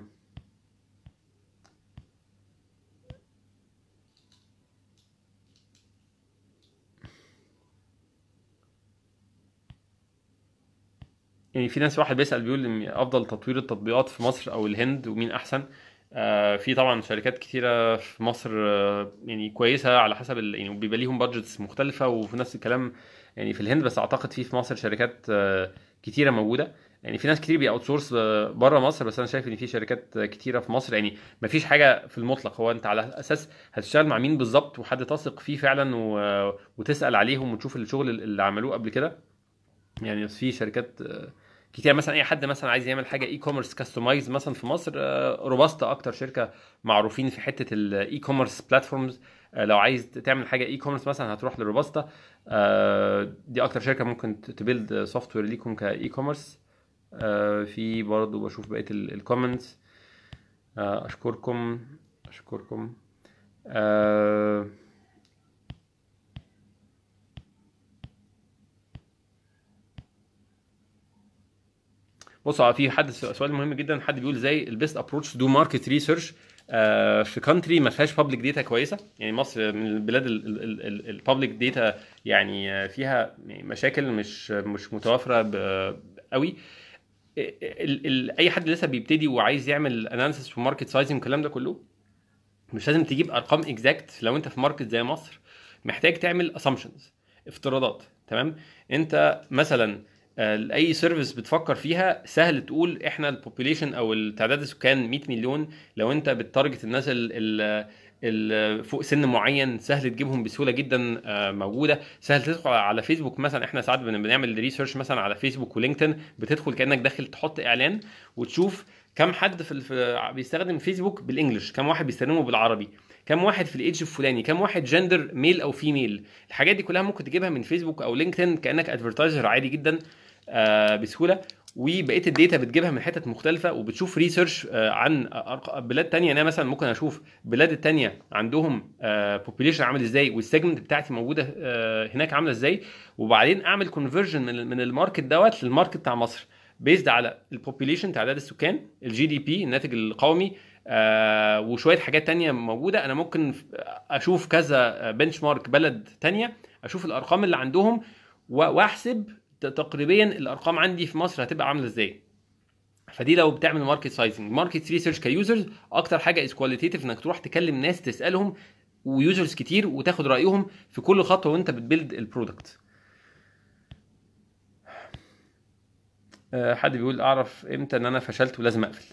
يعني في ناس واحد بيسال بيقول افضل تطوير التطبيقات في مصر او الهند ومين احسن آه في طبعا شركات كتيره في مصر آه يعني كويسه على حسب يعني بيبقى ليهم بادجتس مختلفه وفي نفس الكلام يعني في الهند بس اعتقد في في مصر شركات آه كتيره موجوده يعني في ناس كتير بي سورس بره مصر بس انا شايف ان في شركات كتيره في مصر يعني ما فيش حاجه في المطلق هو انت على اساس هتشتغل مع مين بالظبط وحد تثق فيه فعلا وتسال عليهم وتشوف الشغل اللي عملوه قبل كده يعني في شركات آه، كتير مثلا اي حد مثلا عايز يعمل حاجه اي كوميرس كاستمايز مثلا في مصر آه، روباستا اكتر شركه معروفين في حته الاي كوميرس بلاتفورمز لو عايز تعمل حاجه اي كوميرس مثلا هتروح لروباستا آه، دي اكتر شركه ممكن تبيلد سوفت وير ليكم كاي آه، كوميرس في برضه بشوف بقيه الكومنتس اشكركم اشكركم أه بص في حد سؤال مهم جدا حد بيقول ازاي البيست ابروتش دو ماركت ريسيرش في كونتري ما فيهاش بابليك داتا كويسه يعني مصر من البلاد البابليك داتا يعني فيها مشاكل مش مش متوافره قوي آه، اي حد لسه بيبتدي وعايز يعمل اناليسيس ماركت سايزنج والكلام ده كله مش لازم تجيب ارقام اكزاكت لو انت في ماركت زي مصر محتاج تعمل اسامبشنز افتراضات تمام انت مثلا اي سيرفيس بتفكر فيها سهل تقول احنا البوبيليشن او التعداد السكان 100 مليون لو انت بتارجت الناس ال فوق سن معين سهل تجيبهم بسهوله جدا آه، موجوده سهل تدخل على فيسبوك مثلا احنا ساعات بنعمل ريسيرش مثلا على فيسبوك ولينكدين بتدخل كانك داخل تحط اعلان وتشوف كم حد في بيستخدم فيسبوك بالانجلش كم واحد بيستخدمه بالعربي كم واحد في الايدج الفلاني كم واحد جندر ميل او فيميل الحاجات دي كلها ممكن تجيبها من فيسبوك او لينكدين كانك ادفرتايزر عادي جدا آه، بسهوله وبقيه الداتا بتجيبها من حتت مختلفه وبتشوف ريسيرش آه، عن بلاد تانية يعني انا مثلا ممكن اشوف بلاد التانية عندهم بوبيليشن آه، عامل ازاي والسيجمنت بتاعتي موجوده هناك عامله ازاي وبعدين اعمل كونفرجن من الماركت دوت للماركت بتاع مصر بيزد على البوبيليشن تعداد السكان الجي دي بي الناتج القومي وشويه حاجات تانية موجوده انا ممكن اشوف كذا بنش مارك بلد تانية اشوف الارقام اللي عندهم واحسب تقريبيا الارقام عندي في مصر هتبقى عامله ازاي فدي لو بتعمل ماركت سايزنج ماركت ريسيرش كيوزرز اكتر حاجه از كواليتيتيف انك تروح تكلم ناس تسالهم ويوزرز كتير وتاخد رايهم في كل خطوه وانت بتبيلد البرودكت آه، حد بيقول اعرف امتى ان انا فشلت ولازم اقفل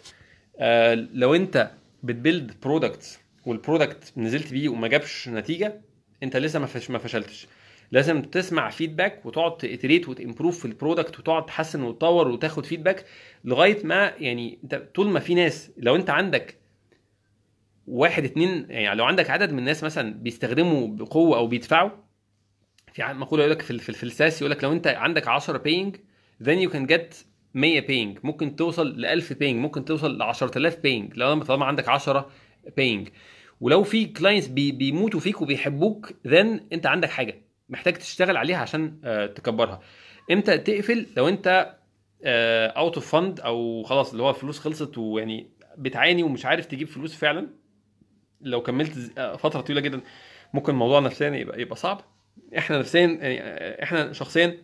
أه لو انت بتبيلد برودكت والبرودكت نزلت بيه وما جابش نتيجه انت لسه ما فشلتش لازم تسمع فيدباك وتقعد تيتريت وتمبروف في البرودكت وتقعد تحسن وتطور وتاخد فيدباك لغايه ما يعني انت طول ما في ناس لو انت عندك واحد اتنين يعني لو عندك عدد من الناس مثلا بيستخدموا بقوه او بيدفعوا في مقوله يقول لك في الفلساس يقول لك لو انت عندك 10 بينج then you can get 100 بينج ممكن توصل ل 1000 بينج ممكن توصل ل 10000 بينج لو طالما عندك 10 بينج ولو في كلاينتس بيموتوا فيك وبيحبوك then انت عندك حاجه محتاج تشتغل عليها عشان آه، تكبرها امتى تقفل لو انت اوت اوف فند او خلاص اللي هو الفلوس خلصت ويعني بتعاني ومش عارف تجيب فلوس فعلا لو كملت آه، فتره طويله جدا ممكن الموضوع نفسيا يبقى يبقى صعب احنا نفسيا يعني، آه، احنا شخصيا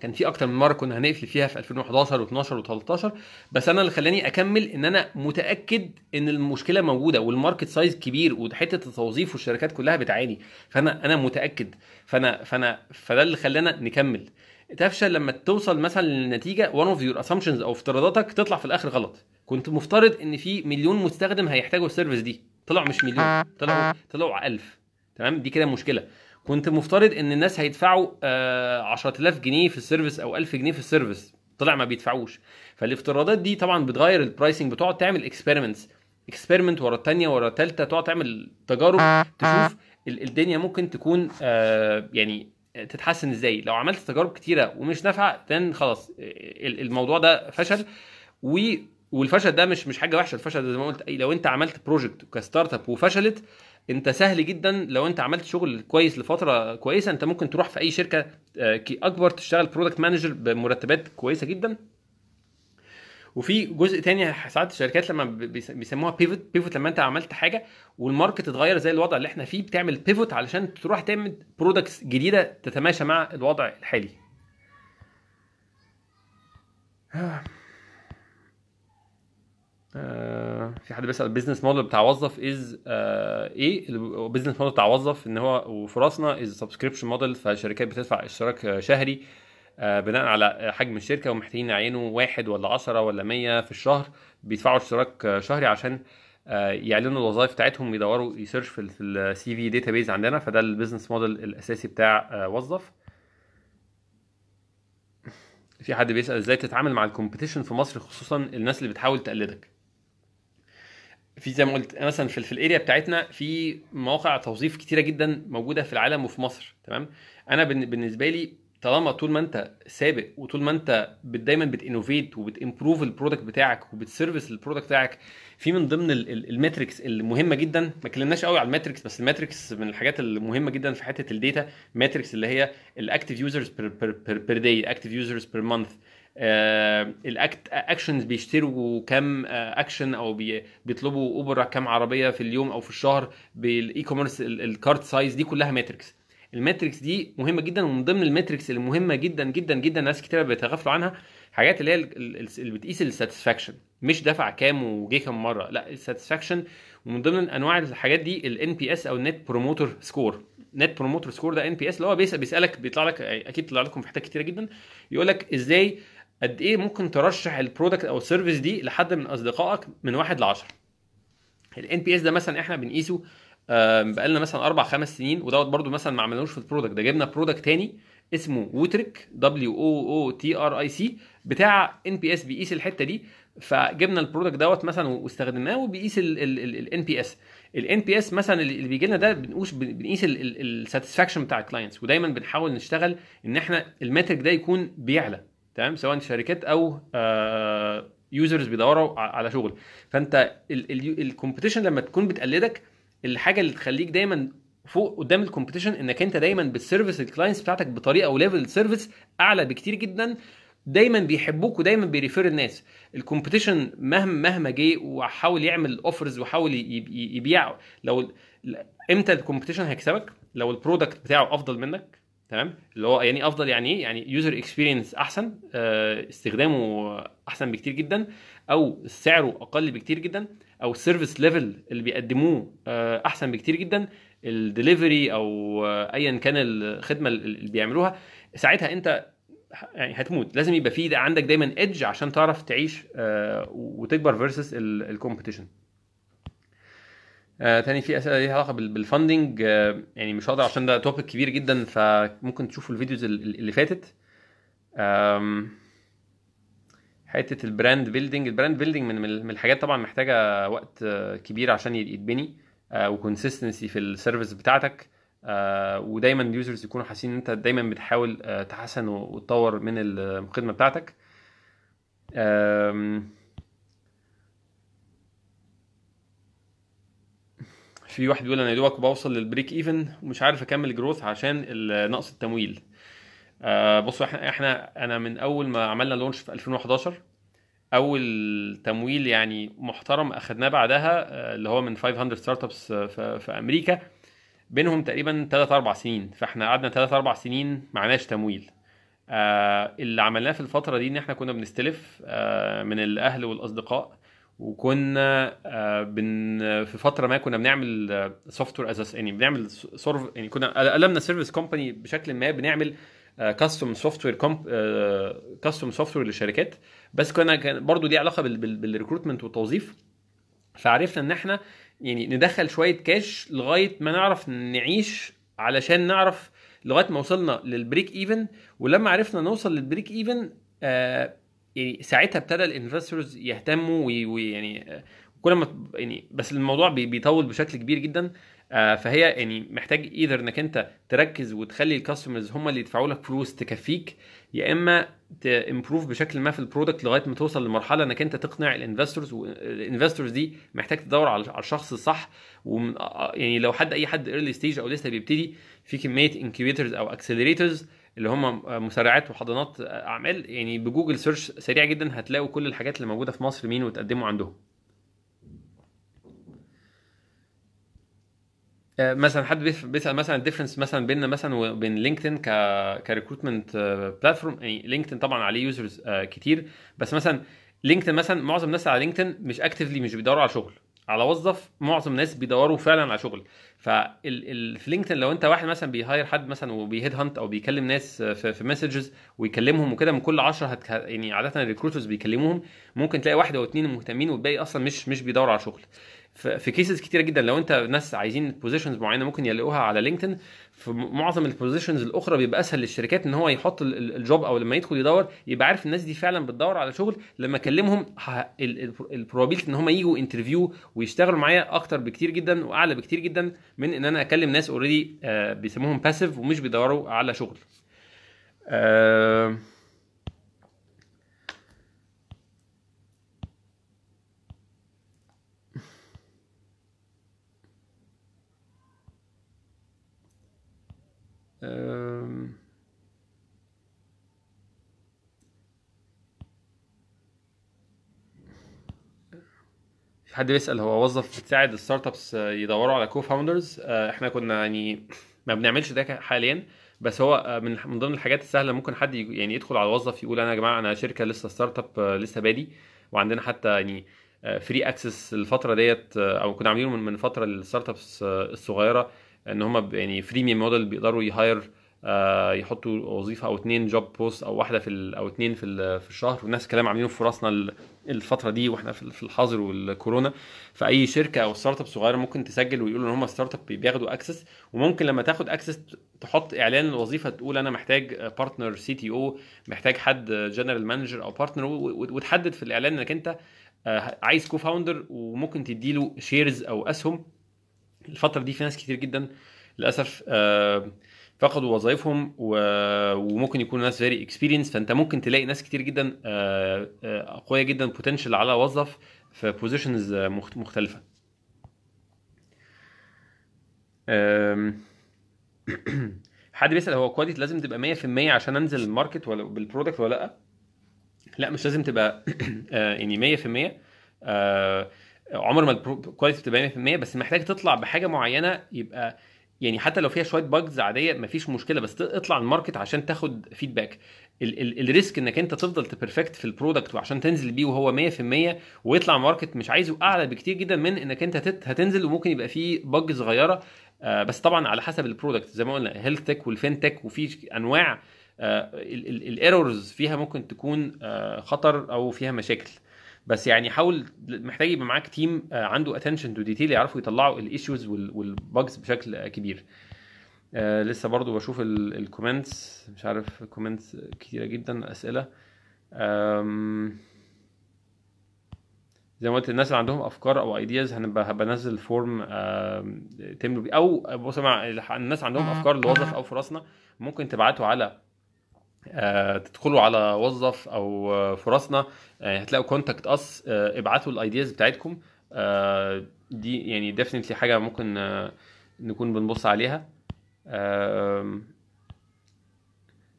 كان في اكتر من مره كنا هنقفل فيها في 2011 و12 و13 بس انا اللي خلاني اكمل ان انا متاكد ان المشكله موجوده والماركت سايز كبير وحته التوظيف والشركات كلها بتعاني فانا انا متاكد فانا فانا فده اللي خلانا نكمل تفشل لما توصل مثلا للنتيجه وان اوف يور اسامبشنز او افتراضاتك تطلع في الاخر غلط كنت مفترض ان في مليون مستخدم هيحتاجوا السيرفيس دي طلع مش مليون طلعوا طلعوا 1000 تمام دي كده مشكله كنت مفترض ان الناس هيدفعوا 10000 آه، جنيه في السيرفيس او 1000 جنيه في السيرفيس طلع ما بيدفعوش فالافتراضات دي طبعا بتغير البرايسنج بتقعد تعمل اكسبيرمنتس اكسبيرمنت ورا الثانيه ورا الثالثه تقعد تعمل تجارب تشوف الدنيا ممكن تكون آه، يعني تتحسن ازاي لو عملت تجارب كتيره ومش نافعه تن خلاص آه، الموضوع ده فشل و والفشل ده مش مش حاجه وحشه الفشل ده زي ما قلت لو انت عملت بروجكت كستارت اب وفشلت انت سهل جدا لو انت عملت شغل كويس لفتره كويسه انت ممكن تروح في اي شركه آه، اكبر تشتغل برودكت مانجر بمرتبات كويسه جدا وفي جزء تاني ساعات الشركات لما بيسموها بيفوت بيفوت لما انت عملت حاجه والماركت اتغير زي الوضع اللي احنا فيه بتعمل بيفوت علشان تروح تعمل برودكتس جديده تتماشى مع الوضع الحالي آه. آه، في حد بيسال البيزنس موديل بتاع وظف از ايه البيزنس موديل بتاع وظف ان هو وفرصنا از سبسكريبشن موديل فالشركات بتدفع اشتراك آه، شهري آه، بناء على حجم الشركه ومحتاجين يعينوا واحد ولا 10 ولا 100 في الشهر بيدفعوا اشتراك شهري عشان يعلنوا الوظائف بتاعتهم يدوروا يسيرش في السي في داتا بيز عندنا فده البيزنس موديل الاساسي بتاع وظف في حد بيسال ازاي تتعامل مع الكومبيتيشن في مصر خصوصا الناس اللي بتحاول تقلدك في زي ما قلت مثلا في, في الاريا بتاعتنا في مواقع توظيف كتيره جدا موجوده في العالم وفي مصر تمام انا بالنسبه لي طالما طول ما انت سابق وطول ما انت دايما بتانوفيت وبتمبروف البرودكت بتاعك وبتسيرفيس البرودكت بتاعك في من ضمن الماتريكس المهمه جدا ما اتكلمناش قوي على الماتريكس بس الماتريكس من الحاجات المهمه جدا في حته الداتا ماتريكس اللي هي الاكتف يوزرز بير داي اكتف يوزرز بير مانث آه، اكشنز بيشتروا كام اكشن آه، او بيطلبوا اوبر كام عربيه في اليوم او في الشهر بالاي كوميرس الكارت سايز دي كلها ماتريكس الماتريكس دي مهمه جدا ومن ضمن الماتريكس المهمه جدا جدا جدا ناس كتير بيتغافلوا عنها حاجات اللي هي اللي بتقيس الساتسفاكشن مش دفع كام وجه كام مره لا الساتسفاكشن ومن ضمن انواع الحاجات دي الان بي اس او النت بروموتر سكور نت بروموتر سكور ده ان بي اس اللي هو بيسالك بيطلع لك اكيد طلع لكم في حاجات كتيره جدا يقول لك ازاي آه قد ايه ممكن ترشح البرودكت او السيرفيس دي لحد من اصدقائك من واحد ل 10 الان بي اس ده مثلا احنا بنقيسه بقالنا مثلا اربع خمس سنين ودوت برده مثلا ما عملناهوش في البرودكت ده جبنا برودكت تاني اسمه ووتريك دبليو او او تي ار اي سي بتاع ان بي اس بيقيس الحته دي فجبنا البرودكت دوت مثلا واستخدمناه وبيقيس الان بي اس الان بي اس مثلا اللي بيجي لنا ده بنقيس الساتسفاكشن بتاع الكلاينتس ودايما بنحاول نشتغل ان احنا الماتريك ده يكون بيعلى تمام سواء شركات او يوزرز آه، بيدوروا على شغل فانت الكومبيتيشن لما تكون بتقلدك الحاجه اللي تخليك دايما فوق قدام الكومبيتيشن انك انت دايما بتسيرفيس الكلاينتس بتاعتك بطريقه وليفل سيرفيس اعلى بكتير جدا دايما بيحبوك ودايما بيريفير الناس الكومبيتيشن مهما مهما جه وحاول يعمل اوفرز وحاول يبيع لو امتى الكومبيتيشن هيكسبك لو البرودكت بتاعه افضل منك تمام اللي هو يعني افضل يعني ايه يعني يوزر اكسبيرينس احسن آه، استخدامه احسن بكتير جدا او سعره اقل بكتير جدا او السيرفيس ليفل اللي بيقدموه آه، احسن بكتير جدا الدليفري او آه، ايا كان الخدمه اللي بيعملوها ساعتها انت يعني هتموت لازم يبقى في عندك دايما ايدج عشان تعرف تعيش وتكبر فيرسس الكومبيتيشن آه تاني في اسئله ليها علاقه بالفندنج آه يعني مش هقدر عشان ده توبيك كبير جدا فممكن تشوفوا الفيديوز اللي فاتت حته البراند بيلدينج البراند بيلدينج من الحاجات طبعا محتاجه وقت آه، كبير عشان يتبني آه، وكونسيستنسي في السيرفيس بتاعتك آه، ودايما اليوزرز يكونوا حاسين ان انت دايما بتحاول تحسن وتطور من الخدمه بتاعتك في واحد بيقول انا يا دوبك بوصل للبريك ايفن ومش عارف اكمل جروث عشان نقص التمويل آه، بصوا احنا احنا انا من اول ما عملنا لونش في 2011 اول تمويل يعني محترم اخذناه بعدها آه، اللي هو من 500 ستارت ابس في, امريكا بينهم تقريبا 3 4 سنين فاحنا قعدنا 3 4 سنين معناش تمويل آه، اللي عملناه في الفتره دي ان احنا كنا بنستلف من الاهل والاصدقاء وكنا آه، بن في فتره ما كنا بنعمل سوفت وير از يعني بنعمل سورف يعني كنا قلبنا سيرفيس كومباني بشكل ما بنعمل كاستم سوفت وير كاستم سوفت وير للشركات بس كنا كان برضه ليه علاقه بالريكروتمنت والتوظيف فعرفنا ان احنا يعني ندخل شويه كاش لغايه ما نعرف نعيش علشان نعرف لغايه ما وصلنا للبريك ايفن ولما عرفنا نوصل للبريك ايفن آه يعني ساعتها ابتدى الانفستورز يهتموا ويعني آه، كل ما يعني بس الموضوع بيطول بشكل كبير جدا آه، فهي يعني محتاج ايذر انك انت تركز وتخلي الكاستمرز هم اللي يدفعوا لك فلوس تكفيك يا اما تمبروف بشكل ما في البرودكت لغايه ما توصل لمرحله انك انت تقنع الانفستورز والانفستورز دي محتاج تدور على الشخص الصح ومن آه، يعني لو حد اي حد ايرلي ستيج او لسه بيبتدي في كميه انكيبيترز او اكسلريتورز اللي هم مسرعات وحضانات آه، اعمال يعني بجوجل سيرش سريع جدا هتلاقوا كل الحاجات اللي موجوده في مصر مين وتقدموا عندهم آه، مثلا حد بيسال مثلا الديفرنس مثلا بيننا مثلا وبين لينكدين ك كريكروتمنت بلاتفورم آه، يعني لينكدين طبعا عليه يوزرز كتير بس مثلا لينكدين مثلا معظم الناس على لينكدين مش اكتفلي مش بيدوروا على شغل على وظف معظم الناس بيدوروا فعلا على شغل ففي لينكدين لو انت واحد مثلا بيهاير حد مثلا وبيهيد هانت او بيكلم ناس في, في مسجز ويكلمهم وكده من كل 10 يعني عاده الريكروترز بيكلموهم ممكن تلاقي واحد او اثنين مهتمين والباقي اصلا مش مش بيدوروا على شغل في كيسز كتيره جدا لو انت ناس عايزين بوزيشنز معينه ممكن يلاقوها على لينكدين في معظم البوزيشنز الاخرى بيبقى اسهل للشركات ان هو يحط الجوب او لما يدخل يدور يبقى عارف الناس دي فعلا بتدور على شغل لما اكلمهم البروبابيلتي ان هم يجوا انترفيو ويشتغلوا معايا اكتر بكتير جدا واعلى بكتير جدا من ان انا اكلم ناس اوريدي آه، بيسموهم باسيف ومش بيدوروا على شغل. أه حد بيسال هو وظف بتساعد الستارت ابس يدوروا على كو فاوندرز آه، احنا كنا يعني ما بنعملش ده حاليا بس هو آه، من من ضمن الحاجات السهله ممكن حد يعني يدخل على الوظف يقول انا يا جماعه انا شركه لسه ستارت اب آه، لسه بادي وعندنا حتى يعني فري اكسس الفتره ديت او كنا عاملينه من فتره للستارت ابس الصغيره ان هم يعني فريميوم موديل بيقدروا يهاير آه، يحطوا وظيفه او اثنين جوب بوست او واحده في او اثنين في في الشهر ونفس الكلام عاملينه في راسنا الفتره دي واحنا في الحظر والكورونا فاي شركه او ستارت اب صغيره ممكن تسجل ويقولوا ان هم ستارت اب بياخدوا اكسس وممكن لما تاخد اكسس تحط اعلان الوظيفه تقول انا محتاج بارتنر سي تي او محتاج حد جنرال مانجر او بارتنر وتحدد في الاعلان انك انت آه، عايز كو فاوندر وممكن تديله شيرز او اسهم الفتره دي في ناس كتير جدا للاسف آه فقدوا وظائفهم وممكن يكونوا ناس فيري اكسبيرينس فانت ممكن تلاقي ناس كتير جدا آه، آه، قوية جدا بوتنشال على وظف في بوزيشنز آه، مختلفه حد بيسال هو كواليتي لازم تبقى 100% عشان انزل الماركت ولا بالبرودكت ولا لا لا مش لازم تبقى يعني 100% عمر ما الكواليتي بتبقى 100% بس محتاج تطلع بحاجه معينه يبقى يعني حتى لو فيها شويه باجز عاديه مفيش مشكله بس اطلع الماركت عشان تاخد فيدباك ال ال الريسك انك انت تفضل تبرفكت في البرودكت وعشان تنزل بيه وهو 100% ويطلع ماركت مش عايزه اعلى بكتير جدا من انك انت هتنزل وممكن يبقى فيه بج صغيره آه، بس طبعا على حسب البرودكت زي ما قلنا هيلث تك والفينتك وفي انواع آه، الايرورز فيها ممكن تكون آه، خطر او فيها مشاكل بس يعني حاول محتاج يبقى معاك تيم آه، عنده اتنشن تو ديتيل يعرفوا يطلعوا الايشوز والباجز بشكل كبير آه، لسه برضو بشوف الكومنتس مش عارف كومنتس كتيره جدا اسئله زي ما قلت الناس اللي عندهم افكار او ايدياز هنبقى بنزل فورم تملوا بيه او بص الناس عندهم افكار لوظف او فرصنا ممكن تبعته على آه، تدخلوا على وظف او فرصنا يعني هتلاقوا كونتاكت اس آه، ابعتوا الايدياز بتاعتكم آه، دي يعني ديفنتلي حاجه ممكن نكون بنبص عليها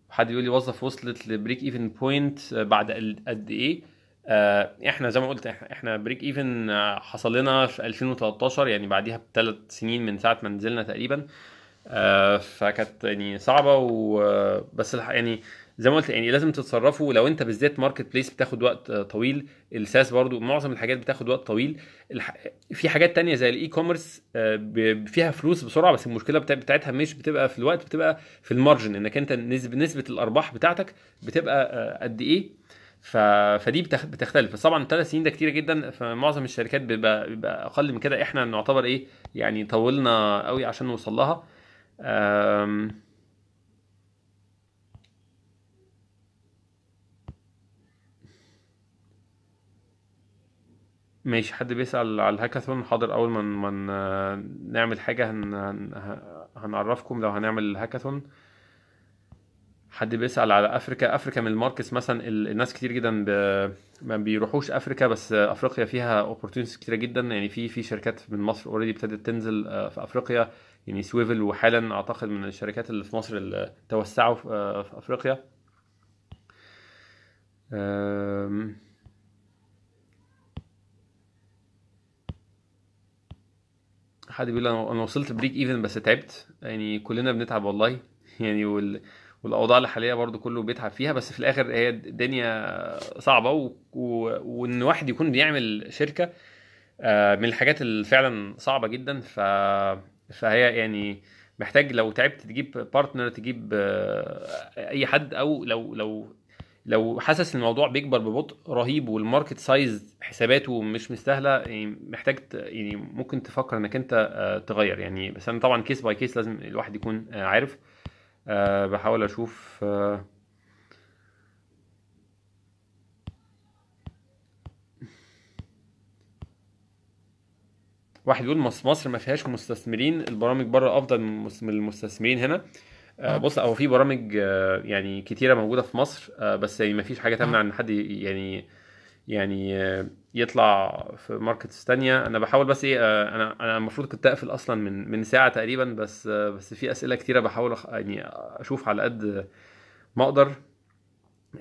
حد يقول لي وظف وصلت لبريك ايفن بوينت بعد قد ايه احنا زي ما قلت احنا بريك ايفن حصل لنا في 2013 يعني بعديها بثلاث سنين من ساعه ما نزلنا تقريبا آه، فكانت يعني صعبه وبس آه، يعني زي ما قلت يعني لازم تتصرفوا لو انت بالذات ماركت بليس بتاخد وقت آه، طويل الساس برضو معظم الحاجات بتاخد وقت طويل في حاجات تانية زي الاي كوميرس فيها فلوس بسرعه بس المشكله بتاعتها مش بتبقى في الوقت بتبقى في المارجن انك انت نسبه الارباح بتاعتك بتبقى قد ايه ف... فدي بتختلف بس طبعا ثلاث سنين ده كتير جدا فمعظم الشركات بيبقى, بيبقى اقل من كده احنا نعتبر ايه يعني طولنا قوي عشان نوصل لها ماشي حد بيسأل على الهاكاثون حاضر أول ما نعمل حاجة هنعرفكم لو هنعمل الهاكاثون حد بيسأل على أفريكا أفريكا من الماركتس مثلا الناس كتير جدا ما بيروحوش أفريكا بس أفريقيا فيها opportunities كتيرة جدا يعني في في شركات من مصر اوريدي ابتدت تنزل آه، في أفريقيا يعني سويفل وحالا اعتقد من الشركات اللي في مصر اللي توسعوا في افريقيا حد بيقول انا وصلت بريك ايفن بس تعبت يعني كلنا بنتعب والله يعني وال... والاوضاع الحاليه برضو كله بيتعب فيها بس في الاخر هي الدنيا صعبه و... و... وان واحد يكون بيعمل شركه آه، من الحاجات اللي فعلا صعبه جدا ف فهي يعني محتاج لو تعبت تجيب بارتنر تجيب آه، اي حد او لو لو لو حاسس الموضوع بيكبر ببطء رهيب والماركت سايز حساباته مش مستاهله يعني محتاج يعني ممكن تفكر انك انت آه، تغير يعني بس انا طبعا كيس باي كيس لازم الواحد يكون آه، عارف بحاول اشوف واحد يقول مصر مصر ما فيهاش مستثمرين البرامج بره افضل من المستثمرين هنا آه،, آه بص هو في برامج آه يعني كتيره موجوده في مصر آه بس يعني ما فيش حاجه تمنع آه. ان حد يعني يعني آه، يطلع في ماركتس ثانيه انا بحاول بس ايه انا انا المفروض كنت اقفل اصلا من من ساعه تقريبا بس بس في اسئله كتيره بحاول يعني اشوف على قد ما اقدر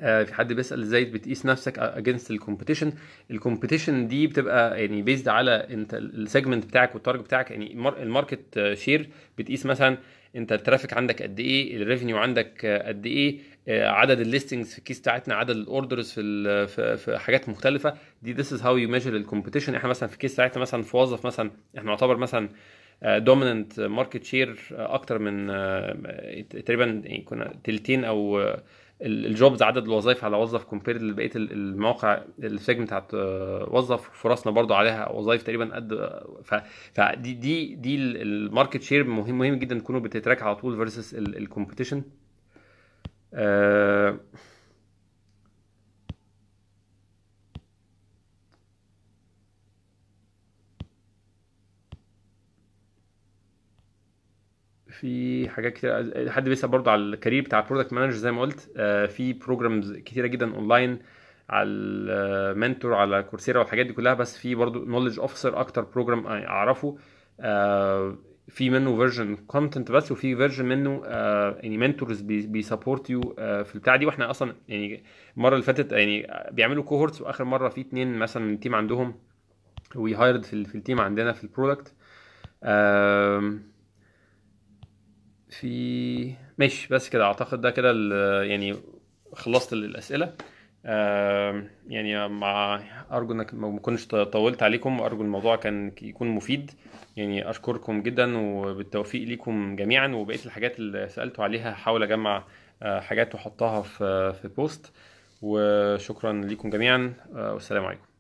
آه، في حد بيسال ازاي بتقيس نفسك اجينست الكومبيتيشن الكومبيتيشن دي بتبقى يعني بيزد على انت السيجمنت بتاعك والتارجت بتاعك يعني الماركت شير بتقيس مثلا انت الترافيك عندك قد ايه الريفينيو عندك قد ايه آه، عدد الليستنجز في الكيس بتاعتنا عدد الاوردرز في في حاجات مختلفه دي ذس از هاو يو ميجر الكومبيتيشن احنا مثلا في الكيس بتاعتنا مثلا في وظف مثلا احنا نعتبر مثلا دوميننت ماركت شير اكتر من آه، تقريبا يعني كنا تلتين او الجوبز عدد الوظائف على وظف كومبيرد لبقيه المواقع السيجمنت بتاعت آه، وظف فرصنا برضو عليها وظائف تقريبا قد فدي دي دي الماركت شير مهم مهم جدا تكونوا بتتراك على طول فيرسس الكومبيتيشن في حاجات كتير حد بيسال برضو على الكارير بتاع البرودكت مانجر زي ما قلت آه، في بروجرامز كتيره جدا اونلاين على المنتور على كورسيرا والحاجات دي كلها بس في برضو نولج اوفيسر اكتر بروجرام اعرفه آه، في منه فيرجن كونتنت بس وفي فيرجن منه آه، يعني منتورز بيسبورت يو في البتاع دي واحنا اصلا يعني المره اللي فاتت يعني بيعملوا كوهورتس واخر مره في اتنين مثلا من التيم عندهم وي هايرد في, في التيم عندنا في البرودكت في ماشي بس كده اعتقد ده كده يعني خلصت الاسئله يعني مع ارجو انك ما كنتش طولت عليكم ارجو الموضوع كان يكون مفيد يعني اشكركم جدا وبالتوفيق ليكم جميعا وبقيه الحاجات اللي سالتوا عليها هحاول اجمع آه، حاجات واحطها في في بوست وشكرا ليكم جميعا آه، والسلام عليكم